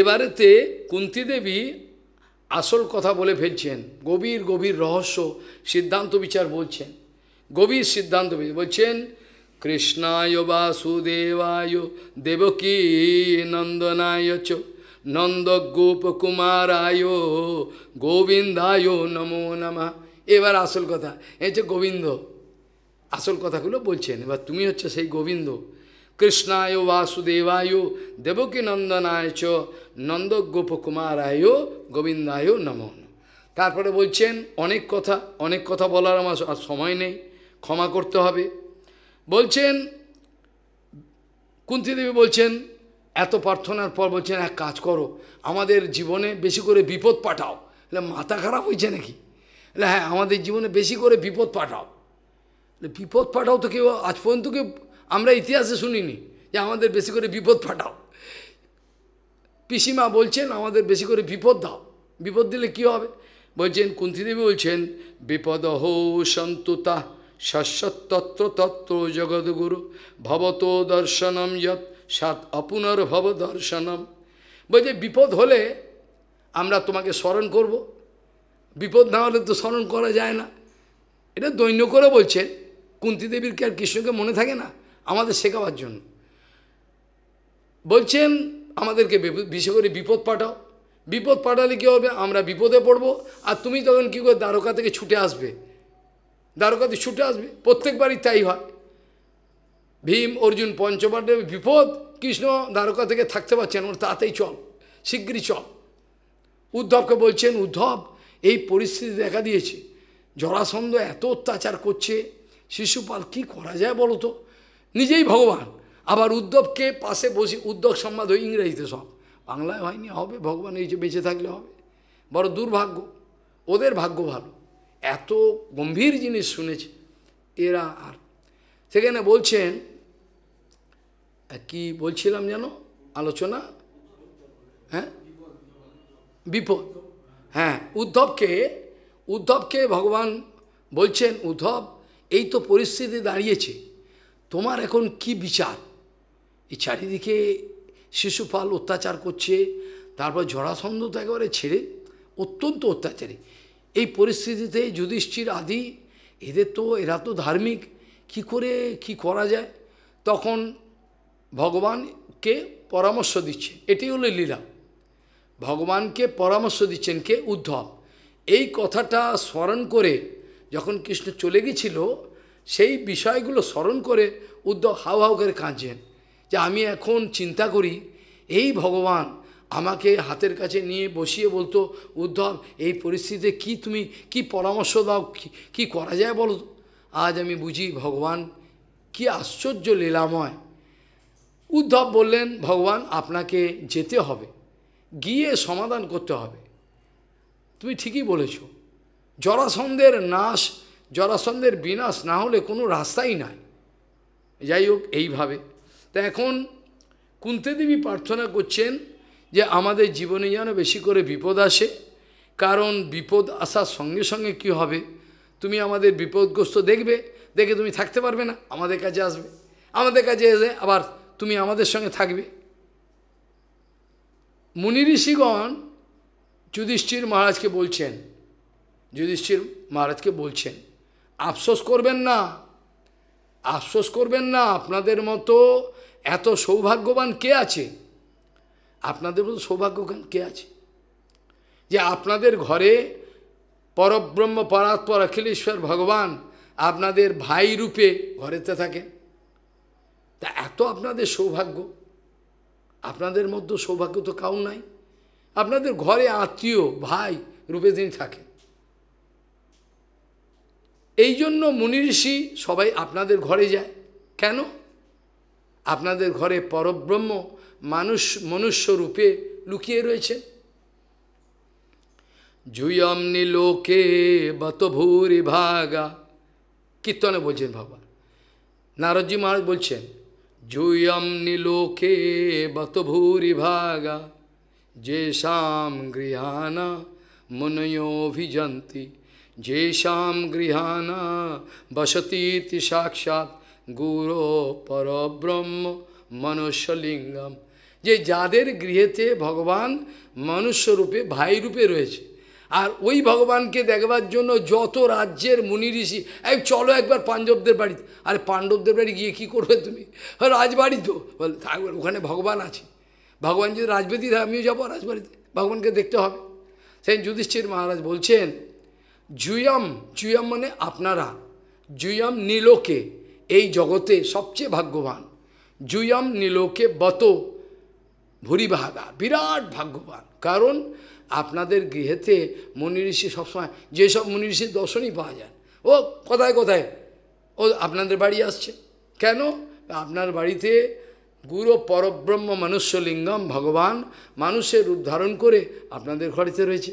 এবারেতে কুন্তিদেবী আসল কথা বলে ফেলছেন গভীর গভীর রহস্য সিদ্ধান্ত বিচার বলছেন গভীর সিদ্ধান্ত বলছেন কৃষ্ণায় বাসুদেবায় দেবকী নন্দনায় চ নন্দ গোপ কুমারায় গোবিন্দায় নমো নমা এবার আসল কথা এই যে গোবিন্দ আসল কথাগুলো বলছেন এবার তুমি হচ্ছে সেই গোবিন্দ কৃষ্ণায় বাসুদেবায় দেবকী নন্দনায় চ নন্দ গোপকুমারায় গোবিন্দায় নমন তারপরে বলছেন অনেক কথা অনেক কথা বলার আমার আর সময় নেই ক্ষমা করতে হবে বলছেন কুন্তিদেবী বলছেন এত প্রার্থনার পর বলছেন এক কাজ করো আমাদের জীবনে বেশি করে বিপদ পাঠাও মাথা খারাপ হয়েছে নাকি হ্যাঁ আমাদের জীবনে বেশি করে বিপদ পাঠাও বিপদ পাঠাও তো কেউ আজ পর্যন্ত কেউ আমরা ইতিহাসে শুনিনি যে আমাদের বেশি করে বিপদ ফাটাও পিসিমা বলছেন আমাদের বেশি করে বিপদ দাও বিপদ দিলে কি হবে বলছেন কুন্তিদেবী বলছেন বিপদ হো সন্তুতা শাশ্বতত্ত্ব তত্ত্ব জগৎগুরু ভবত দর্শনম যত সাত অপুনর্ভব দর্শনম বলছে বিপদ হলে আমরা তোমাকে স্মরণ করব বিপদ না হলে তো স্মরণ করা যায় না এটা দৈন্য করে বলছেন কুন্তিদেবীর কি আর কৃষ্ণকে মনে থাকে না আমাদের শেখাবার জন্য বলছেন আমাদেরকে বিশেষ করে বিপদ পাঠাও বিপদ পাঠালে কী হবে আমরা বিপদে পড়ব আর তুমি তখন কী করে দ্বারকা থেকে ছুটে আসবে দ্বারকাতে ছুটে আসবে প্রত্যেকবারই তাই হয় ভীম অর্জুন পঞ্চপাণ্ডব বিপদ কৃষ্ণ দ্বারকা থেকে থাকতে পারছেন ওর তাতেই চল শীঘ্রই চল উদ্ধবকে বলছেন উদ্ধব এই পরিস্থিতি দেখা দিয়েছে জরাসন্ধ এত অত্যাচার করছে শিশুপাল কি করা যায় বলো তো নিজেই ভগবান আবার উদ্ধবকে পাশে বসে উদ্যোগ সম্বাদ হয়ে ইংরেজিতে সব বাংলায় হয়নি হবে ভগবান এই যে বেঁচে থাকলে হবে বড় দুর্ভাগ্য ওদের ভাগ্য ভালো এত গম্ভীর জিনিস শুনেছে এরা আর সেখানে বলছেন কি বলছিলাম যেন আলোচনা হ্যাঁ বিপদ হ্যাঁ উদ্ধবকে উদ্ধবকে ভগবান বলছেন উদ্ধব এই তো পরিস্থিতি দাঁড়িয়েছে তোমার এখন কি বিচার এই চারিদিকে শিশুপাল অত্যাচার করছে তারপর জরাসন্ধ তো একেবারে ছেড়ে অত্যন্ত অত্যাচারী এই পরিস্থিতিতে যুধিষ্ঠির আদি এদের তো এরা তো ধার্মিক কি করে কি করা যায় তখন ভগবানকে পরামর্শ দিচ্ছে এটি হলো লীলা ভগবানকে পরামর্শ দিচ্ছেন কে উদ্ধব এই কথাটা স্মরণ করে যখন কৃষ্ণ চলে গেছিল সেই বিষয়গুলো স্মরণ করে উদ্ধব হাও হাও করে কাঁদছেন যে আমি এখন চিন্তা করি এই ভগবান আমাকে হাতের কাছে নিয়ে বসিয়ে বলতো উদ্ধব এই পরিস্থিতিতে কি তুমি কি পরামর্শ দাও কি করা যায় বলো আজ আমি বুঝি ভগবান কি আশ্চর্য লীলাময় উদ্ধব বললেন ভগবান আপনাকে যেতে হবে গিয়ে সমাধান করতে হবে তুমি ঠিকই বলেছ জরাসন্ধের নাশ জরাসন্ধের বিনাশ না হলে কোনো রাস্তাই নাই যাই হোক এইভাবে তা এখন কুন্তেদেবী প্রার্থনা করছেন যে আমাদের জীবনে যেন বেশি করে বিপদ আসে কারণ বিপদ আসার সঙ্গে সঙ্গে কি হবে তুমি আমাদের বিপদগ্রস্ত দেখবে দেখে তুমি থাকতে পারবে না আমাদের কাছে আসবে আমাদের কাছে এসে আবার তুমি আমাদের সঙ্গে থাকবে মুনি ঋষিগণ যুধিষ্ঠির মহারাজকে বলছেন যুধিষ্ঠির মহারাজকে বলছেন আফসোস করবেন না আফসোস করবেন না আপনাদের মতো এত সৌভাগ্যবান কে আছে আপনাদের মতো সৌভাগ্যবান কে আছে যে আপনাদের ঘরে পরব্রহ্ম পরাৎপর অখিলেশ্বর ভগবান আপনাদের ভাই রূপে ঘরেতে থাকেন তা এত আপনাদের সৌভাগ্য আপনাদের মধ্যে সৌভাগ্য তো কাউ নাই আপনাদের ঘরে আত্মীয় ভাই রূপে তিনি থাকেন এই জন্য মুনি ঋষি সবাই আপনাদের ঘরে যায় কেন আপনাদের ঘরে পরব্রহ্ম মানুষ মনুষ্য রূপে লুকিয়ে রয়েছে জুয়মনি লোকে বত ভূরি ভাগা কীর্তনে বলছেন ভগবান নারদজি মহারাজ বলছেন জুয়মনি লোকে বত ভূরি ভাগা শাম গৃহানা মনয়ভিজন্তী যেশাম গৃহানা বসতীতি সাক্ষাৎ গুরো পরব্রহ্ম মনুষ্যলিঙ্গম যে যাদের গৃহেতে ভগবান মনুষ্যরূপে ভাইরূপে রয়েছে আর ওই ভগবানকে দেখবার জন্য যত রাজ্যের মুনি ঋষি এক চলো একবার পাণ্ডবদের বাড়িতে আরে পাণ্ডবদের বাড়ি গিয়ে কি করবে তুমি রাজবাড়ি তো বলে ওখানে ভগবান আছে ভগবান যদি রাজবেদি আমিও যাবো রাজবাড়িতে ভগবানকে দেখতে হবে সেই যুধিষ্ঠির মহারাজ বলছেন জুয়াম জুয়াম মানে আপনারা জুয়াম নীলোকে এই জগতে সবচেয়ে ভাগ্যবান জুয়াম নীলোকে বত ভুরিভাগা বিরাট ভাগ্যবান কারণ আপনাদের গৃহেতে ঋষি সবসময় যেসব ঋষির দর্শনই পাওয়া যায় ও কোথায় কোথায় ও আপনাদের বাড়ি আসছে কেন আপনার বাড়িতে গুরু পরব্রহ্ম মনুষ্যলিঙ্গম ভগবান মানুষের রূপ ধারণ করে আপনাদের ঘরেতে রয়েছে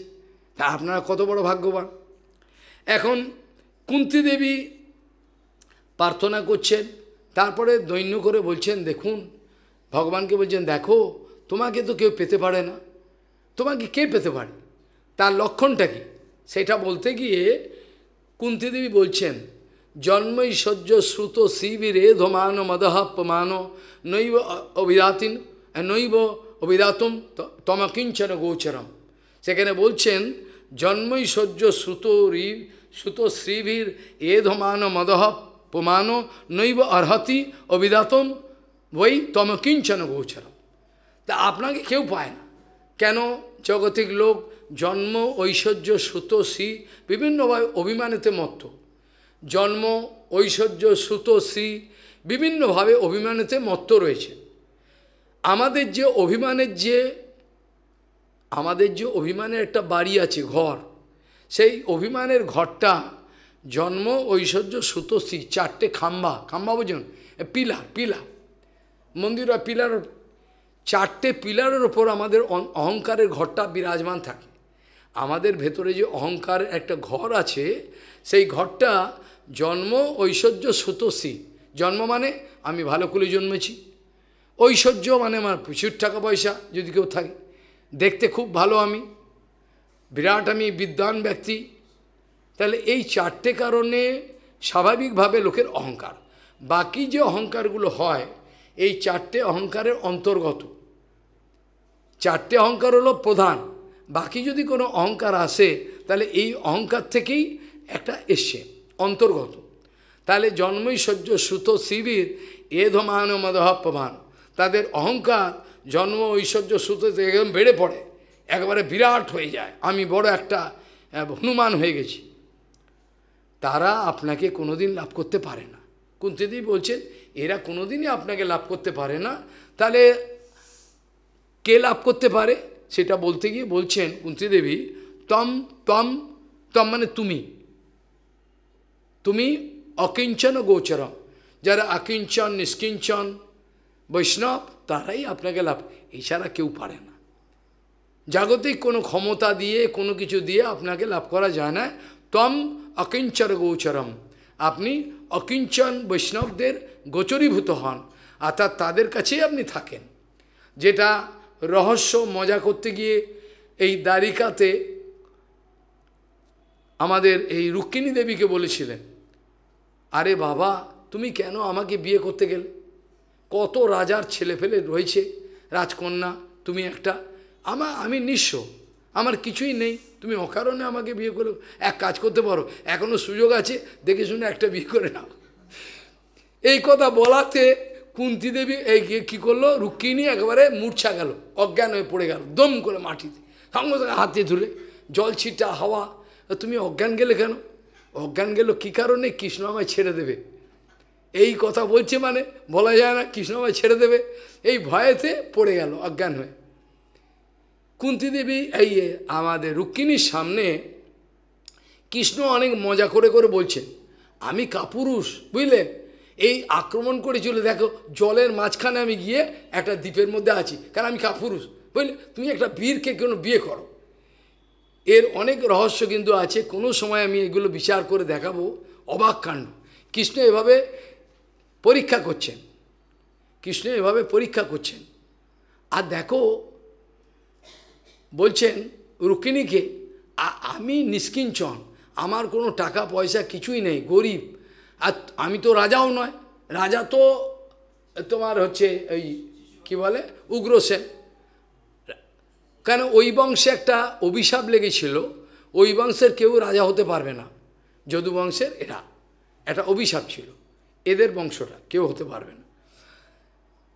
তা আপনারা কত বড় ভাগ্যবান এখন কুন্তি দেবী প্রার্থনা করছেন তারপরে দৈন্য করে বলছেন দেখুন ভগবানকে বলছেন দেখো তোমাকে তো কেউ পেতে পারে না তোমাকে কে পেতে পারে তার লক্ষণটা কি সেটা বলতে গিয়ে কুন্তিদেবী বলছেন জন্মই সহ্য শ্রুত শিবিরে ধমান মদহাপমান নৈব অবিরাতিন নৈব অবিরাতম তমাকিঞ্চন গোচরম সেখানে বলছেন জন্মই সহ্য সুত রী সুত শ্রীভীর এধমান মদহ পমান নৈব অর্হতি অবিদাতম বই তম কিঞ্চন গোচরম তা আপনাকে কেউ পায় না কেন জগতিক লোক জন্ম ঐশ্বর্য সুত শ্রী বিভিন্নভাবে অভিমানেতে মত্ত জন্ম ঐশ্বর্য সুত শ্রী বিভিন্নভাবে অভিমানেতে মত্ত রয়েছে আমাদের যে অভিমানের যে আমাদের যে অভিমানের একটা বাড়ি আছে ঘর সেই অভিমানের ঘরটা জন্ম ঐশ্বর্য সুতোশ্রী চারটে খাম্বা খাম্বা বোঝন পিলার পিলার মন্দির আর পিলার চারটে পিলারের ওপর আমাদের অহংকারের ঘরটা বিরাজমান থাকে আমাদের ভেতরে যে অহংকার একটা ঘর আছে সেই ঘরটা জন্ম ঐশ্বর্য সুতোষী জন্ম মানে আমি ভালো করে জন্মেছি ঐশ্বর্য মানে আমার প্রচুর টাকা পয়সা যদি কেউ থাকে দেখতে খুব ভালো আমি বিরাট আমি বিদ্বান ব্যক্তি তাহলে এই চারটে কারণে স্বাভাবিকভাবে লোকের অহংকার বাকি যে অহংকারগুলো হয় এই চারটে অহংকারের অন্তর্গত চারটে অহংকার হলো প্রধান বাকি যদি কোনো অহংকার আসে তাহলে এই অহংকার থেকেই একটা এসছে অন্তর্গত তাহলে জন্মই সহ্য সুত শিবির এ ধমান প্রমাণ তাদের অহংকার জন্ম ঐশ্বর্য সূত্রতে একদম বেড়ে পড়ে একবারে বিরাট হয়ে যায় আমি বড় একটা হনুমান হয়ে গেছি তারা আপনাকে কোনোদিন লাভ করতে পারে না কুন্তিদি বলছেন এরা কোনোদিনই আপনাকে লাভ করতে পারে না তাহলে কে লাভ করতে পারে সেটা বলতে গিয়ে বলছেন কুন্তিদেবী তম তম তম মানে তুমি তুমি অকিঞ্চন গোচরম যারা অকিঞ্চন নিষ্কিঞ্চন বৈষ্ণব তারাই আপনাকে লাভ এছাড়া কেউ পারে না জাগতিক কোনো ক্ষমতা দিয়ে কোনো কিছু দিয়ে আপনাকে লাভ করা যায় না তম অকিঞ্চর গোচরম আপনি অকিঞ্চন বৈষ্ণবদের গোচরীভূত হন অর্থাৎ তাদের কাছেই আপনি থাকেন যেটা রহস্য মজা করতে গিয়ে এই দ্বারিকাতে আমাদের এই রুক্মিণী দেবীকে বলেছিলেন আরে বাবা তুমি কেন আমাকে বিয়ে করতে গেলে কত রাজার ছেলে ফেলে রয়েছে রাজকন্যা তুমি একটা আমা আমি নিঃস্ব আমার কিছুই নেই তুমি অকারণে আমাকে বিয়ে করে এক কাজ করতে পারো এখনও সুযোগ আছে দেখে শুনে একটা বিয়ে করে নাও এই কথা বলাতে কুন্তি দেবী এই কী করলো রুক্মিণী একেবারে মূর্ছা গেল অজ্ঞান হয়ে পড়ে গেল দম করে মাটিতে সঙ্গে সঙ্গে হাতে ধুলে জল ছিটা হাওয়া তুমি অজ্ঞান গেলে কেন অজ্ঞান গেল কী কারণে কৃষ্ণ আমায় ছেড়ে দেবে এই কথা বলছে মানে বলা যায় না কৃষ্ণময় ছেড়ে দেবে এই ভয়েতে পড়ে গেল অজ্ঞান হয়ে কুন্তি দেবী এই আমাদের রুক্মিণীর সামনে কৃষ্ণ অনেক মজা করে করে বলছেন আমি কাপুরুষ বুঝলে এই আক্রমণ করেছিল দেখো জলের মাঝখানে আমি গিয়ে একটা দ্বীপের মধ্যে আছি কারণ আমি কাপুরুষ বুঝলে তুমি একটা বীরকে কোনো বিয়ে করো এর অনেক রহস্য কিন্তু আছে কোনো সময় আমি এগুলো বিচার করে দেখাবো অবাক কাণ্ড কৃষ্ণ এভাবে পরীক্ষা করছেন কৃষ্ণ এভাবে পরীক্ষা করছেন আর দেখো বলছেন রুক্মিণীকে আমি নিষ্কিঞ্চন আমার কোনো টাকা পয়সা কিছুই নেই গরিব আর আমি তো রাজাও নয় রাজা তো তোমার হচ্ছে এই কি বলে উগ্রসেন কেন ওই বংশে একটা অভিশাপ লেগেছিল ওই বংশের কেউ রাজা হতে পারবে না যদু বংশের এরা একটা অভিশাপ ছিল এদের বংশটা কেউ হতে পারবে না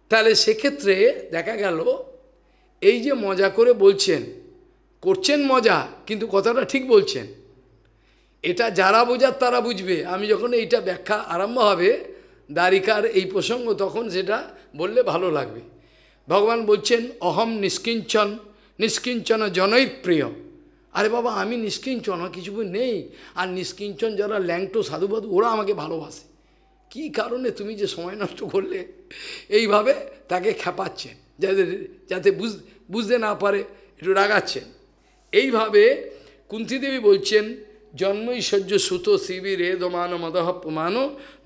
তাহলে সেক্ষেত্রে দেখা গেল এই যে মজা করে বলছেন করছেন মজা কিন্তু কথাটা ঠিক বলছেন এটা যারা বোঝার তারা বুঝবে আমি যখন এইটা ব্যাখ্যা আরম্ভ হবে দ্বারিকার এই প্রসঙ্গ তখন সেটা বললে ভালো লাগবে ভগবান বলছেন অহম নিষ্কিঞ্চন নিষ্কিঞ্চন জনই প্রিয় আরে বাবা আমি নিষ্কিঞ্চন কিছু নেই আর নিষ্কিঞ্চন যারা ল্যাংটো সাধুবাধু ওরা আমাকে ভালোবাসে কি কারণে তুমি যে সময় নষ্ট করলে এইভাবে তাকে খেপাচ্ছেন যাতে যাতে বুঝ বুঝতে না পারে একটু রাগাচ্ছেন এইভাবে কুন্তিদেবী বলছেন জন্ম সুত শিবির এ দমান মদহ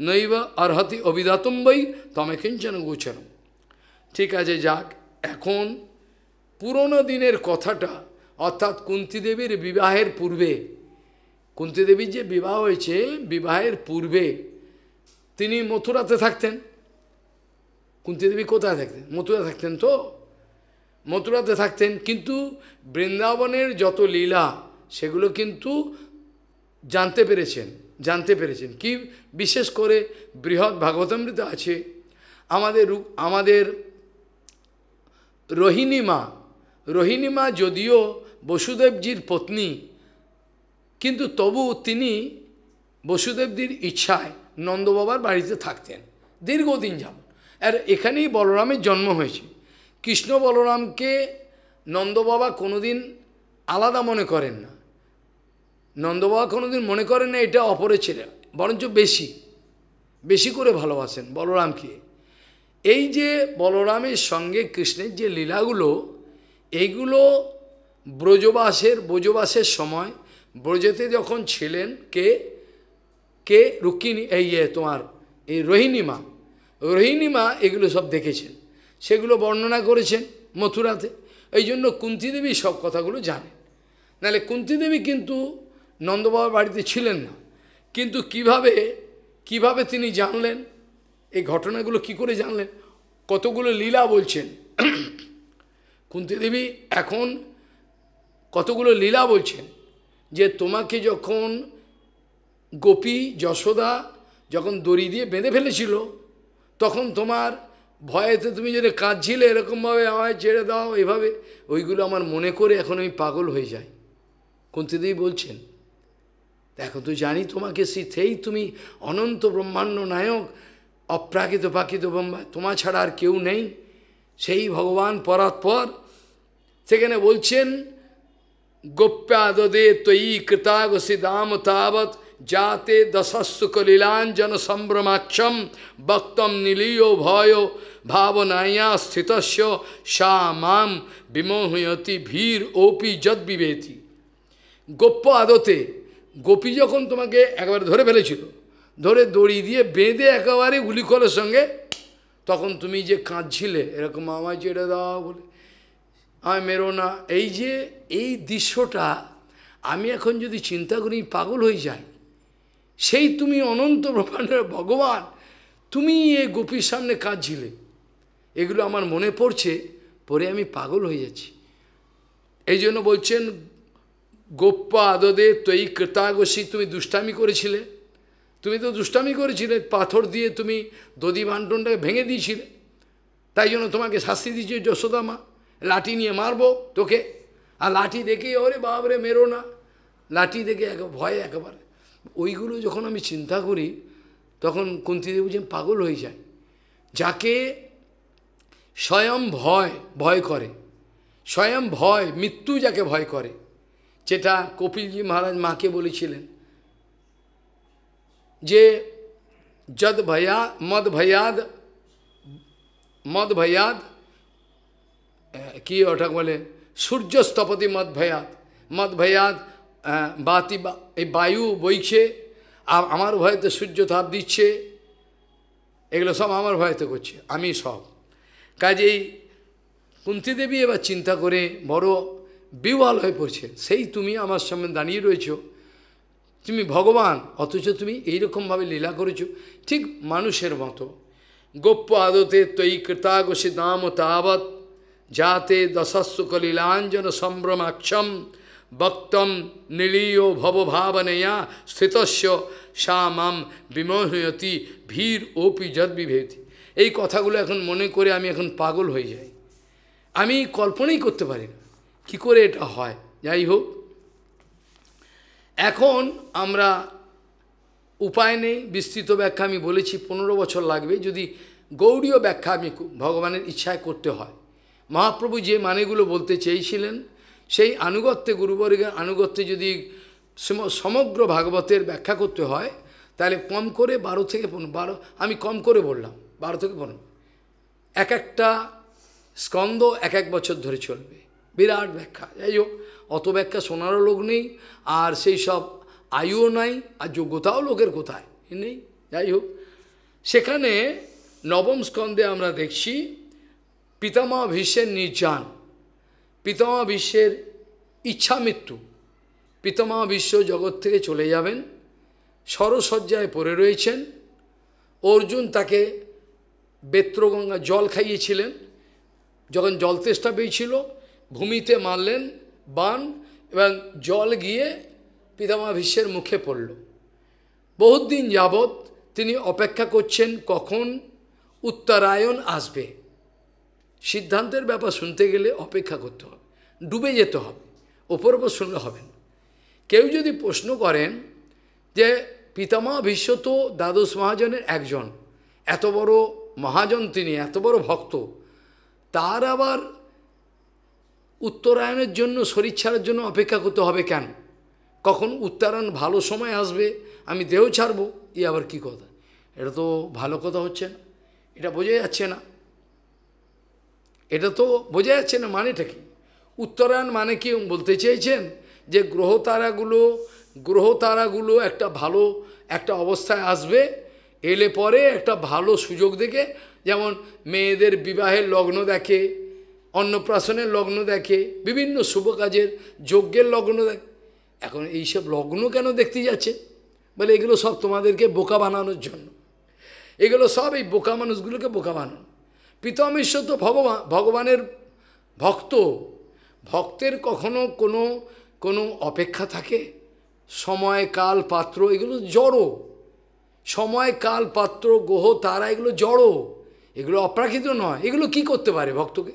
নৈব অর্হতি অবিদাতম্বই কিঞ্চন গোচরম ঠিক আছে যাক এখন পুরনো দিনের কথাটা অর্থাৎ কুন্তিদেবীর বিবাহের পূর্বে কুন্তিদেবীর যে বিবাহ হয়েছে বিবাহের পূর্বে তিনি মথুরাতে থাকতেন কুন্তিদেবী কোথায় থাকতেন মথুরা থাকতেন তো মথুরাতে থাকতেন কিন্তু বৃন্দাবনের যত লীলা সেগুলো কিন্তু জানতে পেরেছেন জানতে পেরেছেন কি বিশেষ করে বৃহৎ ভাগবতামৃত আছে আমাদের আমাদের রোহিণীমা রোহিণীমা যদিও বসুদেবজির পত্নী কিন্তু তবু তিনি বসুদেবজির ইচ্ছায় নন্দবাবার বাড়িতে থাকতেন দীর্ঘদিন যাব আর এখানেই বলরামের জন্ম হয়েছে কৃষ্ণ বলরামকে নন্দবাবা কোনোদিন আলাদা মনে করেন না নন্দবাবা কোনোদিন মনে করেন না এটা অপরের ছেলে বরঞ্চ বেশি বেশি করে ভালোবাসেন বলরামকে এই যে বলরামের সঙ্গে কৃষ্ণের যে লীলাগুলো এইগুলো ব্রজবাসের ব্রজবাসের সময় ব্রজেতে যখন ছিলেন কে কে রুক্মিণী এই ইয়ে তোমার এই রোহিণীমা রোহিণীমা এগুলো সব দেখেছেন সেগুলো বর্ণনা করেছেন মথুরাতে এই জন্য কুন্তিদেবী সব কথাগুলো জানেন নাহলে কুন্তিদেবী কিন্তু নন্দবাবার বাড়িতে ছিলেন না কিন্তু কিভাবে কিভাবে তিনি জানলেন এই ঘটনাগুলো কি করে জানলেন কতগুলো লীলা বলছেন কুন্তিদেবী এখন কতগুলো লীলা বলছেন যে তোমাকে যখন গোপী যশোদা যখন দড়ি দিয়ে বেঁধে ফেলেছিল তখন তোমার ভয়েতে তুমি যদি কাঁদছিলে এরকমভাবে আমায় ছেড়ে দাও এভাবে ওইগুলো আমার মনে করে এখন আমি পাগল হয়ে যাই কুন্তিদেবী বলছেন দেখো তো জানি তোমাকে সেই তুমি অনন্ত ব্রহ্মাণ্ড নায়ক অপ্রাকৃত প্রাকৃত ব্রহ্মা তোমা ছাড়া আর কেউ নেই সেই ভগবান পরাৎপর সেখানে বলছেন গোপ্যাদদে তৈ কৃতাগসি দাম তাবত যাতে দশস্যুকলীলাঞ্জন সম্ভ্রমাক্ষম বক্তম নীলীয় ভয় ভাবনায়া স্থিতস্য সা মাম বিমোহতি ভীর ওপি যদ বিবেতি গোপ্য আদতে গোপী যখন তোমাকে একবার ধরে ফেলেছিল ধরে দড়ি দিয়ে বেঁধে একেবারে গুলিকলের সঙ্গে তখন তুমি যে কাঁদছিলে এরকম আমায় চেড়ে দাও বলে আমি মেরো না এই যে এই দৃশ্যটা আমি এখন যদি চিন্তা করি পাগল হয়ে যাই সেই তুমি অনন্ত ব্রহ্মাণ্ডের ভগবান তুমি এ গোপীর সামনে কাঁদছিলে এগুলো আমার মনে পড়ছে পরে আমি পাগল হয়ে যাচ্ছি এই জন্য বলছেন গোপ্পা আদদে তৈ কৃতাগসী তুমি দুষ্টামি করেছিলে তুমি তো দুষ্টামি করেছিলে পাথর দিয়ে তুমি দদি ভান্টনটাকে ভেঙে দিয়েছিলে তাই জন্য তোমাকে শাস্তি দিয়েছি যশোদা মা লাঠি নিয়ে মারবো তোকে আর লাঠি দেখেই ওরে বাবরে মেরো না লাঠি দেখে এক ভয় একেবারে ওইগুলো যখন আমি চিন্তা করি তখন কুন্তিদেব যে পাগল হয়ে যায় যাকে স্বয়ং ভয় ভয় করে স্বয়ং ভয় মৃত্যু যাকে ভয় করে যেটা কপিলজি মহারাজ মাকে বলেছিলেন যে যদ ভয়া মদ ভয়াদ মদ ভয়াদ কি ওটা বলে সূর্যস্তপতি মদ ভয়াদ মদ ভয়াদ বাতি বা এই বায়ু বইছে আর আমার ভয়েতে সূর্য তাপ দিচ্ছে এগুলো সব আমার ভয়েতে করছে আমি সব কাজেই কুন্তিদেবী এবার চিন্তা করে বড় বিওয়াল হয়ে পড়ছে সেই তুমি আমার সামনে দাঁড়িয়ে রয়েছ তুমি ভগবান অথচ তুমি এইরকমভাবে লীলা করেছ ঠিক মানুষের মতো গোপ্য আদতে তৈ কৃতাগসি দাম তাবৎ যাতে দশস্ব লীলাঞ্জন সম্ভ্রমাক্ষম বক্তম নিলীয় ভবভাবনেয়া স্থিতস্য শ্যামাম মাম বিমহতি ভীর ওপি যদ বিভেতি এই কথাগুলো এখন মনে করে আমি এখন পাগল হয়ে যাই আমি কল্পনাই করতে পারি না কী করে এটা হয় যাই হোক এখন আমরা উপায় নেই বিস্তৃত ব্যাখ্যা আমি বলেছি পনেরো বছর লাগবে যদি গৌড়ীয় ব্যাখ্যা আমি ভগবানের ইচ্ছায় করতে হয় মহাপ্রভু যে মানেগুলো বলতে চেয়েছিলেন সেই আনুগত্যে গুরুবর্গের আনুগত্যে যদি সমগ্র ভাগবতের ব্যাখ্যা করতে হয় তাহলে কম করে বারো থেকে পনেরো বারো আমি কম করে বললাম বারো থেকে পনেরো এক একটা স্কন্দ এক এক বছর ধরে চলবে বিরাট ব্যাখ্যা যাই হোক অত ব্যাখ্যা শোনারও লোক নেই আর সেই সব আয়ুও নাই আর যোগ্যতাও লোকের কোথায় নেই যাই হোক সেখানে নবম স্কন্ধে আমরা দেখছি পিতামহ ভীষ্মের নির্যান পিতামা বিশ্বের ইচ্ছা মৃত্যু পিতামা বিশ্ব জগৎ থেকে চলে যাবেন সরসজ্জায় পড়ে রয়েছেন অর্জুন তাকে বেত্রগঙ্গা জল খাইয়েছিলেন যখন জল তেষ্টা পেয়েছিল ভূমিতে মারলেন বান এবং জল গিয়ে পিতামা বিশ্বের মুখে পড়ল বহু দিন যাবৎ তিনি অপেক্ষা করছেন কখন উত্তরায়ণ আসবে সিদ্ধান্তের ব্যাপার শুনতে গেলে অপেক্ষা করতে হবে ডুবে যেতে হবে ওপর ওপর শুনলে হবে কেউ যদি প্রশ্ন করেন যে পিতামা বিশ্ব তো দ্বাদশ মহাজনের একজন এত বড় মহাজন তিনি এত বড় ভক্ত তার আবার উত্তরায়ণের জন্য শরীর ছাড়ার জন্য অপেক্ষা করতে হবে কেন কখন উত্তরায়ণ ভালো সময় আসবে আমি দেহ ছাড়বো ই আবার কি কথা এটা তো ভালো কথা হচ্ছে না এটা বোঝা যাচ্ছে না এটা তো বোঝা যাচ্ছে না মানেটা কি উত্তরায়ণ মানে কি বলতে চেয়েছেন যে গ্রহ তারাগুলো গ্রহ তারাগুলো একটা ভালো একটা অবস্থায় আসবে এলে পরে একটা ভালো সুযোগ দেখে যেমন মেয়েদের বিবাহের লগ্ন দেখে অন্নপ্রাশনের লগ্ন দেখে বিভিন্ন শুভ কাজের যজ্ঞের লগ্ন দেখে এখন এইসব লগ্ন কেন দেখতে যাচ্ছে বলে এগুলো সব তোমাদেরকে বোকা বানানোর জন্য এগুলো সব এই বোকা মানুষগুলোকে বোকা বানানো প্রীতমেশ্বর তো ভগবান ভগবানের ভক্ত ভক্তের কখনো কোনো কোনো অপেক্ষা থাকে সময় কাল পাত্র এগুলো জড়ো সময় কাল পাত্র গ্রহ তারা এগুলো জড়ো এগুলো অপ্রাকৃত নয় এগুলো কি করতে পারে ভক্তকে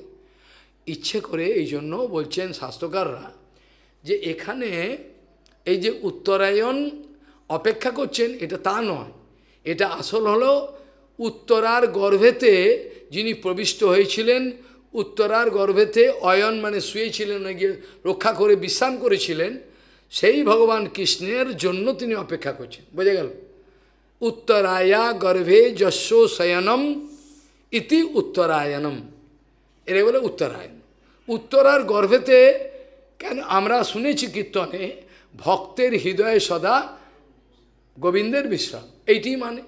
ইচ্ছে করে এই জন্য বলছেন স্বাস্থ্যকাররা যে এখানে এই যে উত্তরায়ণ অপেক্ষা করছেন এটা তা নয় এটা আসল হলো উত্তরার গর্ভেতে যিনি প্রবিষ্ট হয়েছিলেন উত্তরার গর্ভেতে অয়ন মানে শুয়েছিলেন মানে রক্ষা করে বিশ্রাম করেছিলেন সেই ভগবান কৃষ্ণের জন্য তিনি অপেক্ষা করছেন বোঝা গেল উত্তরায়া গর্ভে যশ শয়নম ইতি উত্তরায়নম এর বলে উত্তরায়ণ উত্তরার গর্ভেতে কেন আমরা শুনেছি কীর্তনে ভক্তের হৃদয়ে সদা গোবিন্দের বিশ্রাম এইটি মানে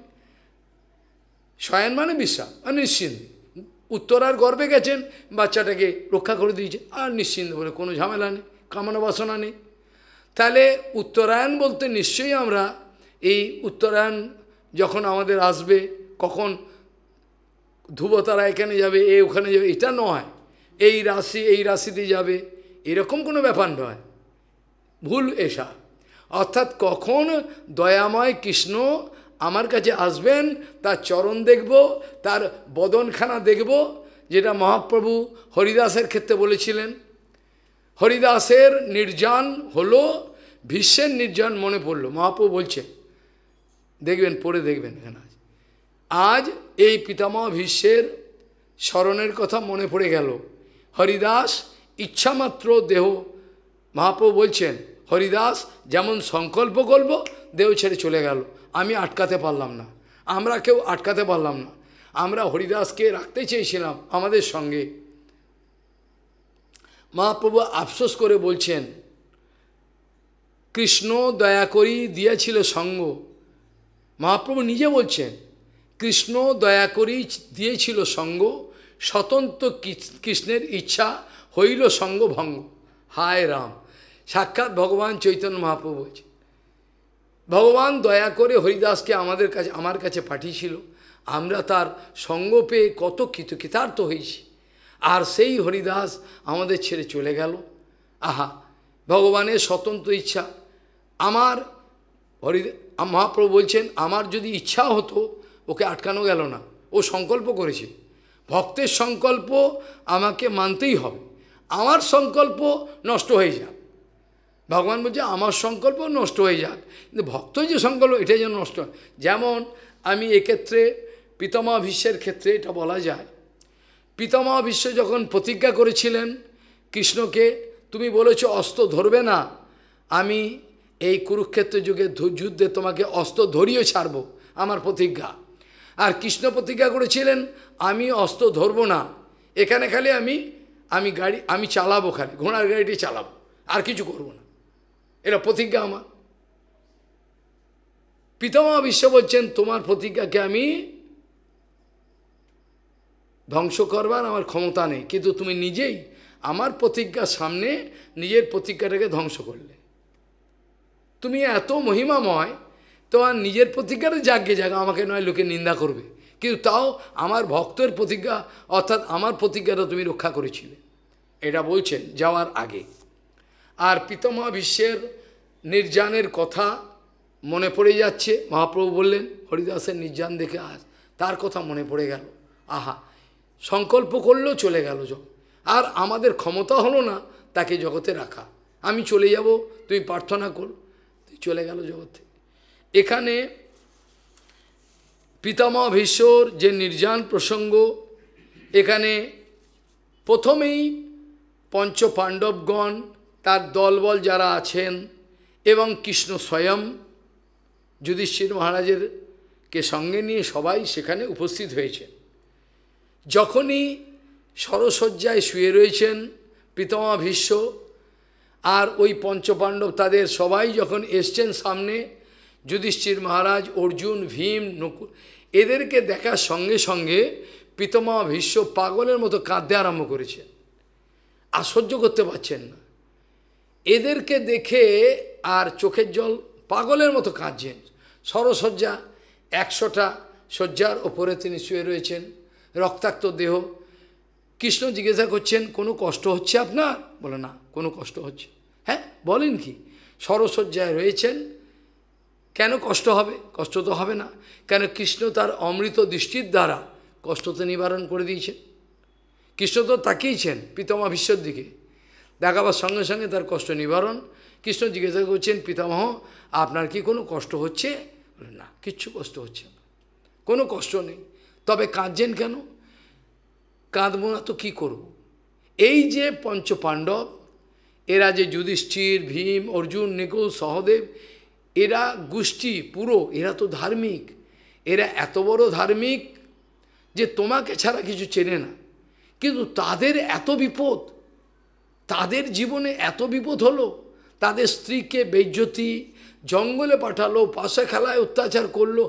শয়ন মানে বিশ্রাম মানে নিশ্চিন্ত উত্তরার গর্বে গেছেন বাচ্চাটাকে রক্ষা করে দিয়েছে আর নিশ্চিন্ত বলে কোনো ঝামেলা নেই কামনা বাসনা নেই তাহলে উত্তরায়ণ বলতে নিশ্চয়ই আমরা এই উত্তরায়ণ যখন আমাদের আসবে কখন ধ্রুবতারা এখানে যাবে এ ওখানে যাবে এটা নয় এই রাশি এই রাশিতে যাবে এরকম কোনো ব্যাপার নয় ভুল এসা অর্থাৎ কখন দয়াময় কৃষ্ণ আমার কাছে আসবেন তার চরণ দেখব তার বদনখানা দেখব যেটা মহাপ্রভু হরিদাসের ক্ষেত্রে বলেছিলেন হরিদাসের নির্জন হলো ভীষ্মের নির্জন মনে পড়লো মহাপ্রভু বলছে দেখবেন পড়ে দেখবেন এখানে আজ আজ এই পিতামহ ভীষ্মের স্মরণের কথা মনে পড়ে গেল হরিদাস ইচ্ছামাত্র দেহ মহাপ্রভু বলছেন হরিদাস যেমন সংকল্প করব দেহ ছেড়ে চলে গেল আমি আটকাতে পারলাম না আমরা কেউ আটকাতে পারলাম না আমরা হরিদাসকে রাখতে চেয়েছিলাম আমাদের সঙ্গে মহাপ্রভু আফসোস করে বলছেন কৃষ্ণ দয়া করি দিয়েছিল সঙ্গ মহাপ্রভু নিজে বলছেন কৃষ্ণ দয়া করি দিয়েছিল সঙ্গ স্বতন্ত্র কৃষ্ণের ইচ্ছা হইল সঙ্গ ভঙ্গ হায় রাম সাক্ষাৎ ভগবান চৈতন্য মহাপ্রভু বলছে ভগবান দয়া করে হরিদাসকে আমাদের কাছে আমার কাছে পাঠিয়েছিল আমরা তার সঙ্গ পেয়ে কত কৃতকৃতার্থ হয়েছি আর সেই হরিদাস আমাদের ছেড়ে চলে গেল আহা ভগবানের স্বতন্ত্র ইচ্ছা আমার হরি মহাপ্রভু বলছেন আমার যদি ইচ্ছা হতো ওকে আটকানো গেল না ও সংকল্প করেছে ভক্তের সংকল্প আমাকে মানতেই হবে আমার সংকল্প নষ্ট হয়ে যাক ভগবান বলছে আমার সংকল্প নষ্ট হয়ে যাক কিন্তু ভক্ত যে সংকল্প এটাই যেন নষ্ট যেমন আমি এক্ষেত্রে পিতামা বিশ্বের ক্ষেত্রে এটা বলা যায় পিতামা বিশ্ব যখন প্রতিজ্ঞা করেছিলেন কৃষ্ণকে তুমি বলেছ অস্ত্র ধরবে না আমি এই কুরুক্ষেত্র যুগে যুদ্ধে তোমাকে অস্ত্র ধরিয়ে ছাড়ব আমার প্রতিজ্ঞা আর কৃষ্ণ প্রতিজ্ঞা করেছিলেন আমি অস্ত্র ধরবো না এখানে খালি আমি আমি গাড়ি আমি চালাবো খালি ঘোড়ার গাড়িটি চালাবো আর কিছু করব না এটা প্রতিজ্ঞা আমার পিতামা বিশ্ব বলছেন তোমার প্রতিজ্ঞাকে আমি ধ্বংস করবার আমার ক্ষমতা নেই কিন্তু তুমি নিজেই আমার প্রতিজ্ঞার সামনে নিজের প্রতিজ্ঞাটাকে ধ্বংস করলে তুমি এত মহিমাময় তোমার নিজের প্রতিজ্ঞাটা জাগে জাগ আমাকে নয় লোকে নিন্দা করবে কিন্তু তাও আমার ভক্তের প্রতিজ্ঞা অর্থাৎ আমার প্রতিজ্ঞাটা তুমি রক্ষা করেছিলে এটা বলছেন যাওয়ার আগে আর পিতামা বিশ্বের নির্যানের কথা মনে পড়ে যাচ্ছে মহাপ্রভু বললেন হরিদাসের নির্যান দেখে আজ তার কথা মনে পড়ে গেল আহা সংকল্প করলেও চলে গেল জগৎ আর আমাদের ক্ষমতা হলো না তাকে জগতে রাখা আমি চলে যাব তুই প্রার্থনা কর তুই চলে গেল জগতে এখানে পিতামহ ভীষ্মর যে নির্যান প্রসঙ্গ এখানে প্রথমেই পঞ্চ পাণ্ডবগণ তার দলবল যারা আছেন এবং কৃষ্ণ স্বয়ং যুধিষ্ঠির মহারাজের কে সঙ্গে নিয়ে সবাই সেখানে উপস্থিত হয়েছেন যখনই সরসজ্জায় শুয়ে রয়েছেন পিতামা ভীষ্ম আর ওই পঞ্চপাণ্ডব তাদের সবাই যখন এসছেন সামনে যুধিষ্ঠির মহারাজ অর্জুন ভীম নকুল এদেরকে দেখার সঙ্গে সঙ্গে পিতামা ভীষ্ম পাগলের মতো কাঁদতে আরম্ভ করেছেন আর সহ্য করতে পারছেন না এদেরকে দেখে আর চোখের জল পাগলের মতো কাঁদছেন সরসজ্জা একশোটা শয্যার ওপরে তিনি শুয়ে রয়েছেন রক্তাক্ত দেহ কৃষ্ণ জিজ্ঞাসা করছেন কোনো কষ্ট হচ্ছে আপনার বলে না কোনো কষ্ট হচ্ছে হ্যাঁ বলেন কি সরসজ্জায় রয়েছেন কেন কষ্ট হবে কষ্ট তো হবে না কেন কৃষ্ণ তার অমৃত দৃষ্টির দ্বারা কষ্ট তো নিবারণ করে দিয়েছেন কৃষ্ণ তো তাকিয়েছেন পিতামা বিশ্বর দিকে দেখাবার সঙ্গে সঙ্গে তার কষ্ট নিবারণ কৃষ্ণ জিজ্ঞাসা করছেন পিতামহ আপনার কি কোনো কষ্ট হচ্ছে না কিচ্ছু কষ্ট হচ্ছে না কোনো কষ্ট নেই তবে কাঁদছেন কেন কাঁদব না তো কী করব এই যে পঞ্চ পাণ্ডব এরা যে যুধিষ্ঠির ভীম অর্জুন নিকুল সহদেব এরা গোষ্ঠী পুরো এরা তো ধার্মিক এরা এত বড় ধার্মিক যে তোমাকে ছাড়া কিছু চেনে না কিন্তু তাদের এত বিপদ তাদের জীবনে এত বিপদ হলো তাদের স্ত্রীকে বেজ্যতি জঙ্গলে পাঠালো পাশে খেলায় অত্যাচার করলো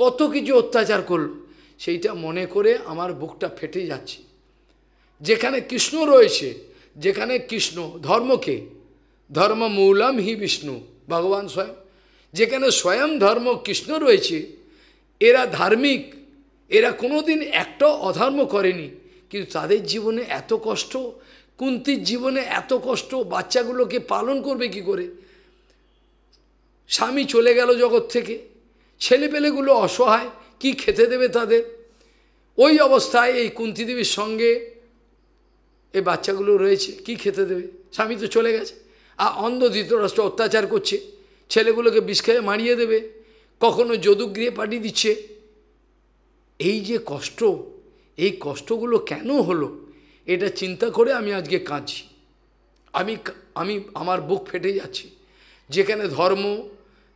কত কিছু অত্যাচার করলো সেইটা মনে করে আমার বুকটা ফেটে যাচ্ছে যেখানে কৃষ্ণ রয়েছে যেখানে কৃষ্ণ ধর্মকে ধর্ম মৌলাম হি বিষ্ণু ভগবান স্বয়ং যেখানে স্বয়ং ধর্ম কৃষ্ণ রয়েছে এরা ধার্মিক এরা কোনোদিন একটা অধর্ম করেনি কিন্তু তাদের জীবনে এত কষ্ট কুন্তির জীবনে এত কষ্ট বাচ্চাগুলোকে পালন করবে কি করে স্বামী চলে গেল জগৎ থেকে ছেলেপেলেগুলো অসহায় কি খেতে দেবে তাদের ওই অবস্থায় এই কুন্তিদেবীর সঙ্গে এই বাচ্চাগুলো রয়েছে কি খেতে দেবে স্বামী তো চলে গেছে আর অন্ধ ধৃতরাষ্ট্র অত্যাচার করছে ছেলেগুলোকে বিষ খেয়ে মারিয়ে দেবে কখনো যদুগৃহে পাঠিয়ে দিচ্ছে এই যে কষ্ট এই কষ্টগুলো কেন হলো এটা চিন্তা করে আমি আজকে কাঁদছি আমি আমি আমার বুক ফেটে যাচ্ছে যেখানে ধর্ম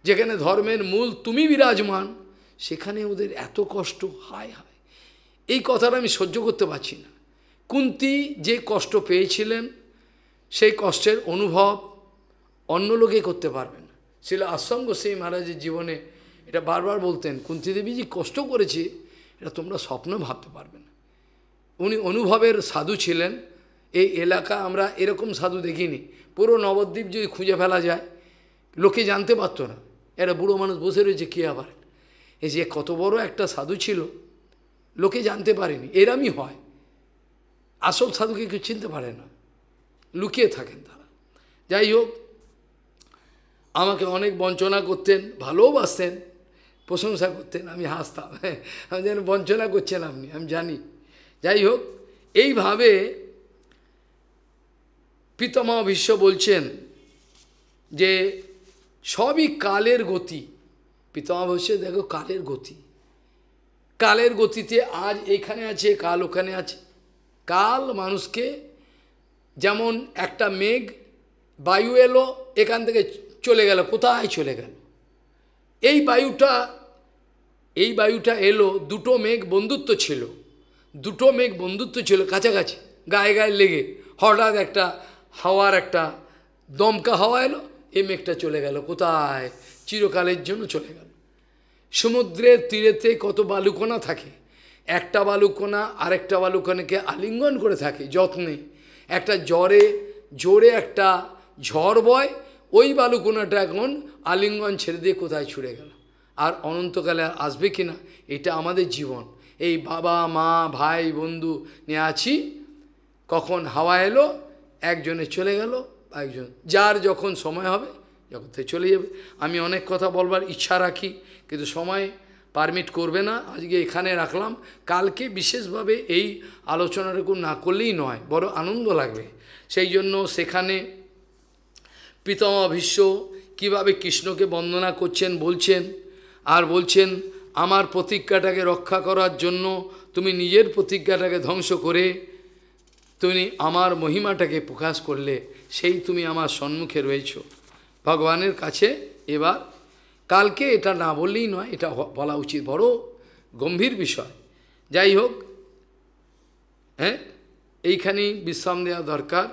যেখানে ধর্মের মূল তুমি বিরাজমান সেখানে ওদের এত কষ্ট হায় হায় এই কথাটা আমি সহ্য করতে পারছি না কুন্তি যে কষ্ট পেয়েছিলেন সেই কষ্টের অনুভব অন্য লোকে করতে পারবে না ছিল আশ্রম সেই মহারাজের জীবনে এটা বারবার বলতেন কুন্তিদেবী যে কষ্ট করেছে এটা তোমরা স্বপ্ন ভাবতে পারবে না উনি অনুভবের সাধু ছিলেন এই এলাকা আমরা এরকম সাধু দেখিনি পুরো নবদ্বীপ যদি খুঁজে ফেলা যায় লোকে জানতে পারত না এরা বুড়ো মানুষ বসে রয়েছে কী আবার এই যে কত বড় একটা সাধু ছিল লোকে জানতে পারেনি এরামই হয় আসল সাধুকে কেউ চিনতে পারে না লুকিয়ে থাকেন তারা যাই হোক আমাকে অনেক বঞ্চনা করতেন ভালোবাসতেন প্রশংসা করতেন আমি হাসতাম হ্যাঁ আমি যেন বঞ্চনা করছেন আপনি আমি জানি যাই হোক এইভাবে পিতামা বিশ্ব বলছেন যে সবই কালের গতি পিতামা বিশ্ব দেখো কালের গতি কালের গতিতে আজ এখানে আছে কাল ওখানে আছে কাল মানুষকে যেমন একটা মেঘ বায়ু এলো এখান থেকে চলে গেল কোথায় চলে গেল এই বায়ুটা এই বায়ুটা এলো দুটো মেঘ বন্ধুত্ব ছিল দুটো মেঘ বন্ধুত্ব ছিল কাছাকাছি গায়ে গায়ে লেগে হঠাৎ একটা হাওয়ার একটা দমকা হাওয়া এলো এ মেঘটা চলে গেল কোথায় চিরকালের জন্য চলে গেল সমুদ্রের তীরেতে কত বালুকোনা থাকে একটা বালুকোনা আরেকটা বালুকোনাকে আলিঙ্গন করে থাকে যত্নে একটা জ্বরে জোরে একটা ঝড় বয় ওই বালুকোনাটা এখন আলিঙ্গন ছেড়ে দিয়ে কোথায় ছুড়ে গেল আর অনন্তকালে আর আসবে কি না এটা আমাদের জীবন এই বাবা মা ভাই বন্ধু নিয়ে আছি কখন হাওয়া এলো একজনে চলে গেল একজন যার যখন সময় হবে জগতে চলে যাবে আমি অনেক কথা বলবার ইচ্ছা রাখি কিন্তু সময় পারমিট করবে না আজকে এখানে রাখলাম কালকে বিশেষভাবে এই আলোচনাটুকু না করলেই নয় বড় আনন্দ লাগবে সেই জন্য সেখানে প্রীতম অভিষ্য কীভাবে কৃষ্ণকে বন্দনা করছেন বলছেন আর বলছেন আমার প্রতিজ্ঞাটাকে রক্ষা করার জন্য তুমি নিজের প্রতিজ্ঞাটাকে ধ্বংস করে তুমি আমার মহিমাটাকে প্রকাশ করলে সেই তুমি আমার সম্মুখে রয়েছ ভগবানের কাছে এবার কালকে এটা না বললেই নয় এটা বলা উচিত বড় গম্ভীর বিষয় যাই হোক হ্যাঁ এইখানেই বিশ্রাম দেওয়া দরকার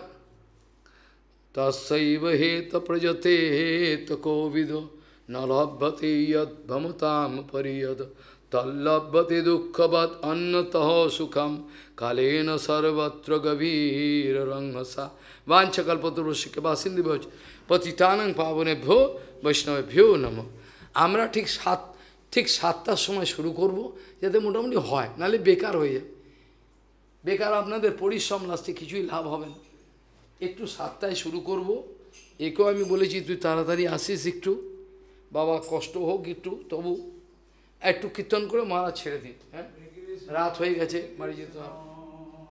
হে তো প্রজতে তো কোবিদ न लभ्यते यद्भमतां परियद সুখম दुःखवत् সর্বত্র গভীর कालेन सर्वत्र বাসিন্দি ভোজ পতিতানং পাবনে ভো বৈষ্ণবে ভো নম আমরা ঠিক সাত ঠিক সাতটার সময় শুরু করব যাতে মোটামুটি হয় নাহলে বেকার হয়ে যাবে বেকার আপনাদের পরিশ্রম লাস্টে কিছুই লাভ হবে না একটু সাতটায় শুরু করব একেও আমি বলেছি তুই তাড়াতাড়ি আসিস একটু বাবা কষ্ট হোক একটু তবু একটু কীর্তন করে মারা ছেড়ে দিত হ্যাঁ রাত হয়ে গেছে বাড়ি যেতে হবে